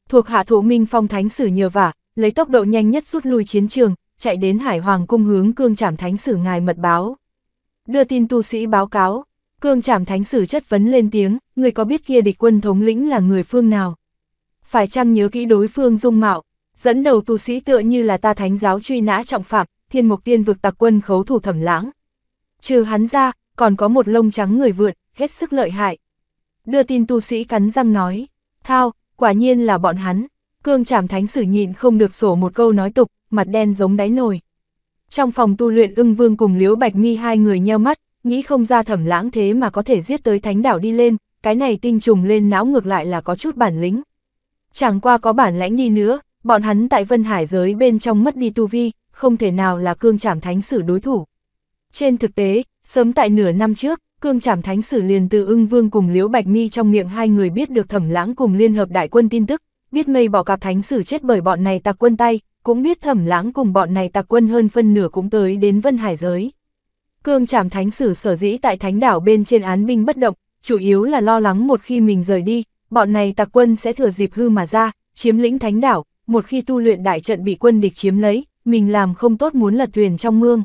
Thuộc hạ thủ Minh Phong Thánh Sử nhờ vả, lấy tốc độ nhanh nhất rút lui chiến trường, chạy đến Hải Hoàng cung hướng cương trảm Thánh Sử ngài mật báo đưa tin tu sĩ báo cáo, cương trảm thánh sử chất vấn lên tiếng, người có biết kia địch quân thống lĩnh là người phương nào? Phải chăng nhớ kỹ đối phương dung mạo, dẫn đầu tu sĩ tựa như là ta thánh giáo truy nã trọng phạm, thiên mục tiên vực tạc quân khấu thủ thẩm lãng. Trừ hắn ra, còn có một lông trắng người vượn, hết sức lợi hại. Đưa tin tu sĩ cắn răng nói, thao, quả nhiên là bọn hắn, cương trảm thánh sử nhịn không được sổ một câu nói tục, mặt đen giống đáy nồi. Trong phòng tu luyện ưng vương cùng Liễu Bạch Mi hai người nheo mắt, nghĩ không ra thẩm lãng thế mà có thể giết tới thánh đảo đi lên, cái này tinh trùng lên não ngược lại là có chút bản lĩnh. Chẳng qua có bản lãnh đi nữa, bọn hắn tại Vân Hải giới bên trong mất đi tu vi, không thể nào là cương trảm thánh sử đối thủ. Trên thực tế, sớm tại nửa năm trước, cương trảm thánh sử liền từ ưng vương cùng Liễu Bạch Mi trong miệng hai người biết được thẩm lãng cùng liên hợp đại quân tin tức, biết mây bỏ cạp thánh sử chết bởi bọn này tạc quân tay, cũng biết thẩm lãng cùng bọn này tạc quân hơn phân nửa cũng tới đến Vân Hải giới. Cương Trảm Thánh Sử sở dĩ tại Thánh đảo bên trên án binh bất động, chủ yếu là lo lắng một khi mình rời đi, bọn này tạc quân sẽ thừa dịp hư mà ra, chiếm lĩnh Thánh đảo, một khi tu luyện đại trận bị quân địch chiếm lấy, mình làm không tốt muốn lật thuyền trong mương.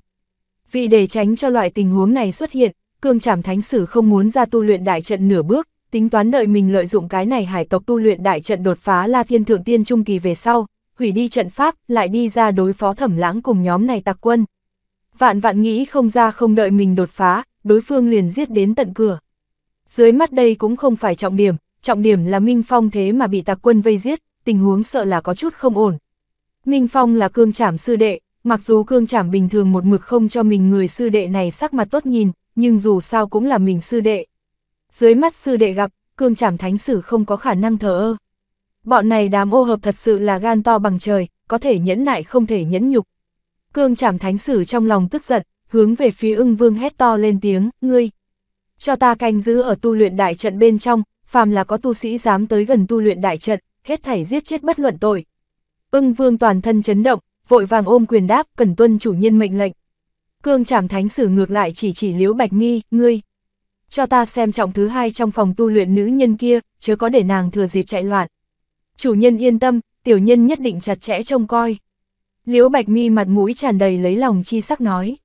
Vì để tránh cho loại tình huống này xuất hiện, Cương Trảm Thánh Sử không muốn ra tu luyện đại trận nửa bước, tính toán đợi mình lợi dụng cái này hải tộc tu luyện đại trận đột phá La Thiên Thượng Tiên trung kỳ về sau, hủy đi trận pháp, lại đi ra đối phó thẩm lãng cùng nhóm này tạc quân. Vạn vạn nghĩ không ra không đợi mình đột phá, đối phương liền giết đến tận cửa. Dưới mắt đây cũng không phải trọng điểm, trọng điểm là Minh Phong thế mà bị tạc quân vây giết, tình huống sợ là có chút không ổn. Minh Phong là cương trảm sư đệ, mặc dù cương trảm bình thường một mực không cho mình người sư đệ này sắc mặt tốt nhìn, nhưng dù sao cũng là mình sư đệ. Dưới mắt sư đệ gặp, cương trảm thánh sử không có khả năng thờ ơ. Bọn này đám ô hợp thật sự là gan to bằng trời, có thể nhẫn nại không thể nhẫn nhục. Cương chảm thánh sử trong lòng tức giận, hướng về phía ưng vương hét to lên tiếng, ngươi. Cho ta canh giữ ở tu luyện đại trận bên trong, phàm là có tu sĩ dám tới gần tu luyện đại trận, hết thảy giết chết bất luận tội. Ưng vương toàn thân chấn động, vội vàng ôm quyền đáp, cần tuân chủ nhân mệnh lệnh. Cương chảm thánh sử ngược lại chỉ chỉ liễu bạch nghi, ngươi. Cho ta xem trọng thứ hai trong phòng tu luyện nữ nhân kia, chớ có để nàng thừa dịp chạy loạn chủ nhân yên tâm, tiểu nhân nhất định chặt chẽ trông coi. Liễu Bạch Mi mặt mũi tràn đầy lấy lòng chi sắc nói.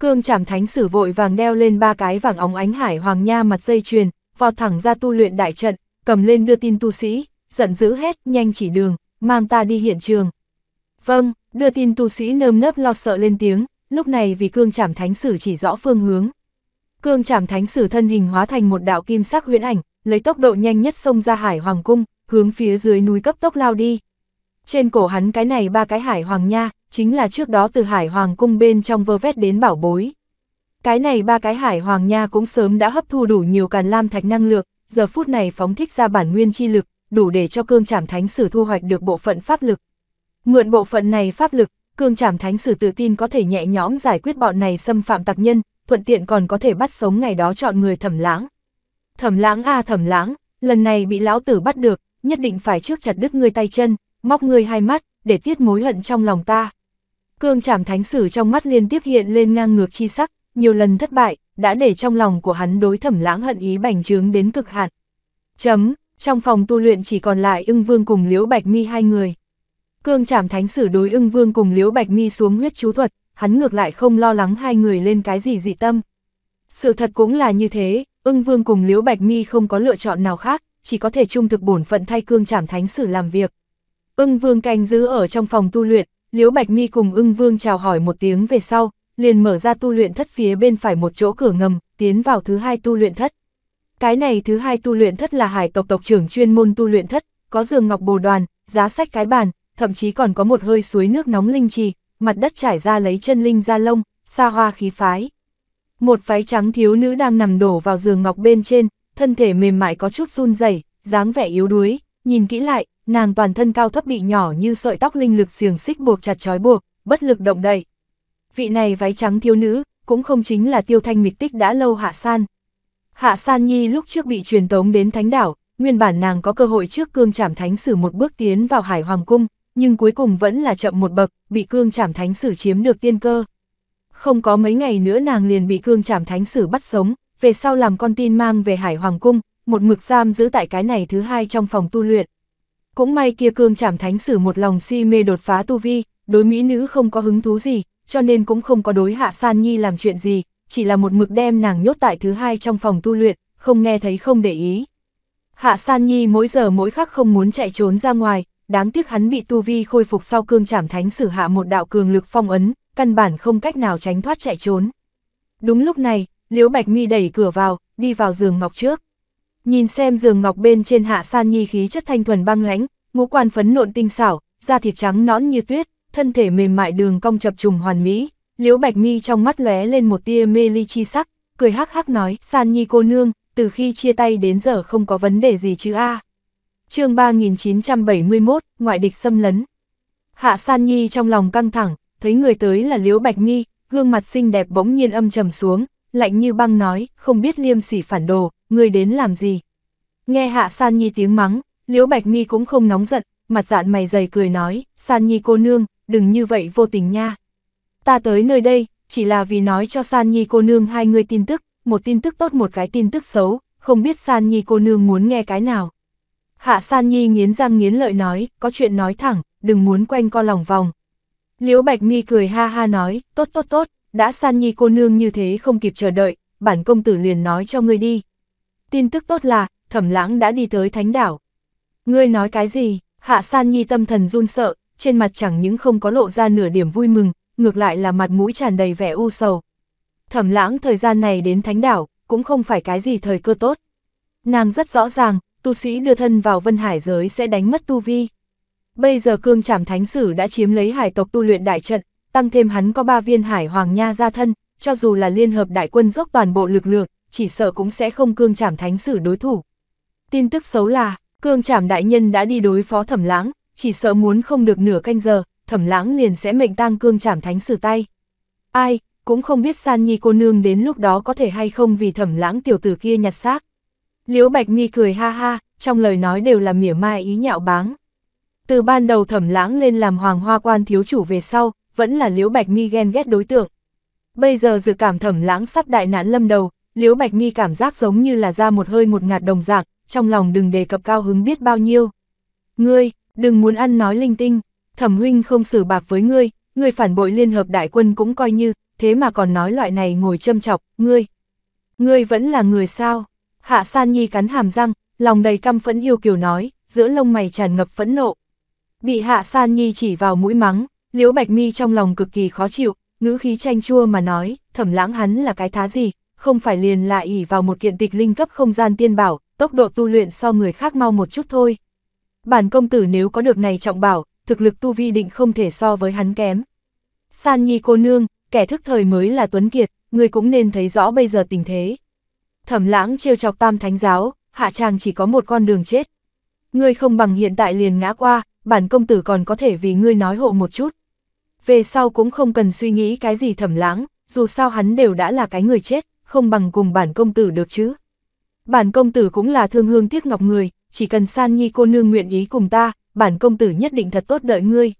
Cương trảm thánh sử vội vàng đeo lên ba cái vàng óng ánh hải hoàng nha mặt dây chuyền, vọt thẳng ra tu luyện đại trận, cầm lên đưa tin tu sĩ, giận dữ hết, nhanh chỉ đường, mang ta đi hiện trường. Vâng, đưa tin tu sĩ nơm nớp lo sợ lên tiếng, lúc này vì cương trảm thánh sử chỉ rõ phương hướng. Cương trảm thánh sử thân hình hóa thành một đạo kim sắc huyễn ảnh, lấy tốc độ nhanh nhất xông ra hải hoàng cung, hướng phía dưới núi cấp tốc lao đi. Trên cổ hắn cái này ba cái hải hoàng nha, chính là trước đó từ hải hoàng cung bên trong vơ vét đến bảo bối. Cái này ba cái hải hoàng nha cũng sớm đã hấp thu đủ nhiều càn lam thạch năng lượng, giờ phút này phóng thích ra bản nguyên chi lực, đủ để cho cương trảm thánh sử thu hoạch được bộ phận pháp lực. Mượn bộ phận này pháp lực, cương trảm thánh sử tự tin có thể nhẹ nhõm giải quyết bọn này xâm phạm tặc nhân, thuận tiện còn có thể bắt sống ngày đó chọn người thẩm lãng. Thẩm lãng a thẩm lãng, lần này bị lão tử bắt được, nhất định phải trước chặt đứt ngươi tay chân, móc ngươi hai mắt, để tiết mối hận trong lòng ta. Cương trảm thánh sử trong mắt liên tiếp hiện lên ngang ngược chi sắc, nhiều lần thất bại, đã để trong lòng của hắn đối thẩm lãng hận ý bành trướng đến cực hạn. Chấm, trong phòng tu luyện chỉ còn lại ưng vương cùng liễu bạch mi hai người. Cương trảm thánh sử đối ưng vương cùng liễu bạch mi xuống huyết chú thuật, hắn ngược lại không lo lắng hai người lên cái gì dị tâm. Sự thật cũng là như thế, ưng vương cùng liễu bạch mi không có lựa chọn nào khác, chỉ có thể trung thực bổn phận thay cương trảm thánh sử làm việc. Ưng vương canh giữ ở trong phòng tu luyện, Liễu Bạch Mi cùng ưng vương chào hỏi một tiếng về sau, liền mở ra tu luyện thất phía bên phải một chỗ cửa ngầm, tiến vào thứ hai tu luyện thất. Cái này thứ hai tu luyện thất là hải tộc tộc trưởng chuyên môn tu luyện thất, có giường ngọc bồ đoàn, giá sách cái bàn, thậm chí còn có một hơi suối nước nóng linh trì, mặt đất trải ra lấy chân linh ra lông, xa hoa khí phái. Một phái trắng thiếu nữ đang nằm đổ vào giường ngọc bên trên, thân thể mềm mại có chút run rẩy, dáng vẻ yếu đuối, nhìn kỹ lại, nàng toàn thân cao thấp bị nhỏ như sợi tóc linh lực xiềng xích buộc chặt trói buộc, bất lực động đậy. Vị này váy trắng thiếu nữ, cũng không chính là tiêu thanh mịch tích đã lâu hạ san. Hạ san nhi lúc trước bị truyền tống đến thánh đảo, nguyên bản nàng có cơ hội trước cương trảm thánh sử một bước tiến vào hải hoàng cung, nhưng cuối cùng vẫn là chậm một bậc, bị cương trảm thánh sử chiếm được tiên cơ. Không có mấy ngày nữa nàng liền bị cương trảm thánh sử bắt sống, về sau làm con tin mang về Hải Hoàng Cung, một mực giam giữ tại cái này thứ hai trong phòng tu luyện. Cũng may kia cương chảm thánh sử một lòng si mê đột phá tu vi, đối mỹ nữ không có hứng thú gì, cho nên cũng không có đối hạ san nhi làm chuyện gì, chỉ là một mực đem nàng nhốt tại thứ hai trong phòng tu luyện, không nghe thấy không để ý. Hạ san nhi mỗi giờ mỗi khắc không muốn chạy trốn ra ngoài, đáng tiếc hắn bị tu vi khôi phục sau cương chảm thánh sử hạ một đạo cường lực phong ấn, căn bản không cách nào tránh thoát chạy trốn. Đúng lúc này, Liễu Bạch Mi đẩy cửa vào, đi vào giường ngọc trước. Nhìn xem giường ngọc bên trên hạ san nhi khí chất thanh thuần băng lãnh, ngũ quan phấn nộn tinh xảo, da thịt trắng nõn như tuyết, thân thể mềm mại đường cong chập trùng hoàn mỹ. Liễu Bạch Mi trong mắt lóe lên một tia mê ly chi sắc, cười hắc hắc nói, san nhi cô nương, từ khi chia tay đến giờ không có vấn đề gì chứ a. À. chương 3971, ngoại địch xâm lấn. Hạ san nhi trong lòng căng thẳng, thấy người tới là Liễu Bạch Mi, gương mặt xinh đẹp bỗng nhiên âm trầm xuống, lạnh như băng nói, không biết liêm sỉ phản đồ, người đến làm gì. Nghe hạ San Nhi tiếng mắng, Liễu Bạch Mi cũng không nóng giận, mặt dạn mày dày cười nói, San Nhi cô nương, đừng như vậy vô tình nha. Ta tới nơi đây, chỉ là vì nói cho San Nhi cô nương hai người tin tức, một tin tức tốt một cái tin tức xấu, không biết San Nhi cô nương muốn nghe cái nào. Hạ San Nhi nghiến răng nghiến lợi nói, có chuyện nói thẳng, đừng muốn quanh co lòng vòng. Liễu Bạch Mi cười ha ha nói, tốt tốt tốt, đã san nhi cô nương như thế không kịp chờ đợi, bản công tử liền nói cho ngươi đi. Tin tức tốt là, thẩm lãng đã đi tới thánh đảo. Ngươi nói cái gì, hạ san nhi tâm thần run sợ, trên mặt chẳng những không có lộ ra nửa điểm vui mừng, ngược lại là mặt mũi tràn đầy vẻ u sầu. Thẩm lãng thời gian này đến thánh đảo, cũng không phải cái gì thời cơ tốt. Nàng rất rõ ràng, tu sĩ đưa thân vào vân hải giới sẽ đánh mất tu vi. Bây giờ cương trảm thánh sử đã chiếm lấy hải tộc tu luyện đại trận, tăng thêm hắn có ba viên hải hoàng nha ra thân, cho dù là liên hợp đại quân dốc toàn bộ lực lượng, chỉ sợ cũng sẽ không cương trảm thánh sử đối thủ. Tin tức xấu là, cương trảm đại nhân đã đi đối phó thẩm lãng, chỉ sợ muốn không được nửa canh giờ, thẩm lãng liền sẽ mệnh tăng cương trảm thánh sử tay. Ai, cũng không biết san nhi cô nương đến lúc đó có thể hay không vì thẩm lãng tiểu tử kia nhặt xác. Liễu Bạch Mi cười ha ha, trong lời nói đều là mỉa mai ý nhạo báng. Từ ban đầu thẩm lãng lên làm hoàng hoa quan thiếu chủ về sau, vẫn là Liễu Bạch Mi ghen ghét đối tượng. Bây giờ dự cảm thẩm lãng sắp đại nạn lâm đầu, Liễu Bạch Mi cảm giác giống như là ra một hơi một ngạt đồng dạng, trong lòng đừng đề cập cao hứng biết bao nhiêu. Ngươi, đừng muốn ăn nói linh tinh, thẩm huynh không xử bạc với ngươi, ngươi phản bội liên hợp đại quân cũng coi như, thế mà còn nói loại này ngồi châm chọc, ngươi. Ngươi vẫn là người sao? Hạ San Nhi cắn hàm răng, lòng đầy căm phẫn yêu kiều nói, giữa lông mày tràn ngập phẫn nộ. Bị Hạ San Nhi chỉ vào mũi mắng, Liễu Bạch Mi trong lòng cực kỳ khó chịu, ngữ khí chanh chua mà nói, thẩm lãng hắn là cái thá gì, không phải liền là ỉ vào một kiện tịch linh cấp không gian tiên bảo, tốc độ tu luyện so người khác mau một chút thôi. Bản công tử nếu có được này trọng bảo, thực lực tu vi định không thể so với hắn kém. San Nhi cô nương, kẻ thức thời mới là Tuấn Kiệt, người cũng nên thấy rõ bây giờ tình thế. Thẩm lãng trêu chọc tam thánh giáo, hạ tràng chỉ có một con đường chết. Ngươi không bằng hiện tại liền ngã qua, bản công tử còn có thể vì ngươi nói hộ một chút về sau cũng không cần suy nghĩ cái gì thẩm lãng, dù sao hắn đều đã là cái người chết, không bằng cùng bản công tử được chứ. Bản công tử cũng là thương hương tiếc ngọc người, chỉ cần san nhi cô nương nguyện ý cùng ta, bản công tử nhất định thật tốt đợi ngươi.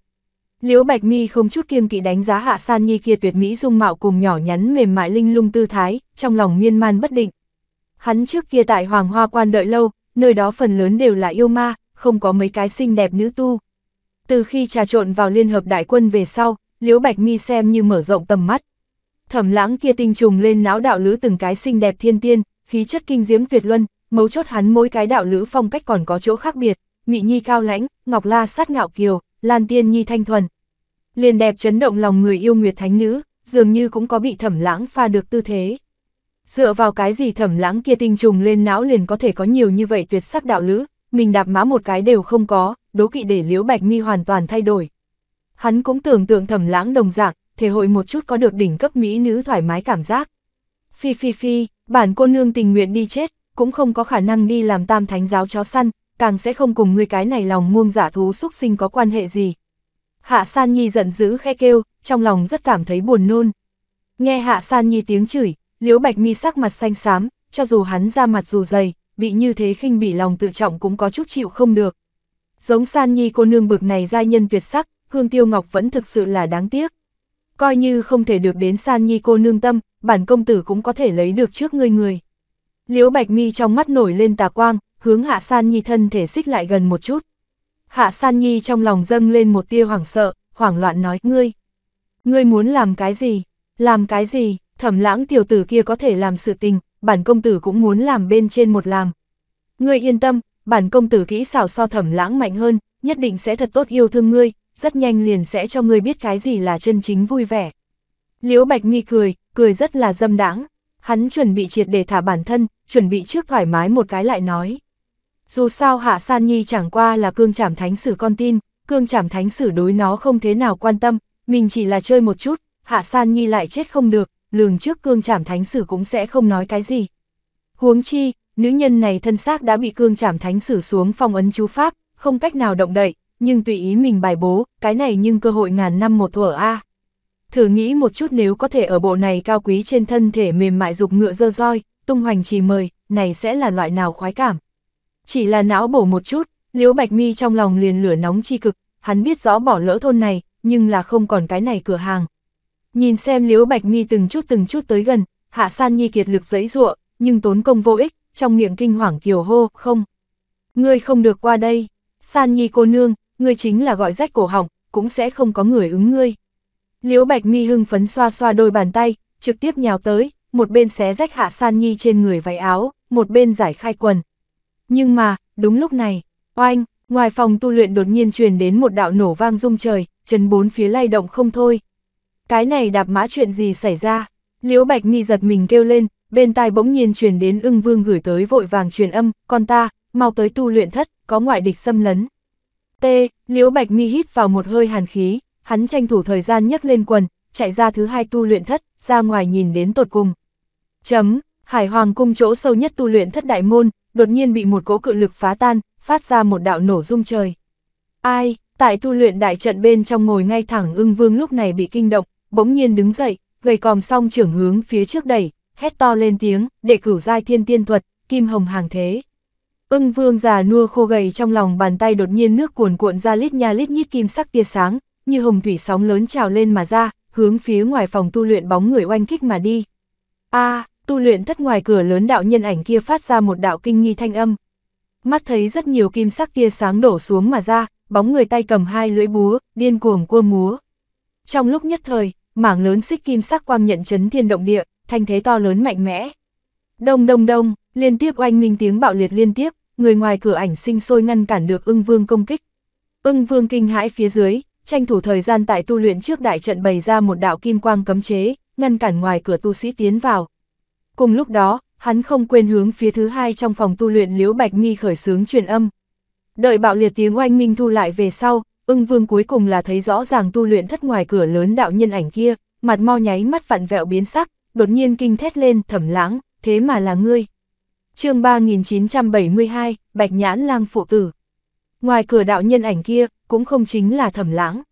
Liễu Bạch Mi không chút kiêng kỵ đánh giá hạ san nhi kia tuyệt mỹ dung mạo cùng nhỏ nhắn mềm mại linh lung tư thái, trong lòng miên man bất định. Hắn trước kia tại Hoàng Hoa Quan đợi lâu, nơi đó phần lớn đều là yêu ma, không có mấy cái xinh đẹp nữ tu, từ khi trà trộn vào Liên Hợp Đại quân về sau, Liễu Bạch Mi xem như mở rộng tầm mắt. Thẩm lãng kia tinh trùng lên não đạo lữ từng cái xinh đẹp thiên tiên, khí chất kinh diễm tuyệt luân, mấu chốt hắn mỗi cái đạo lữ phong cách còn có chỗ khác biệt, Mị Nhi cao lãnh, Ngọc La sát ngạo kiều, Lan Tiên Nhi thanh thuần. Liền đẹp chấn động lòng người yêu Nguyệt Thánh Nữ, dường như cũng có bị thẩm lãng pha được tư thế. Dựa vào cái gì thẩm lãng kia tinh trùng lên não liền có thể có nhiều như vậy tuyệt sắc đạo lữ, mình đạp mã một cái đều không có, đố kỵ để Liễu Bạch Mi hoàn toàn thay đổi. Hắn cũng tưởng tượng thẩm lãng đồng dạng, thể hội một chút có được đỉnh cấp mỹ nữ thoải mái cảm giác. Phi phi phi, bản cô nương tình nguyện đi chết, cũng không có khả năng đi làm tam thánh giáo chó săn, càng sẽ không cùng người cái này lòng muông giả thú xúc sinh có quan hệ gì. Hạ San Nhi giận dữ khe kêu, trong lòng rất cảm thấy buồn nôn. Nghe Hạ San Nhi tiếng chửi, Liễu Bạch Mi sắc mặt xanh xám, cho dù hắn ra mặt dù dày, bị như thế khinh bỉ lòng tự trọng cũng có chút chịu không được. Giống san nhi cô nương bực này giai nhân tuyệt sắc, Hương Tiêu Ngọc vẫn thực sự là đáng tiếc. Coi như không thể được đến san nhi cô nương tâm, bản công tử cũng có thể lấy được trước ngươi người. Liễu Bạch Mi trong mắt nổi lên tà quang, hướng Hạ San Nhi thân thể xích lại gần một chút. Hạ San Nhi trong lòng dâng lên một tia hoảng sợ, hoảng loạn nói, ngươi, ngươi muốn làm cái gì, làm cái gì, thẩm lãng tiểu tử kia có thể làm sự tình, bản công tử cũng muốn làm bên trên một làm. Ngươi yên tâm, bản công tử kỹ xảo so thẩm lãng mạnh hơn, nhất định sẽ thật tốt yêu thương ngươi, rất nhanh liền sẽ cho ngươi biết cái gì là chân chính vui vẻ. Liễu Bạch Mi cười, cười rất là dâm đãng, hắn chuẩn bị triệt để thả bản thân, chuẩn bị trước thoải mái một cái lại nói. Dù sao Hạ San Nhi chẳng qua là cương trảm thánh sử con tin, cương trảm thánh sử đối nó không thế nào quan tâm, mình chỉ là chơi một chút, Hạ San Nhi lại chết không được, lường trước cương trảm thánh sử cũng sẽ không nói cái gì. Huống chi, nữ nhân này thân xác đã bị cương trảm thánh sử xuống phong ấn chú pháp, không cách nào động đậy, nhưng tùy ý mình bài bố, cái này nhưng cơ hội ngàn năm một thuở a. Thử nghĩ một chút nếu có thể ở bộ này cao quý trên thân thể mềm mại dục ngựa dơ roi, tung hoành trì mời, này sẽ là loại nào khoái cảm. Chỉ là não bổ một chút, Liễu Bạch Mi trong lòng liền lửa nóng chi cực, hắn biết rõ bỏ lỡ thôn này, nhưng là không còn cái này cửa hàng, Nhìn xem Liễu Bạch Mi từng chút từng chút tới gần, Hạ San Nhi kiệt lực dẫy dụa, nhưng tốn công vô ích, trong miệng kinh hoàng kiều hô, không. Ngươi không được qua đây, San Nhi cô nương, ngươi chính là gọi rách cổ họng, cũng sẽ không có người ứng ngươi. Liễu Bạch Mi hưng phấn xoa xoa đôi bàn tay, trực tiếp nhào tới, một bên xé rách Hạ San Nhi trên người váy áo, một bên giải khai quần. Nhưng mà, đúng lúc này, oanh, ngoài phòng tu luyện đột nhiên truyền đến một đạo nổ vang rung trời, chân bốn phía lay động không thôi, cái này đạp mã chuyện gì xảy ra? Liễu Bạch mi giật mình kêu lên, bên tai bỗng nhiên truyền đến ưng vương gửi tới vội vàng truyền âm, con ta, mau tới tu luyện thất, có ngoại địch xâm lấn. T, Liễu Bạch mi hít vào một hơi hàn khí, hắn tranh thủ thời gian nhấc lên quần, chạy ra thứ hai tu luyện thất, ra ngoài nhìn đến tột cùng. Chấm, Hải Hoàng cung chỗ sâu nhất tu luyện thất đại môn, đột nhiên bị một cỗ cự lực phá tan, phát ra một đạo nổ rung trời. Ai, Tại tu luyện đại trận bên trong ngồi ngay thẳng ưng vương lúc này bị kinh động, bỗng nhiên đứng dậy, gầy còm song trưởng hướng phía trước đẩy, hét to lên tiếng, để cửu giai thiên tiên thuật, kim hồng hàng thế. Ưng vương già nua khô gầy trong lòng bàn tay đột nhiên nước cuồn cuộn ra lít nha lít nhít kim sắc tia sáng, như hồng thủy sóng lớn trào lên mà ra, hướng phía ngoài phòng tu luyện bóng người oanh kích mà đi. a tu luyện thất ngoài cửa lớn đạo nhân ảnh kia phát ra một đạo kinh nghi thanh âm. Mắt thấy rất nhiều kim sắc tia sáng đổ xuống mà ra, bóng người tay cầm hai lưỡi búa, điên cuồng cua múa. Trong lúc nhất thời, mảng lớn xích kim sắc quang nhận chấn thiên động địa, thanh thế to lớn mạnh mẽ. Đông đông đông, liên tiếp oanh minh tiếng bạo liệt liên tiếp, người ngoài cửa ảnh sinh sôi ngăn cản được ưng vương công kích. Ưng vương kinh hãi phía dưới, tranh thủ thời gian tại tu luyện trước đại trận bày ra một đạo kim quang cấm chế, ngăn cản ngoài cửa tu sĩ tiến vào. Cùng lúc đó, hắn không quên hướng phía thứ hai trong phòng tu luyện Liễu Bạch Mi khởi sướng truyền âm, Đợi bạo liệt tiếng oanh minh thu lại về sau, ưng vương cuối cùng là thấy rõ ràng tu luyện thất ngoài cửa lớn đạo nhân ảnh kia, mặt mo nháy mắt vặn vẹo biến sắc, đột nhiên kinh thét lên thẩm lãng, thế mà là ngươi. chương 3972, Bạch Nhãn lang phụ tử. Ngoài cửa đạo nhân ảnh kia, cũng không chính là thẩm lãng.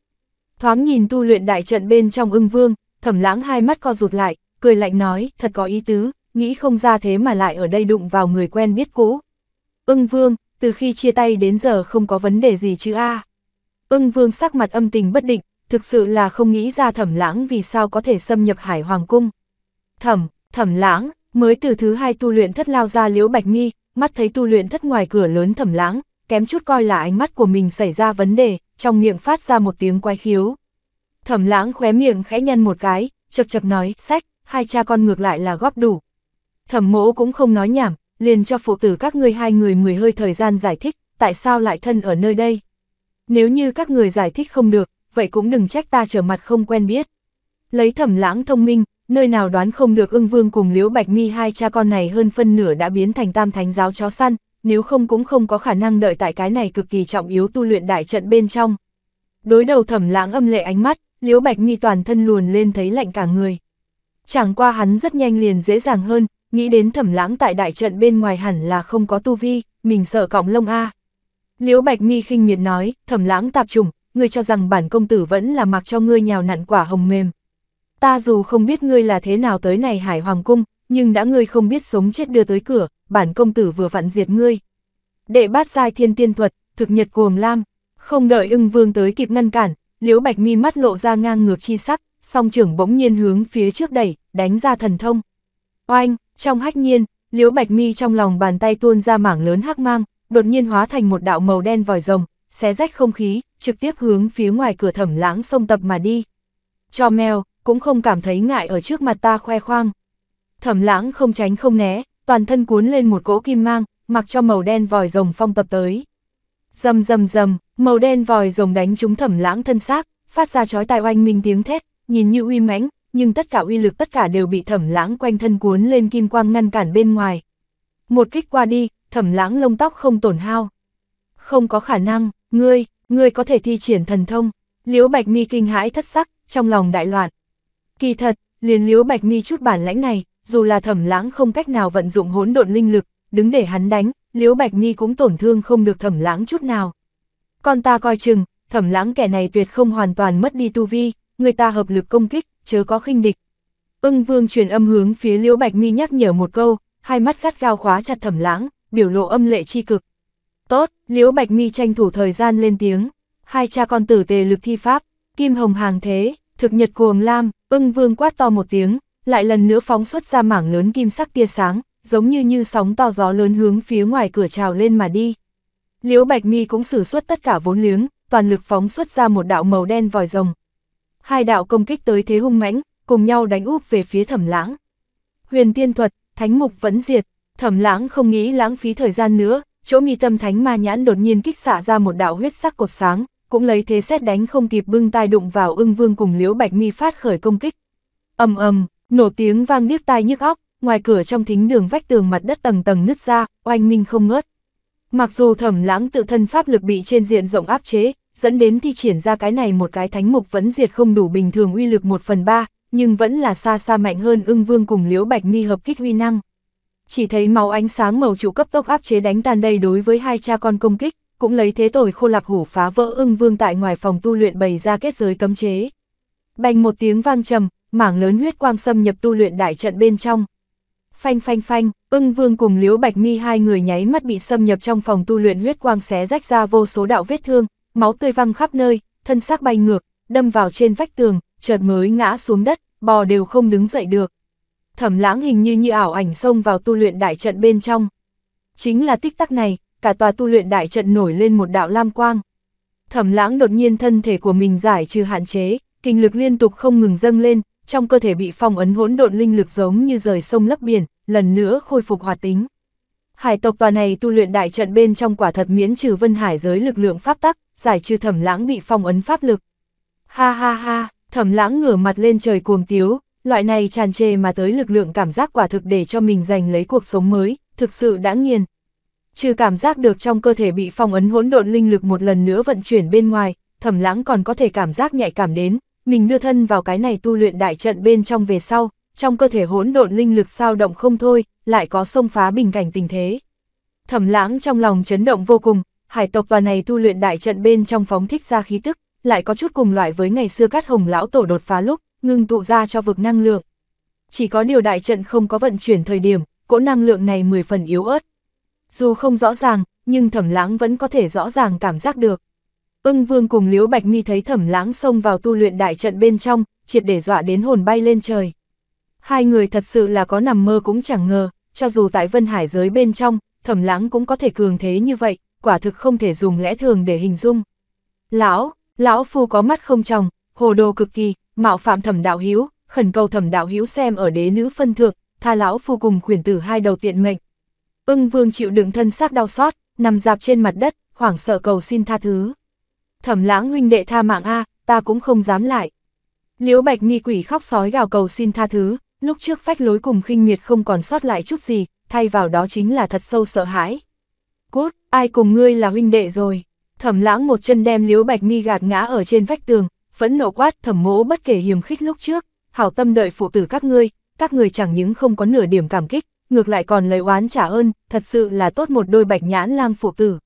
Thoáng nhìn tu luyện đại trận bên trong ưng vương, thẩm lãng hai mắt co rụt lại, cười lạnh nói, thật có ý tứ, nghĩ không ra thế mà lại ở đây đụng vào người quen biết cũ. Ưng vương, từ khi chia tay đến giờ không có vấn đề gì chứ a. À. Ưng vương sắc mặt âm tình bất định, thực sự là không nghĩ ra thẩm lãng vì sao có thể xâm nhập hải hoàng cung. Thẩm, thẩm lãng, mới từ thứ hai tu luyện thất lao ra liễu bạch mi, mắt thấy tu luyện thất ngoài cửa lớn thẩm lãng, kém chút coi là ánh mắt của mình xảy ra vấn đề, trong miệng phát ra một tiếng quái khiếu. Thẩm lãng khóe miệng khẽ nhăn một cái, chật chật nói, sách, hai cha con ngược lại là góp đủ. Thẩm mỗ cũng không nói nhảm, liền cho phụ tử các ngươi hai người mười hơi thời gian giải thích, tại sao lại thân ở nơi đây. Nếu như các người giải thích không được, vậy cũng đừng trách ta trở mặt không quen biết. Lấy thẩm lãng thông minh, nơi nào đoán không được ưng vương cùng liễu bạch mi hai cha con này hơn phân nửa đã biến thành tam thánh giáo chó săn, nếu không cũng không có khả năng đợi tại cái này cực kỳ trọng yếu tu luyện đại trận bên trong. Đối đầu thẩm lãng âm lệ ánh mắt, liễu bạch mi toàn thân luồn lên thấy lạnh cả người. Chẳng qua hắn rất nhanh liền dễ dàng hơn, nghĩ đến thẩm lãng tại đại trận bên ngoài hẳn là không có tu vi, mình sợ cọng lông A. Liễu Bạch Mi khinh miệt nói, thẩm lãng tạp trùng, ngươi cho rằng bản công tử vẫn là mặc cho ngươi nhào nặn quả hồng mềm. Ta dù không biết ngươi là thế nào tới này hải hoàng cung, nhưng đã ngươi không biết sống chết đưa tới cửa, bản công tử vừa vặn diệt ngươi. Đệ bát giai thiên tiên thuật, thực nhật cuồng lam, không đợi ưng vương tới kịp ngăn cản, Liễu Bạch Mi mắt lộ ra ngang ngược chi sắc, song trưởng bỗng nhiên hướng phía trước đẩy, đánh ra thần thông. Oanh, trong hách nhiên, Liễu Bạch Mi trong lòng bàn tay tuôn ra mảng lớn hắc mang, đột nhiên hóa thành một đạo màu đen vòi rồng, xé rách không khí, trực tiếp hướng phía ngoài cửa thẩm lãng sông tập mà đi. Cho mèo, cũng không cảm thấy ngại ở trước mặt ta khoe khoang. Thẩm lãng không tránh không né, toàn thân cuốn lên một cỗ kim mang, mặc cho màu đen vòi rồng phong tập tới. Dầm dầm dầm, màu đen vòi rồng đánh trúng thẩm lãng thân xác, phát ra chói tai oanh minh tiếng thét, nhìn như uy mãnh, nhưng tất cả uy lực tất cả đều bị thẩm lãng quanh thân cuốn lên kim quang ngăn cản bên ngoài. Một kích qua đi, thẩm lãng lông tóc không tổn hao. Không có khả năng, ngươi, ngươi có thể thi triển thần thông. Liễu Bạch Mi kinh hãi thất sắc, trong lòng đại loạn. Kỳ thật, liền Liễu Bạch Mi chút bản lãnh này, dù là thẩm lãng không cách nào vận dụng hỗn độn linh lực, đứng để hắn đánh, Liễu Bạch Mi cũng tổn thương không được thẩm lãng chút nào. Còn ta coi chừng, thẩm lãng kẻ này tuyệt không hoàn toàn mất đi tu vi, người ta hợp lực công kích, chớ có khinh địch. Ưng vương truyền âm hướng phía Liễu Bạch Mi nhắc nhở một câu, hai mắt gắt gao khóa chặt thẩm lãng, biểu lộ âm lệ chi cực. Tốt, Liễu Bạch Mi tranh thủ thời gian lên tiếng, hai cha con tử tề lực thi pháp, kim hồng hàng thế, thực nhật cuồng lam, ưng vương quát to một tiếng, lại lần nữa phóng xuất ra mảng lớn kim sắc tia sáng, giống như như sóng to gió lớn hướng phía ngoài cửa trào lên mà đi. Liễu Bạch Mi cũng sử xuất tất cả vốn liếng, toàn lực phóng xuất ra một đạo màu đen vòi rồng, hai đạo công kích tới thế hung mãnh, cùng nhau đánh úp về phía thẩm lãng. Huyền tiên thuật, thánh mục vẫn diệt, thẩm lãng không nghĩ lãng phí thời gian nữa, chỗ mi tâm thánh ma nhãn đột nhiên kích xạ ra một đạo huyết sắc cột sáng, cũng lấy thế xét đánh không kịp bưng tai đụng vào ưng vương cùng liễu bạch mi phát khởi công kích. ầm ầm, nổ tiếng vang điếc tai nhức óc, ngoài cửa trong thính đường vách tường mặt đất tầng tầng nứt ra, oanh minh không ngớt. Mặc dù thẩm lãng tự thân pháp lực bị trên diện rộng áp chế, dẫn đến thi triển ra cái này một cái thánh mục vẫn diệt không đủ bình thường uy lực một phần ba, nhưng vẫn là xa xa mạnh hơn ưng vương cùng liễu bạch mi hợp kích uy năng. Chỉ thấy màu ánh sáng màu trụ cấp tốc áp chế đánh tan đây đối với hai cha con công kích, cũng lấy thế tội khô lạp hủ phá vỡ ưng vương tại ngoài phòng tu luyện bày ra kết giới cấm chế. Bành một tiếng vang trầm, mảng lớn huyết quang xâm nhập tu luyện đại trận bên trong. Phanh phanh phanh, ưng vương cùng liễu bạch mi hai người nháy mắt bị xâm nhập trong phòng tu luyện huyết quang xé rách ra vô số đạo vết thương, máu tươi văng khắp nơi, thân xác bay ngược, đâm vào trên vách tường, chợt mới ngã xuống đất, bò đều không đứng dậy được. Thẩm lãng hình như như ảo ảnh xông vào tu luyện đại trận bên trong. Chính là tích tắc này, cả tòa tu luyện đại trận nổi lên một đạo lam quang. Thẩm lãng đột nhiên thân thể của mình giải trừ hạn chế, kinh lực liên tục không ngừng dâng lên, trong cơ thể bị phong ấn hỗn độn linh lực giống như rời sông lấp biển, lần nữa khôi phục hoạt tính. Hải tộc tòa này tu luyện đại trận bên trong quả thật miễn trừ vân hải giới lực lượng pháp tắc, giải trừ thẩm lãng bị phong ấn pháp lực. Ha ha ha, thẩm lãng ngửa mặt lên trời cuồng tiếu, loại này tràn trề mà tới lực lượng cảm giác quả thực để cho mình giành lấy cuộc sống mới, thực sự đã nghiền. Trừ cảm giác được trong cơ thể bị phong ấn hỗn độn linh lực một lần nữa vận chuyển bên ngoài, thẩm lãng còn có thể cảm giác nhạy cảm đến, mình đưa thân vào cái này tu luyện đại trận bên trong về sau, trong cơ thể hỗn độn linh lực sao động không thôi, lại có xông phá bình cảnh tình thế. Thẩm lãng trong lòng chấn động vô cùng, hải tộc và này tu luyện đại trận bên trong phóng thích ra khí tức, lại có chút cùng loại với ngày xưa cát hồng lão tổ đột phá lúc, ngưng tụ ra cho vực năng lượng. Chỉ có điều đại trận không có vận chuyển thời điểm, cỗ năng lượng này 10 phần yếu ớt. Dù không rõ ràng, nhưng thẩm lãng vẫn có thể rõ ràng cảm giác được. Ưng vương cùng Liễu Bạch Mi thấy thẩm lãng xông vào tu luyện đại trận bên trong, triệt để dọa đến hồn bay lên trời. Hai người thật sự là có nằm mơ cũng chẳng ngờ, cho dù tại Vân Hải giới bên trong, thẩm lãng cũng có thể cường thế như vậy, quả thực không thể dùng lẽ thường để hình dung. Lão, lão phu có mắt không tròng, hồ đồ cực kỳ, mạo phạm thẩm đạo hiếu khẩn cầu thẩm đạo hiếu xem ở đế nữ phân thượng, tha lão phu cùng khuyển tử hai đầu tiện mệnh. Ưng vương chịu đựng thân xác đau xót, nằm dạp trên mặt đất, hoảng sợ cầu xin tha thứ. Thẩm lãng huynh đệ tha mạng A, ta cũng không dám lại. Liễu bạch mi quỷ khóc sói gào cầu xin tha thứ, lúc trước phách lối cùng khinh miệt không còn sót lại chút gì, thay vào đó chính là thật sâu sợ hãi. Ai cùng ngươi là huynh đệ rồi? Thẩm lãng một chân đem liếu bạch mi gạt ngã ở trên vách tường, phẫn nộ quát thẩm mỗ bất kể hiềm khích lúc trước, hảo tâm đợi phụ tử các ngươi, các người chẳng những không có nửa điểm cảm kích, ngược lại còn lời oán trả ơn, thật sự là tốt một đôi bạch nhãn lang phụ tử.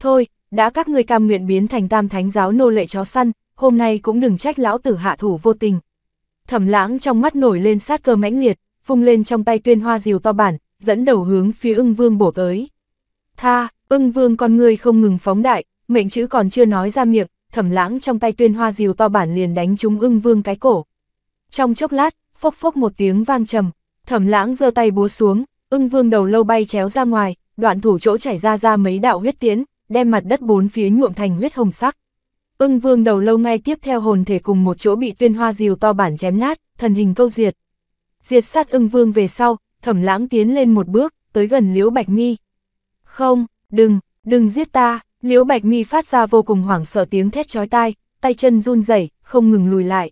Thôi, đã các ngươi cam nguyện biến thành tam thánh giáo nô lệ chó săn, hôm nay cũng đừng trách lão tử hạ thủ vô tình. Thẩm lãng trong mắt nổi lên sát cơ mãnh liệt, vung lên trong tay tuyên hoa diều to bản, dẫn đầu hướng phía ưng vương bổ tới. Tha, Ưng vương con người không ngừng phóng đại, mệnh chữ còn chưa nói ra miệng, thẩm lãng trong tay tuyên hoa diều to bản liền đánh trúng ưng vương cái cổ. Trong chốc lát, phốc phốc một tiếng vang trầm, thẩm lãng giơ tay búa xuống, ưng vương đầu lâu bay chéo ra ngoài, đoạn thủ chỗ chảy ra ra mấy đạo huyết tiến, đem mặt đất bốn phía nhuộm thành huyết hồng sắc. Ưng vương đầu lâu ngay tiếp theo hồn thể cùng một chỗ bị tuyên hoa diều to bản chém nát, thần hình câu diệt. Diệt sát ưng vương về sau, thẩm lãng tiến lên một bước, tới gần liễu bạch mi. Không, đừng, đừng giết ta, Liễu Bạch Mi phát ra vô cùng hoảng sợ tiếng thét chói tai, tay chân run rẩy, không ngừng lùi lại.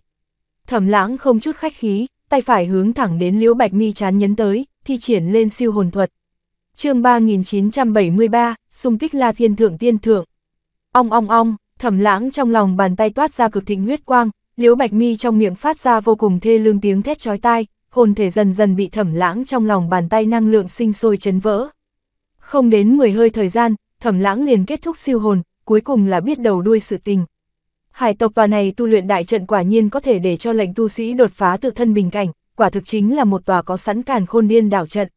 Thẩm Lãng không chút khách khí, tay phải hướng thẳng đến Liễu Bạch Mi chán nhấn tới, thi triển lên siêu hồn thuật. Chương 3973, xung kích La Thiên thượng tiên thượng. Ong ong ong, Thẩm Lãng trong lòng bàn tay toát ra cực thịnh huyết quang, Liễu Bạch Mi trong miệng phát ra vô cùng thê lương tiếng thét chói tai, hồn thể dần dần bị Thẩm Lãng trong lòng bàn tay năng lượng sinh sôi chấn vỡ. Không đến 10 hơi thời gian, thẩm lãng liền kết thúc siêu hồn, cuối cùng là biết đầu đuôi sự tình. Hải tộc tòa này tu luyện đại trận quả nhiên có thể để cho lệnh tu sĩ đột phá tự thân bình cảnh, quả thực chính là một tòa có sẵn càn khôn điên đảo trận.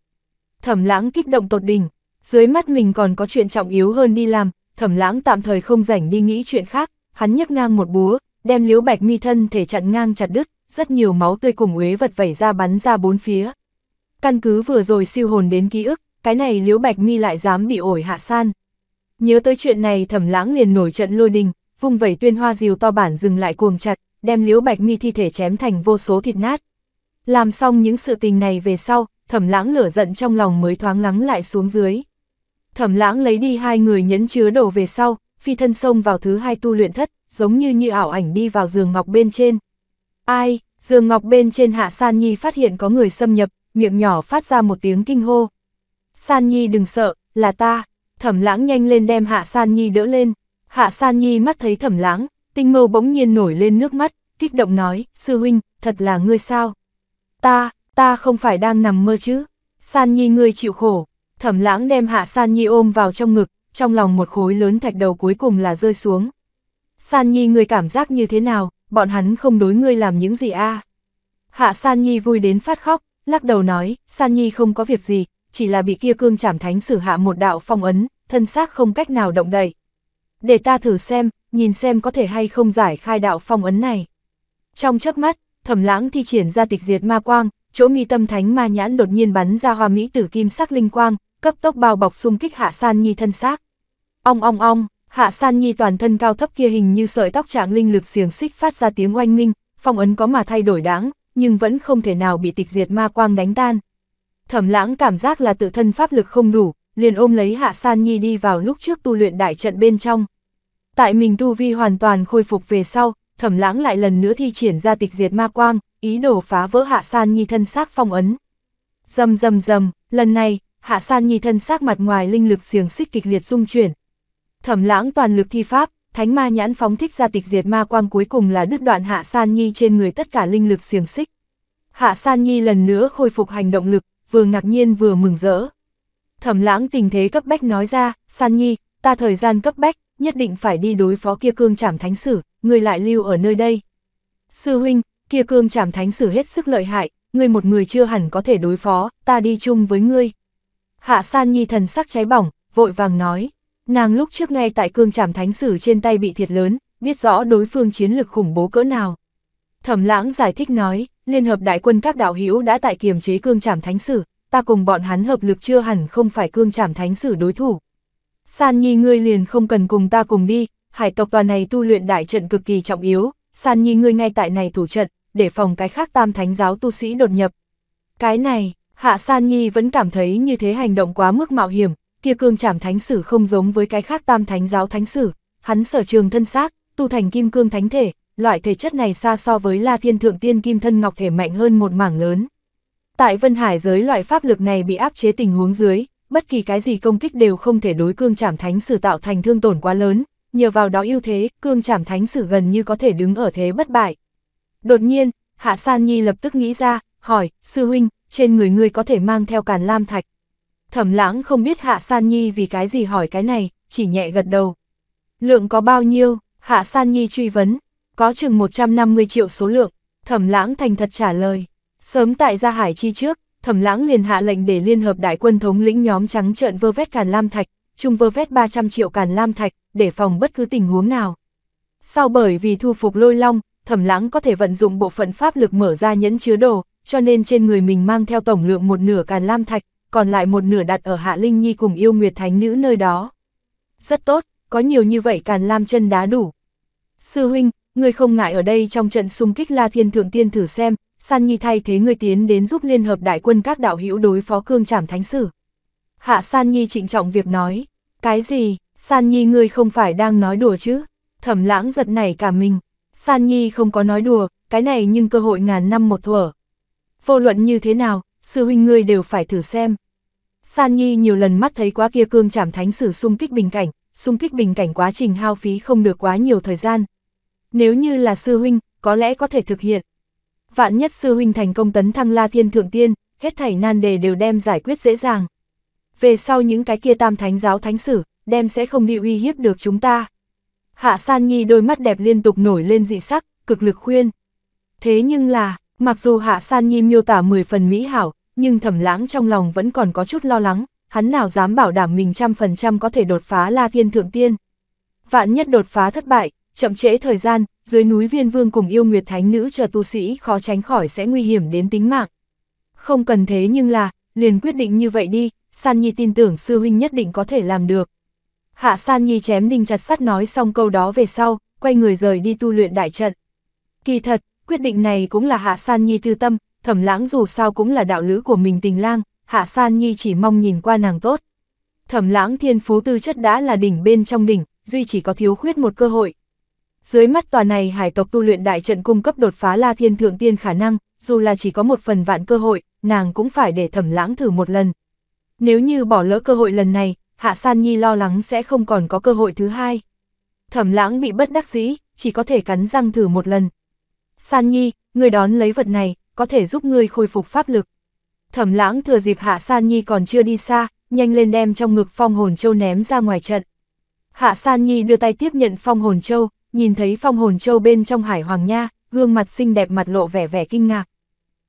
Thẩm lãng kích động tột đỉnh, dưới mắt mình còn có chuyện trọng yếu hơn đi làm, thẩm lãng tạm thời không rảnh đi nghĩ chuyện khác, hắn nhấc ngang một búa, đem liếu bạch mi thân thể chặn ngang chặt đứt, rất nhiều máu tươi cùng uế vật vẩy ra bắn ra bốn phía. Căn cứ vừa rồi siêu hồn đến ký ức, cái này Liễu Bạch Mi lại dám bị ổi hạ san. Nhớ tới chuyện này thẩm lãng liền nổi trận lôi đình, vung vẩy tuyên hoa diều to bản dừng lại cuồng chặt, đem Liễu Bạch Mi thi thể chém thành vô số thịt nát. Làm xong những sự tình này về sau, thẩm lãng lửa giận trong lòng mới thoáng lắng lại xuống dưới. Thẩm lãng lấy đi hai người nhẫn chứa đồ về sau, phi thân xông vào thứ hai tu luyện thất, giống như như ảo ảnh đi vào giường ngọc bên trên. Ai, giường ngọc bên trên hạ san nhi phát hiện có người xâm nhập, miệng nhỏ phát ra một tiếng kinh hô. San Nhi đừng sợ, là ta. Thẩm lãng nhanh lên đem Hạ San Nhi đỡ lên. Hạ San Nhi mắt thấy thẩm lãng, tinh mâu bỗng nhiên nổi lên nước mắt, kích động nói, sư huynh, thật là ngươi sao? Ta, ta không phải đang nằm mơ chứ? San Nhi ngươi chịu khổ. Thẩm lãng đem Hạ San Nhi ôm vào trong ngực, trong lòng một khối lớn thạch đầu cuối cùng là rơi xuống. San Nhi ngươi cảm giác như thế nào, bọn hắn không đối ngươi làm những gì a? À? Hạ San Nhi vui đến phát khóc, lắc đầu nói, San Nhi không có việc gì, chỉ là bị kia cương trảm thánh sử hạ một đạo phong ấn, thân xác không cách nào động đậy. Để ta thử xem, nhìn xem có thể hay không giải khai đạo phong ấn này. Trong chớp mắt, thẩm lãng thi triển ra tịch diệt ma quang, chỗ mi tâm thánh ma nhãn đột nhiên bắn ra hoa mỹ tử kim sắc linh quang, cấp tốc bao bọc xung kích hạ san nhi thân xác. Ong ong ong, hạ san nhi toàn thân cao thấp kia hình như sợi tóc trạng linh lực xiềng xích phát ra tiếng oanh minh, phong ấn có mà thay đổi đáng, nhưng vẫn không thể nào bị tịch diệt ma quang đánh tan, thẩm lãng cảm giác là tự thân pháp lực không đủ, liền ôm lấy Hạ San Nhi đi vào lúc trước tu luyện đại trận bên trong. Tại mình tu vi hoàn toàn khôi phục về sau, thẩm lãng lại lần nữa thi triển ra tịch diệt ma quang, ý đồ phá vỡ Hạ San Nhi thân xác phong ấn. Dầm dầm dầm, lần này, Hạ San Nhi thân xác mặt ngoài linh lực xiềng xích kịch liệt dung chuyển. Thẩm lãng toàn lực thi pháp, thánh ma nhãn phóng thích ra tịch diệt ma quang cuối cùng là đứt đoạn Hạ San Nhi trên người tất cả linh lực xiềng xích. Hạ San Nhi lần nữa khôi phục hành động lực, vừa ngạc nhiên vừa mừng rỡ. Thẩm lãng tình thế cấp bách nói ra, San Nhi, ta thời gian cấp bách, nhất định phải đi đối phó kia cương trảm thánh sử, người lại lưu ở nơi đây. Sư huynh, kia cương trảm thánh sử hết sức lợi hại, người một người chưa hẳn có thể đối phó, ta đi chung với ngươi. Hạ San Nhi thần sắc cháy bỏng, vội vàng nói, nàng lúc trước ngay tại cương trảm thánh sử trên tay bị thiệt lớn, biết rõ đối phương chiến lực khủng bố cỡ nào. Thẩm lãng giải thích nói, Liên hợp đại quân các đạo hữu đã tại kiềm chế cương trảm thánh sử, ta cùng bọn hắn hợp lực chưa hẳn không phải cương trảm thánh sử đối thủ. San Nhi ngươi liền không cần cùng ta cùng đi, hải tộc tòa này tu luyện đại trận cực kỳ trọng yếu, San Nhi ngươi ngay tại này thủ trận, để phòng cái khác tam thánh giáo tu sĩ đột nhập. Cái này, Hạ San Nhi vẫn cảm thấy như thế hành động quá mức mạo hiểm, kia cương trảm thánh sử không giống với cái khác tam thánh giáo thánh sử, hắn sở trường thân xác, tu thành kim cương thánh thể, loại thể chất này xa so với La Thiên Thượng Tiên Kim Thân Ngọc Thể mạnh hơn một mảng lớn. Tại Vân Hải giới loại pháp lực này bị áp chế tình huống dưới, bất kỳ cái gì công kích đều không thể đối cương trảm thánh sử tạo thành thương tổn quá lớn, nhờ vào đó ưu thế, cương trảm thánh sử gần như có thể đứng ở thế bất bại. Đột nhiên, Hạ San Nhi lập tức nghĩ ra, hỏi, sư huynh, trên người ngươi có thể mang theo càn lam thạch. Thẩm lãng không biết Hạ San Nhi vì cái gì hỏi cái này, chỉ nhẹ gật đầu. Lượng có bao nhiêu, Hạ San Nhi truy vấn, có chừng 150 triệu số lượng, thẩm lãng thành thật trả lời. Sớm tại Gia Hải Chi trước, thẩm lãng liền hạ lệnh để Liên Hợp Đại quân thống lĩnh nhóm trắng trợn vơ vét Càn Lam Thạch, chung vơ vét 300 triệu Càn Lam Thạch, để phòng bất cứ tình huống nào. Sau bởi vì thu phục lôi long, thẩm lãng có thể vận dụng bộ phận pháp lực mở ra nhẫn chứa đồ, cho nên trên người mình mang theo tổng lượng một nửa Càn Lam Thạch, còn lại một nửa đặt ở Hạ Linh Nhi cùng yêu Nguyệt Thánh Nữ nơi đó. Rất tốt, có nhiều như vậy Càn Lam chân đá đủ. Sư huynh, ngươi không ngại ở đây trong trận xung kích La Thiên Thượng Tiên thử xem, San Nhi thay thế ngươi tiến đến giúp Liên Hợp Đại quân các đạo hữu đối phó cương trảm thánh sử. Hạ San Nhi trịnh trọng việc nói, cái gì, San Nhi ngươi không phải đang nói đùa chứ, thẩm lãng giật nảy cả mình, San Nhi không có nói đùa, cái này nhưng cơ hội ngàn năm một thuở. Vô luận như thế nào, sư huynh ngươi đều phải thử xem. San Nhi nhiều lần mắt thấy quá kia cương trảm thánh sử xung kích bình cảnh, xung kích bình cảnh quá trình hao phí không được quá nhiều thời gian, nếu như là sư huynh, có lẽ có thể thực hiện. Vạn nhất sư huynh thành công tấn thăng la thiên thượng tiên, hết thảy nan đề đều đem giải quyết dễ dàng. Về sau những cái kia tam thánh giáo thánh sử, đem sẽ không đi uy hiếp được chúng ta. Hạ San Nhi đôi mắt đẹp liên tục nổi lên dị sắc, cực lực khuyên. Thế nhưng là, mặc dù Hạ San Nhi miêu tả 10 phần mỹ hảo, nhưng thẩm lãng trong lòng vẫn còn có chút lo lắng, hắn nào dám bảo đảm mình trăm phần trăm có thể đột phá la thiên thượng tiên. Vạn nhất đột phá thất bại, chậm trễ thời gian, dưới núi viên vương cùng yêu nguyệt thánh nữ chờ tu sĩ khó tránh khỏi sẽ nguy hiểm đến tính mạng. Không cần thế nhưng là, liền quyết định như vậy đi, San Nhi tin tưởng sư huynh nhất định có thể làm được. Hạ San Nhi chém đinh chặt sắt nói xong câu đó về sau, quay người rời đi tu luyện đại trận. Kỳ thật, quyết định này cũng là Hạ San Nhi tư tâm, thẩm lãng dù sao cũng là đạo lữ của mình tình lang, Hạ San Nhi chỉ mong nhìn qua nàng tốt. Thẩm lãng thiên phú tư chất đã là đỉnh bên trong đỉnh, duy chỉ có thiếu khuyết một cơ hội, dưới mắt tòa này hải tộc tu luyện đại trận cung cấp đột phá la thiên thượng tiên khả năng, dù là chỉ có một phần vạn cơ hội, nàng cũng phải để thẩm lãng thử một lần. Nếu như bỏ lỡ cơ hội lần này, Hạ San Nhi lo lắng sẽ không còn có cơ hội thứ hai. Thẩm lãng bị bất đắc dĩ, chỉ có thể cắn răng thử một lần. San Nhi, người đón lấy vật này, có thể giúp ngươi khôi phục pháp lực. Thẩm lãng thừa dịp Hạ San Nhi còn chưa đi xa, nhanh lên đem trong ngực phong hồn châu ném ra ngoài trận. Hạ San Nhi đưa tay tiếp nhận phong hồn châu, nhìn thấy phong hồn châu bên trong hải hoàng nha, gương mặt xinh đẹp mặt lộ vẻ vẻ kinh ngạc.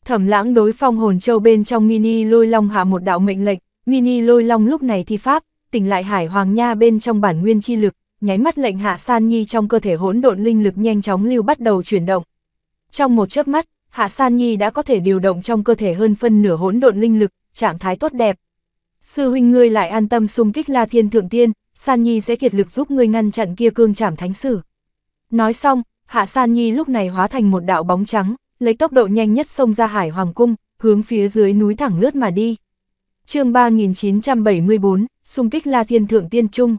Thẩm lãng đối phong hồn châu bên trong mini lôi long hạ một đạo mệnh lệnh, mini lôi long lúc này thi pháp, tỉnh lại hải hoàng nha bên trong bản nguyên chi lực, nháy mắt lệnh hạ san nhi trong cơ thể hỗn độn linh lực nhanh chóng lưu bắt đầu chuyển động. Trong một chớp mắt, hạ san nhi đã có thể điều động trong cơ thể hơn phân nửa hỗn độn linh lực, trạng thái tốt đẹp. Sư huynh ngươi lại an tâm xung kích La Thiên Thượng Tiên, San Nhi sẽ kiệt lực giúp ngươi ngăn chặn kia cương trảm thánh sử. Nói xong, Hạ San Nhi lúc này hóa thành một đạo bóng trắng, lấy tốc độ nhanh nhất xông ra Hải Hoàng Cung, hướng phía dưới núi thẳng lướt mà đi. chương 3974, xung kích La Thiên Thượng Tiên Trung.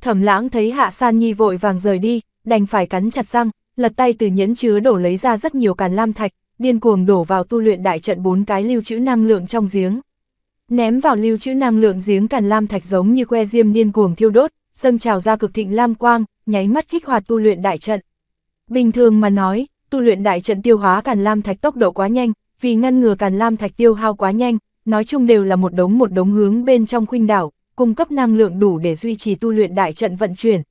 Thẩm lãng thấy Hạ San Nhi vội vàng rời đi, đành phải cắn chặt răng, lật tay từ nhẫn chứa đổ lấy ra rất nhiều càn lam thạch, điên cuồng đổ vào tu luyện đại trận bốn cái lưu trữ năng lượng trong giếng. Ném vào lưu trữ năng lượng giếng càn lam thạch giống như que diêm điên cuồng thiêu đốt, dâng trào ra cực thịnh lam quang, nháy mắt kích hoạt tu luyện đại trận. Bình thường mà nói, tu luyện đại trận tiêu hóa càn lam thạch tốc độ quá nhanh, vì ngăn ngừa càn lam thạch tiêu hao quá nhanh, nói chung đều là một đống một đống hướng bên trong khuynh đảo, cung cấp năng lượng đủ để duy trì tu luyện đại trận vận chuyển.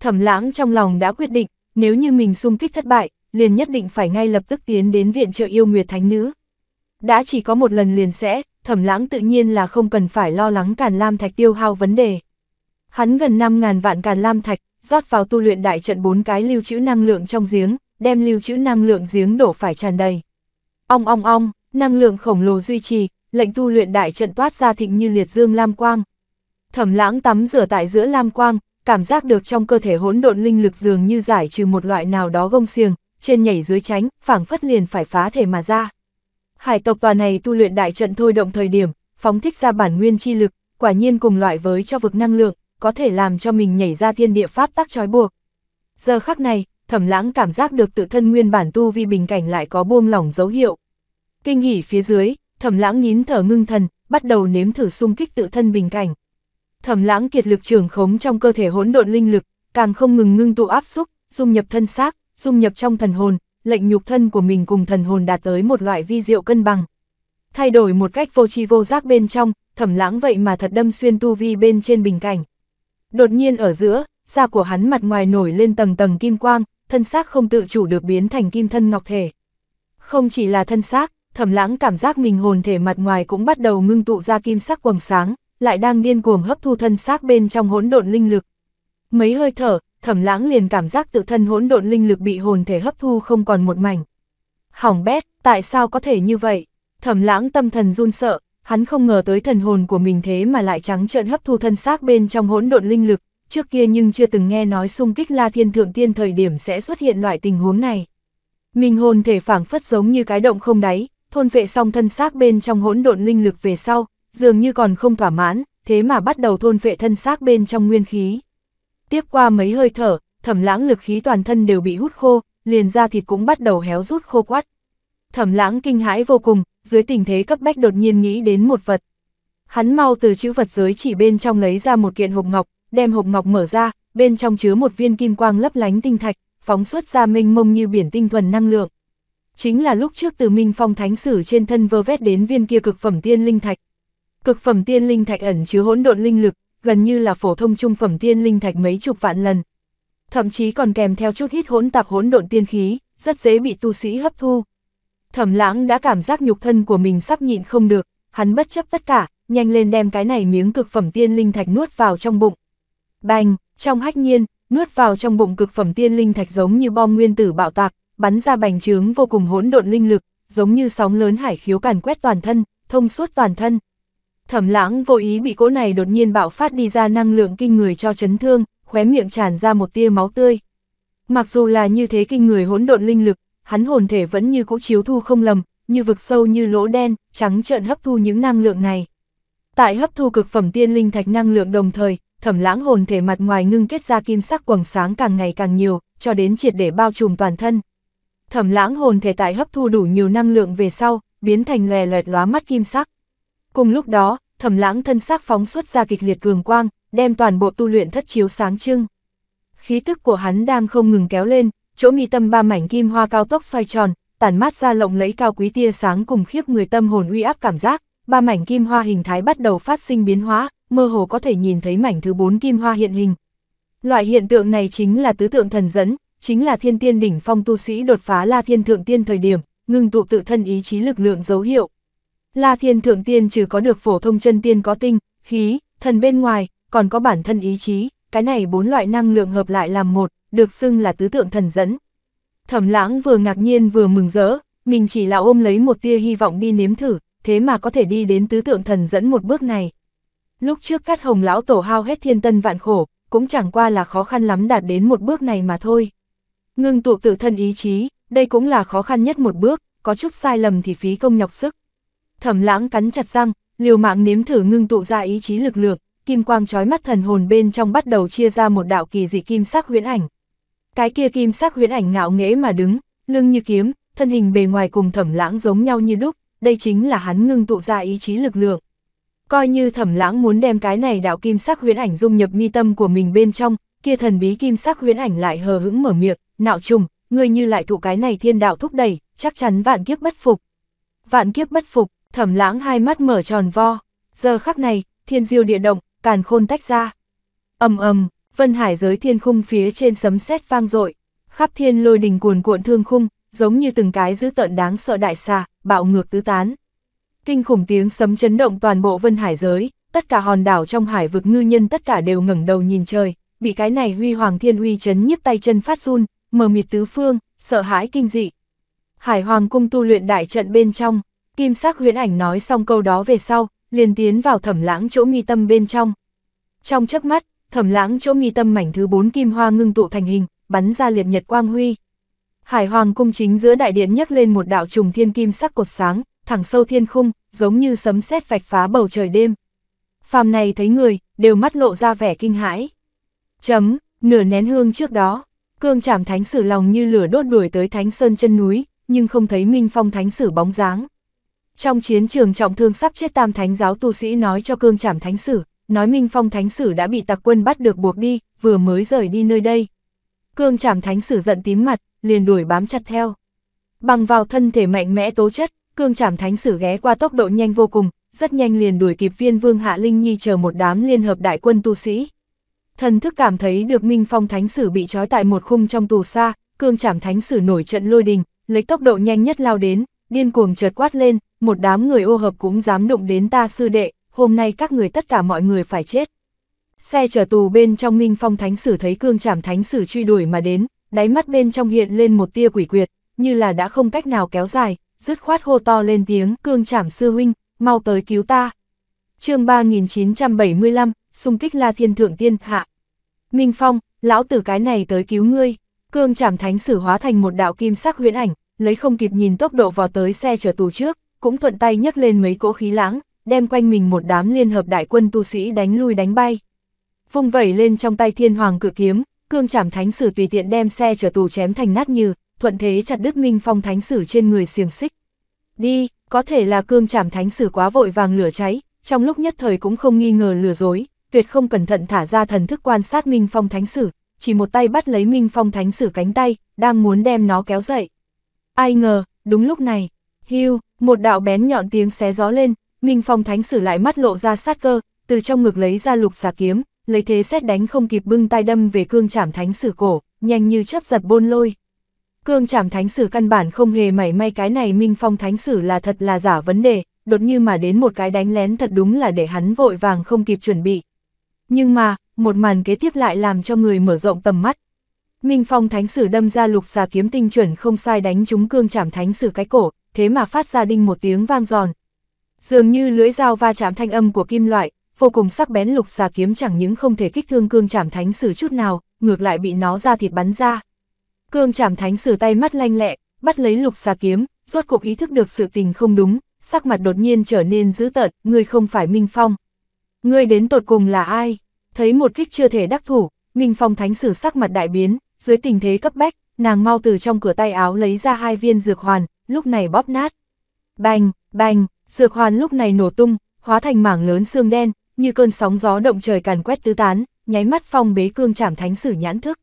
Thẩm lãng trong lòng đã quyết định, nếu như mình xung kích thất bại, liền nhất định phải ngay lập tức tiến đến viện trợ yêu Nguyệt Thánh Nữ. Đã chỉ có một lần liền sẽ, thẩm lãng tự nhiên là không cần phải lo lắng càn lam thạch tiêu hao vấn đề. Hắn gần 5.000 vạn càn lam thạch, rót vào tu luyện đại trận bốn cái lưu trữ năng lượng trong giếng, đem lưu trữ năng lượng giếng đổ phải tràn đầy. Ong ong ong, năng lượng khổng lồ duy trì, lệnh tu luyện đại trận toát ra thịnh như liệt dương lam quang. Thẩm Lãng tắm rửa tại giữa lam quang, cảm giác được trong cơ thể hỗn độn linh lực dường như giải trừ một loại nào đó gông xiềng, trên nhảy dưới tránh, phảng phất liền phải phá thể mà ra. Hải tộc tòa này tu luyện đại trận thôi động thời điểm, phóng thích ra bản nguyên chi lực, quả nhiên cùng loại với cho vực năng lượng, có thể làm cho mình nhảy ra thiên địa pháp tắc trói buộc. Giờ khắc này, thẩm lãng cảm giác được tự thân nguyên bản tu vi bình cảnh lại có buông lỏng dấu hiệu. Kinh nghỉ phía dưới, thẩm lãng nín thở ngưng thần, bắt đầu nếm thử xung kích tự thân bình cảnh. Thẩm lãng kiệt lực trường khống trong cơ thể hỗn độn linh lực, càng không ngừng ngưng tụ áp xúc, dung nhập thân xác, dung nhập trong thần hồn, lệnh nhục thân của mình cùng thần hồn đạt tới một loại vi diệu cân bằng. Thay đổi một cách vô tri vô giác bên trong, thẩm lãng vậy mà thật đâm xuyên tu vi bên trên bình cảnh. Đột nhiên ở giữa, da của hắn mặt ngoài nổi lên tầng tầng kim quang, thân xác không tự chủ được biến thành kim thân ngọc thể. Không chỉ là thân xác, thẩm lãng cảm giác mình hồn thể mặt ngoài cũng bắt đầu ngưng tụ ra kim sắc quầng sáng, lại đang điên cuồng hấp thu thân xác bên trong hỗn độn linh lực. Mấy hơi thở, thẩm lãng liền cảm giác tự thân hỗn độn linh lực bị hồn thể hấp thu không còn một mảnh. Hỏng bét, tại sao có thể như vậy? Thẩm lãng tâm thần run sợ, hắn không ngờ tới thần hồn của mình thế mà lại trắng trợn hấp thu thân xác bên trong hỗn độn linh lực, trước kia nhưng chưa từng nghe nói xung kích La Thiên Thượng Tiên thời điểm sẽ xuất hiện loại tình huống này. Minh hồn thể phảng phất giống như cái động không đáy, thôn vệ xong thân xác bên trong hỗn độn linh lực về sau, dường như còn không thỏa mãn, thế mà bắt đầu thôn vệ thân xác bên trong nguyên khí. Tiếp qua mấy hơi thở, thẩm lãng lực khí toàn thân đều bị hút khô, liền da thịt cũng bắt đầu héo rút khô quắt. Thẩm lãng kinh hãi vô cùng, dưới tình thế cấp bách đột nhiên nghĩ đến một vật. Hắn mau từ chữ vật giới chỉ bên trong lấy ra một kiện hộp ngọc, đem hộp ngọc mở ra, bên trong chứa một viên kim quang lấp lánh tinh thạch, phóng xuất ra minh mông như biển tinh thuần năng lượng. Chính là lúc trước từ Minh Phong Thánh Sử trên thân vơ vét đến viên kia cực phẩm tiên linh thạch. Cực phẩm tiên linh thạch ẩn chứa hỗn độn linh lực, gần như là phổ thông trung phẩm tiên linh thạch mấy chục vạn lần. Thậm chí còn kèm theo chút hít hỗn tạp hỗn độn tiên khí, rất dễ bị tu sĩ hấp thu, Thẩm lãng đã cảm giác nhục thân của mình sắp nhịn không được, hắn bất chấp tất cả, nhanh lên đem cái này miếng cực phẩm tiên linh thạch nuốt vào trong bụng. Bành, trong hách nhiên, nuốt vào trong bụng cực phẩm tiên linh thạch giống như bom nguyên tử bạo tạc, bắn ra bành trướng vô cùng hỗn độn linh lực, giống như sóng lớn hải khiếu càn quét toàn thân, thông suốt toàn thân. Thẩm lãng vô ý bị cỗ này đột nhiên bạo phát đi ra năng lượng kinh người cho chấn thương, khóe miệng tràn ra một tia máu tươi. Mặc dù là như thế kinh người hỗn độn linh lực, hắn hồn thể vẫn như cũ chiếu thu không lầm, như vực sâu như lỗ đen, trắng trợn hấp thu những năng lượng này. Tại hấp thu cực phẩm tiên linh thạch năng lượng đồng thời, thẩm lãng hồn thể mặt ngoài ngưng kết ra kim sắc quầng sáng càng ngày càng nhiều, cho đến triệt để bao trùm toàn thân. Thẩm lãng hồn thể tại hấp thu đủ nhiều năng lượng về sau, biến thành lè loẹt lóa mắt kim sắc. Cùng lúc đó, thẩm lãng thân xác phóng xuất ra kịch liệt cường quang, đem toàn bộ tu luyện thất chiếu sáng trưng. Khí tức của hắn đang không ngừng kéo lên, chỗ mi tâm ba mảnh kim hoa cao tốc xoay tròn, tản mát ra lộng lẫy cao quý tia sáng cùng khiếp người tâm hồn uy áp cảm giác, ba mảnh kim hoa hình thái bắt đầu phát sinh biến hóa, mơ hồ có thể nhìn thấy mảnh thứ bốn kim hoa hiện hình. Loại hiện tượng này chính là tứ tượng thần dẫn, chính là thiên tiên đỉnh phong tu sĩ đột phá La Thiên Thượng Tiên thời điểm, ngưng tụ tự thân ý chí lực lượng dấu hiệu. La Thiên Thượng Tiên trừ có được phổ thông chân tiên có tinh, khí, thần bên ngoài, còn có bản thân ý chí, cái này bốn loại năng lượng hợp lại làm một, được xưng là tứ tượng thần dẫn. Thẩm lãng vừa ngạc nhiên vừa mừng rỡ, mình chỉ là ôm lấy một tia hy vọng đi nếm thử, thế mà có thể đi đến tứ tượng thần dẫn một bước này. Lúc trước cắt hồng lão tổ hao hết thiên tân vạn khổ, cũng chẳng qua là khó khăn lắm đạt đến một bước này mà thôi. Ngưng tụ tự thân ý chí, đây cũng là khó khăn nhất một bước, có chút sai lầm thì phí công nhọc sức. Thẩm lãng cắn chặt răng, liều mạng nếm thử ngưng tụ ra ý chí lực lượng, kim quang trói mắt thần hồn bên trong bắt đầu chia ra một đạo kỳ dị kim sắc huyễn ảnh. Cái kia kim sắc huyễn ảnh ngạo nghễ mà đứng, lưng như kiếm, thân hình bề ngoài cùng thẩm lãng giống nhau như đúc, đây chính là hắn ngưng tụ ra ý chí lực lượng. Coi như thẩm lãng muốn đem cái này đạo kim sắc huyễn ảnh dung nhập mi tâm của mình bên trong, kia thần bí kim sắc huyễn ảnh lại hờ hững mở miệng, nạo trùng, ngươi như lại thụ cái này thiên đạo thúc đẩy, chắc chắn vạn kiếp bất phục. Vạn kiếp bất phục, thẩm lãng hai mắt mở tròn vo, giờ khắc này, thiên diêu địa động, càn khôn tách ra. ầm ầm, vân hải giới thiên khung phía trên sấm sét vang dội, khắp thiên lôi đình cuồn cuộn thương khung, giống như từng cái dữ tợn đáng sợ đại xà, bạo ngược tứ tán. Kinh khủng tiếng sấm chấn động toàn bộ vân hải giới, tất cả hòn đảo trong hải vực ngư nhân tất cả đều ngẩng đầu nhìn trời, bị cái này huy hoàng thiên uy chấn nhiếp tay chân phát run, mờ mịt tứ phương, sợ hãi kinh dị. Hải Hoàng cung tu luyện đại trận bên trong, Kim Sắc Huyễn Ảnh nói xong câu đó về sau, liền tiến vào thẩm lãng chỗ nghi tâm bên trong. Trong chớp mắt, thẩm lãng chỗ nghi tâm mảnh thứ bốn kim hoa ngưng tụ thành hình, bắn ra liệt nhật quang huy. Hải hoàng cung chính giữa đại điện nhấc lên một đạo trùng thiên kim sắc cột sáng, thẳng sâu thiên khung, giống như sấm sét vạch phá bầu trời đêm. Phàm này thấy người, đều mắt lộ ra vẻ kinh hãi. Chấm, nửa nén hương trước đó, cương trảm thánh sử lòng như lửa đốt đuổi tới thánh sơn chân núi, nhưng không thấy minh phong thánh sử bóng dáng. Trong chiến trường trọng thương sắp chết tam thánh giáo tu sĩ nói cho cương trảm thánh sử, nói Minh Phong thánh sử đã bị tặc quân bắt được buộc đi, vừa mới rời đi nơi đây. Cương trảm thánh sử giận tím mặt, liền đuổi bám chặt theo. Bằng vào thân thể mạnh mẽ tố chất, cương trảm thánh sử ghé qua tốc độ nhanh vô cùng, rất nhanh liền đuổi kịp viên vương Hạ Linh Nhi chờ một đám liên hợp đại quân tu sĩ. Thần thức cảm thấy được Minh Phong thánh sử bị trói tại một khung trong tù xa, cương trảm thánh sử nổi trận lôi đình, lấy tốc độ nhanh nhất lao đến, điên cuồng chợt quát lên, một đám người ô hợp cũng dám đụng đến ta sư đệ, hôm nay các người tất cả mọi người phải chết. Xe chở tù bên trong Minh Phong Thánh Sử thấy cương trảm Thánh Sử truy đuổi mà đến, đáy mắt bên trong hiện lên một tia quỷ quyệt, như là đã không cách nào kéo dài, dứt khoát hô to lên tiếng cương trảm sư huynh, mau tới cứu ta. chương 3975, xung kích la thiên thượng tiên hạ. Minh Phong, lão tử cái này tới cứu ngươi, cương trảm Thánh Sử hóa thành một đạo kim sắc huyễn ảnh, lấy không kịp nhìn tốc độ vào tới xe chở tù trước, cũng thuận tay nhấc lên mấy cỗ khí lãng, đem quanh mình một đám liên hợp đại quân tu sĩ đánh lui đánh bay. Vung vẩy lên trong tay thiên hoàng cự kiếm, cương chảm thánh sử tùy tiện đem xe chở tù chém thành nát như, thuận thế chặt đứt minh phong thánh sử trên người xiềng xích. Đi, có thể là cương chảm thánh sử quá vội vàng lửa cháy, trong lúc nhất thời cũng không nghi ngờ lừa dối, tuyệt không cẩn thận thả ra thần thức quan sát minh phong thánh sử, chỉ một tay bắt lấy minh phong thánh sử cánh tay, đang muốn đem nó kéo dậy. Ai ngờ, đúng lúc này, hưu, một đạo bén nhọn tiếng xé gió lên, Minh Phong Thánh Sử lại mắt lộ ra sát cơ, từ trong ngực lấy ra lục xà kiếm, lấy thế xét đánh không kịp bưng tay đâm về cương trảm Thánh Sử cổ, nhanh như chớp giật bôn lôi. Cương trảm Thánh Sử căn bản không hề mảy may cái này Minh Phong Thánh Sử là thật là giả vấn đề, đột như mà đến một cái đánh lén thật đúng là để hắn vội vàng không kịp chuẩn bị. Nhưng mà, một màn kế tiếp lại làm cho người mở rộng tầm mắt. Minh Phong Thánh Sử đâm ra lục xà kiếm tinh chuẩn không sai đánh trúng cương chảm Thánh Sử cái cổ, thế mà phát ra đinh một tiếng vang giòn. Dường như lưỡi dao va chạm thanh âm của kim loại, vô cùng sắc bén lục xà kiếm chẳng những không thể kích thương cương chảm Thánh Sử chút nào, ngược lại bị nó ra thịt bắn ra. Cương chảm Thánh Sử tay mắt lanh lẹ, bắt lấy lục xà kiếm, rốt cục ý thức được sự tình không đúng, sắc mặt đột nhiên trở nên dữ tợn, ngươi không phải Minh Phong. Ngươi đến tột cùng là ai? Thấy một kích chưa thể đắc thủ, Minh Phong Thánh Sử sắc mặt đại biến, dưới tình thế cấp bách, nàng mau từ trong cửa tay áo lấy ra hai viên dược hoàn, lúc này bóp nát. Bành, bành, dược hoàn lúc này nổ tung, hóa thành mảng lớn xương đen, như cơn sóng gió động trời càn quét tứ tán, nháy mắt phong bế cương trảm thánh sử nhãn thức.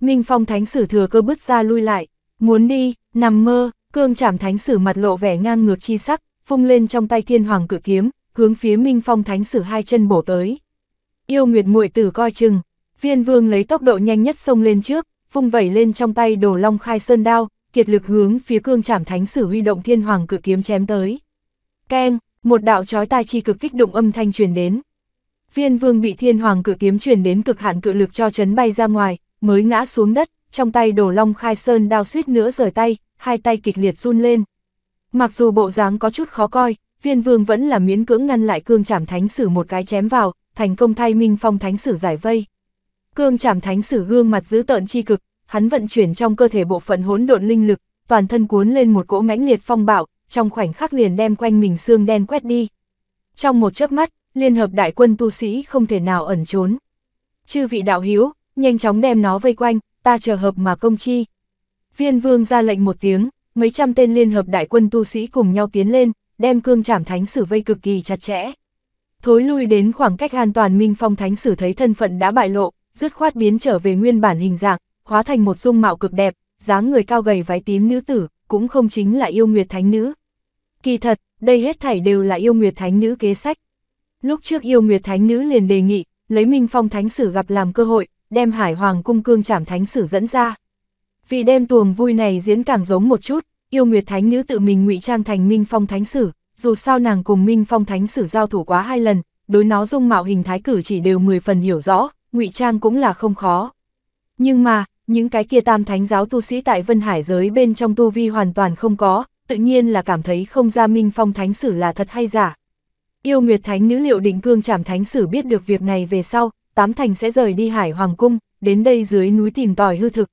Minh phong thánh sử thừa cơ bứt ra lui lại, muốn đi, nằm mơ, cương trảm thánh sử mặt lộ vẻ ngang ngược chi sắc, phung lên trong tay thiên hoàng cự kiếm, hướng phía minh phong thánh sử hai chân bổ tới. Yêu Nguyệt muội tử coi chừng, Viên vương lấy tốc độ nhanh nhất xông lên trước, vung vẩy lên trong tay đồ long khai sơn đao, kiệt lực hướng phía cương trảm thánh sử huy động thiên hoàng cự kiếm chém tới. Keng, một đạo chói tai chi cực kích động âm thanh truyền đến. Viên vương bị thiên hoàng cự kiếm truyền đến cực hạn cự lực cho chấn bay ra ngoài, mới ngã xuống đất, trong tay đồ long khai sơn đao suýt nữa rời tay, hai tay kịch liệt run lên. Mặc dù bộ dáng có chút khó coi, viên vương vẫn là miễn cưỡng ngăn lại cương trảm thánh sử một cái chém vào, thành công thay minh phong thánh sử giải vây. Cương chảm thánh sử gương mặt dữ tợn chi cực, hắn vận chuyển trong cơ thể bộ phận hỗn độn linh lực, toàn thân cuốn lên một cỗ mãnh liệt phong bạo, trong khoảnh khắc liền đem quanh mình xương đen quét đi. Trong một chớp mắt, liên hợp đại quân tu sĩ không thể nào ẩn trốn. Chư vị đạo hiếu, nhanh chóng đem nó vây quanh, ta chờ hợp mà công chi. Viên vương ra lệnh một tiếng, mấy trăm tên liên hợp đại quân tu sĩ cùng nhau tiến lên, đem cương trảm thánh sử vây cực kỳ chặt chẽ. Thối lui đến khoảng cách an toàn Minh Phong Thánh Sử thấy thân phận đã bại lộ, dứt khoát biến trở về nguyên bản hình dạng, hóa thành một dung mạo cực đẹp, dáng người cao gầy váy tím nữ tử, cũng không chính là yêu nguyệt thánh nữ. Kỳ thật, đây hết thảy đều là yêu nguyệt thánh nữ kế sách. Lúc trước yêu nguyệt thánh nữ liền đề nghị, lấy Minh Phong thánh sử gặp làm cơ hội, đem Hải Hoàng cung cương trảm thánh sử dẫn ra. Vì đem tuồng vui này diễn càng giống một chút, yêu nguyệt thánh nữ tự mình ngụy trang thành Minh Phong thánh sử, dù sao nàng cùng Minh Phong thánh sử giao thủ quá hai lần, đối nó dung mạo hình thái cử chỉ đều 10 phần hiểu rõ, ngụy trang cũng là không khó. Nhưng mà, những cái kia tam thánh giáo tu sĩ tại Vân Hải giới bên trong tu vi hoàn toàn không có, tự nhiên là cảm thấy không ra minh phong thánh sử là thật hay giả. Yêu Nguyệt Thánh nữ liệu định cương trảm thánh sử biết được việc này về sau, tám thành sẽ rời đi Hải Hoàng Cung, đến đây dưới núi tìm tòi hư thực.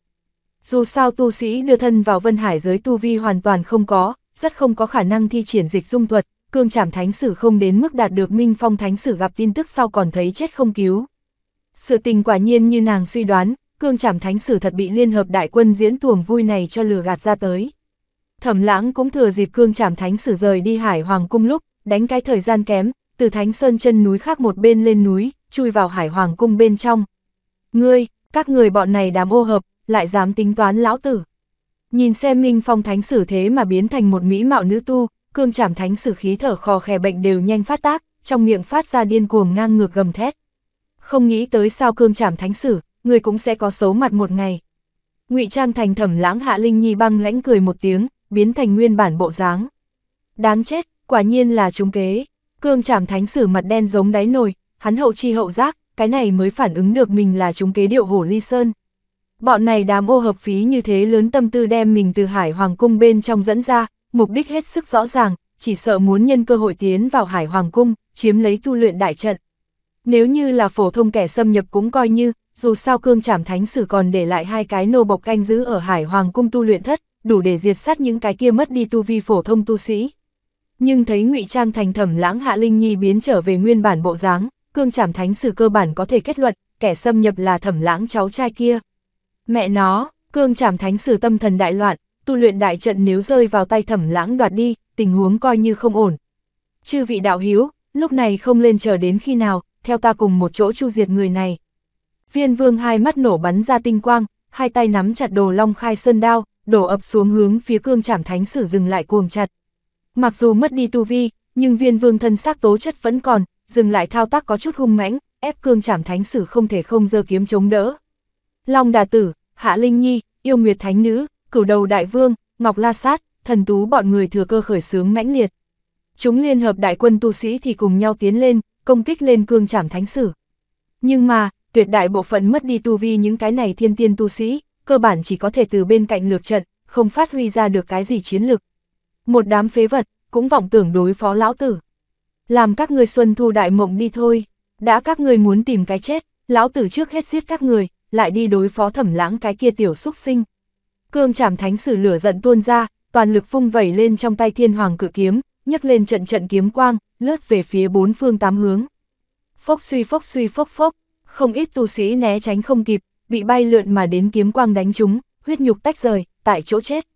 Dù sao tu sĩ đưa thân vào Vân Hải giới tu vi hoàn toàn không có, rất không có khả năng thi triển dịch dung thuật, cương trảm thánh sử không đến mức đạt được minh phong thánh sử gặp tin tức sau còn thấy chết không cứu. Sự tình quả nhiên như nàng suy đoán, cương trảm thánh sử thật bị liên hợp đại quân diễn tuồng vui này cho lừa gạt ra tới. Thẩm lãng cũng thừa dịp cương trảm thánh sử rời đi hải hoàng cung lúc, đánh cái thời gian kém, từ thánh sơn chân núi khác một bên lên núi, chui vào hải hoàng cung bên trong. Ngươi, các người bọn này đám ô hợp, lại dám tính toán lão tử. Nhìn xem minh phong thánh sử thế mà biến thành một mỹ mạo nữ tu, cương trảm thánh sử khí thở khò khè bệnh đều nhanh phát tác, trong miệng phát ra điên cuồng ngang ngược gầm thét không nghĩ tới sao cương trảm thánh sử, người cũng sẽ có xấu mặt một ngày. ngụy Trang thành thẩm lãng hạ Linh Nhi băng lãnh cười một tiếng, biến thành nguyên bản bộ dáng. Đáng chết, quả nhiên là trúng kế. Cương trảm thánh sử mặt đen giống đáy nồi, hắn hậu chi hậu giác, cái này mới phản ứng được mình là trúng kế điệu hổ ly sơn. Bọn này đám ô hợp phí như thế lớn tâm tư đem mình từ hải hoàng cung bên trong dẫn ra, mục đích hết sức rõ ràng, chỉ sợ muốn nhân cơ hội tiến vào hải hoàng cung, chiếm lấy tu luyện đại trận. Nếu như là phổ thông kẻ xâm nhập cũng coi như, dù sao cương trảm thánh sử còn để lại hai cái nô bộc canh giữ ở hải hoàng cung tu luyện thất, đủ để diệt sát những cái kia mất đi tu vi phổ thông tu sĩ. Nhưng thấy ngụy trang thành thẩm lãng hạ linh nhi biến trở về nguyên bản bộ dáng, cương trảm thánh sử cơ bản có thể kết luận, kẻ xâm nhập là thẩm lãng cháu trai kia. Mẹ nó, cương trảm thánh sử tâm thần đại loạn, tu luyện đại trận nếu rơi vào tay thẩm lãng đoạt đi, tình huống coi như không ổn. Chư vị đạo hiếu, lúc này không lên chờ đến khi nào, theo ta cùng một chỗ chu diệt người này. Viên vương hai mắt nổ bắn ra tinh quang, hai tay nắm chặt đồ long khai sơn đao, đổ ập xuống hướng phía cương trảm thánh sử dừng lại cuồng chặt. Mặc dù mất đi tu vi, nhưng viên vương thân xác tố chất vẫn còn, dừng lại thao tác có chút hung mãnh, ép cương trảm thánh sử không thể không dơ kiếm chống đỡ. Long đà tử, hạ linh nhi, yêu nguyệt thánh nữ, cửu đầu đại vương, ngọc la sát, thần tú bọn người thừa cơ khởi sướng mãnh liệt. Chúng liên hợp đại quân tu sĩ thì cùng nhau tiến lên, công kích lên cương trảm thánh sử. Nhưng mà, tuyệt đại bộ phận mất đi tu vi những cái này thiên tiên tu sĩ, cơ bản chỉ có thể từ bên cạnh lược trận, không phát huy ra được cái gì chiến lực. Một đám phế vật, cũng vọng tưởng đối phó lão tử. Làm các người xuân thu đại mộng đi thôi, đã các người muốn tìm cái chết, lão tử trước hết giết các người, lại đi đối phó thẩm lãng cái kia tiểu xúc sinh. Cương trảm thánh sử lửa giận tuôn ra, toàn lực phung vẩy lên trong tay thiên hoàng cự kiếm, nhấc lên trận trận kiếm quang, lướt về phía bốn phương tám hướng. Phốc suy phốc suy phốc phốc, không ít tu sĩ né tránh không kịp, bị bay lượn mà đến kiếm quang đánh chúng, huyết nhục tách rời, tại chỗ chết.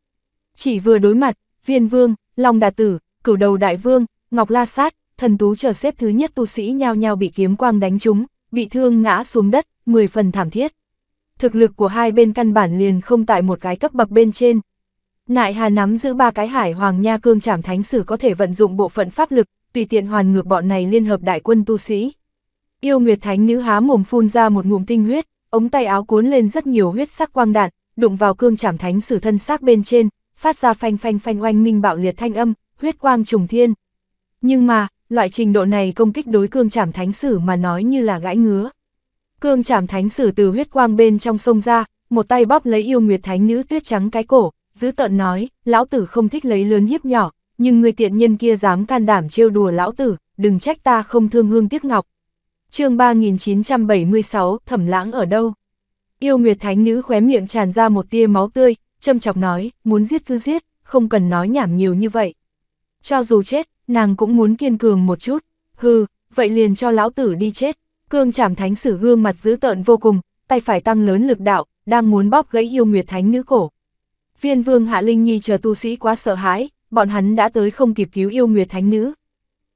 Chỉ vừa đối mặt, viên vương, long đà tử, cửu đầu đại vương, ngọc la sát, thần tú chờ xếp thứ nhất tu sĩ nhao nhao bị kiếm quang đánh chúng, bị thương ngã xuống đất, 10 phần thảm thiết. Thực lực của hai bên căn bản liền không tại một cái cấp bậc bên trên, Nại Hà nắm giữ ba cái hải hoàng nha cương trảm thánh sử có thể vận dụng bộ phận pháp lực, tùy tiện hoàn ngược bọn này liên hợp đại quân tu sĩ. Yêu Nguyệt Thánh nữ há mồm phun ra một ngụm tinh huyết, ống tay áo cuốn lên rất nhiều huyết sắc quang đạn, đụng vào cương trảm thánh sử thân xác bên trên, phát ra phanh phanh phanh oanh minh bạo liệt thanh âm, huyết quang trùng thiên. Nhưng mà, loại trình độ này công kích đối cương trảm thánh sử mà nói như là gãi ngứa. Cương trảm thánh sử từ huyết quang bên trong sông ra, một tay bóp lấy yêu nguyệt thánh nữ tuyết trắng cái cổ, dữ tợn nói, lão tử không thích lấy lớn hiếp nhỏ, nhưng người tiện nhân kia dám can đảm trêu đùa lão tử, đừng trách ta không thương hương tiếc ngọc. chương 3976, thẩm lãng ở đâu? Yêu Nguyệt Thánh Nữ khóe miệng tràn ra một tia máu tươi, châm chọc nói, muốn giết cứ giết, không cần nói nhảm nhiều như vậy. Cho dù chết, nàng cũng muốn kiên cường một chút, hừ, vậy liền cho lão tử đi chết. Cương chảm thánh sử gương mặt dữ tợn vô cùng, tay phải tăng lớn lực đạo, đang muốn bóp gãy yêu nguyệt thánh nữ cổ. Viên vương Hạ Linh Nhi chờ tu sĩ quá sợ hãi, bọn hắn đã tới không kịp cứu yêu nguyệt thánh nữ.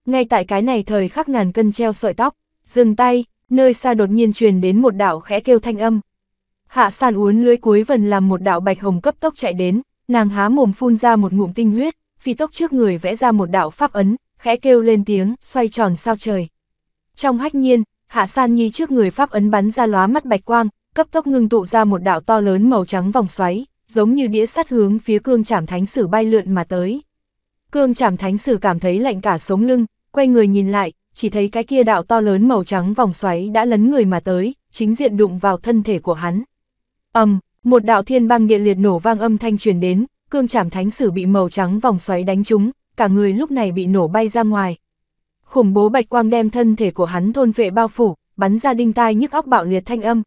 Ngay tại cái này thời khắc ngàn cân treo sợi tóc, dừng tay, nơi xa đột nhiên truyền đến một đạo khẽ kêu thanh âm. Hạ San uốn lưới cuối vần làm một đạo bạch hồng cấp tốc chạy đến, nàng há mồm phun ra một ngụm tinh huyết, phi tốc trước người vẽ ra một đạo pháp ấn, khẽ kêu lên tiếng, xoay tròn sao trời. Trong hách nhiên, Hạ San Nhi trước người pháp ấn bắn ra lóa mắt bạch quang, cấp tốc ngưng tụ ra một đạo to lớn màu trắng vòng xoáy, giống như đĩa sắt hướng phía cương trảm thánh sử bay lượn mà tới. Cương trảm thánh sử cảm thấy lạnh cả sống lưng, quay người nhìn lại, chỉ thấy cái kia đạo to lớn màu trắng vòng xoáy đã lấn người mà tới, chính diện đụng vào thân thể của hắn. âm một đạo thiên băng điện liệt nổ vang âm thanh truyền đến, cương trảm thánh sử bị màu trắng vòng xoáy đánh trúng, cả người lúc này bị nổ bay ra ngoài. Khủng bố bạch quang đem thân thể của hắn thôn vệ bao phủ, bắn ra đinh tai nhức óc bạo liệt thanh âm.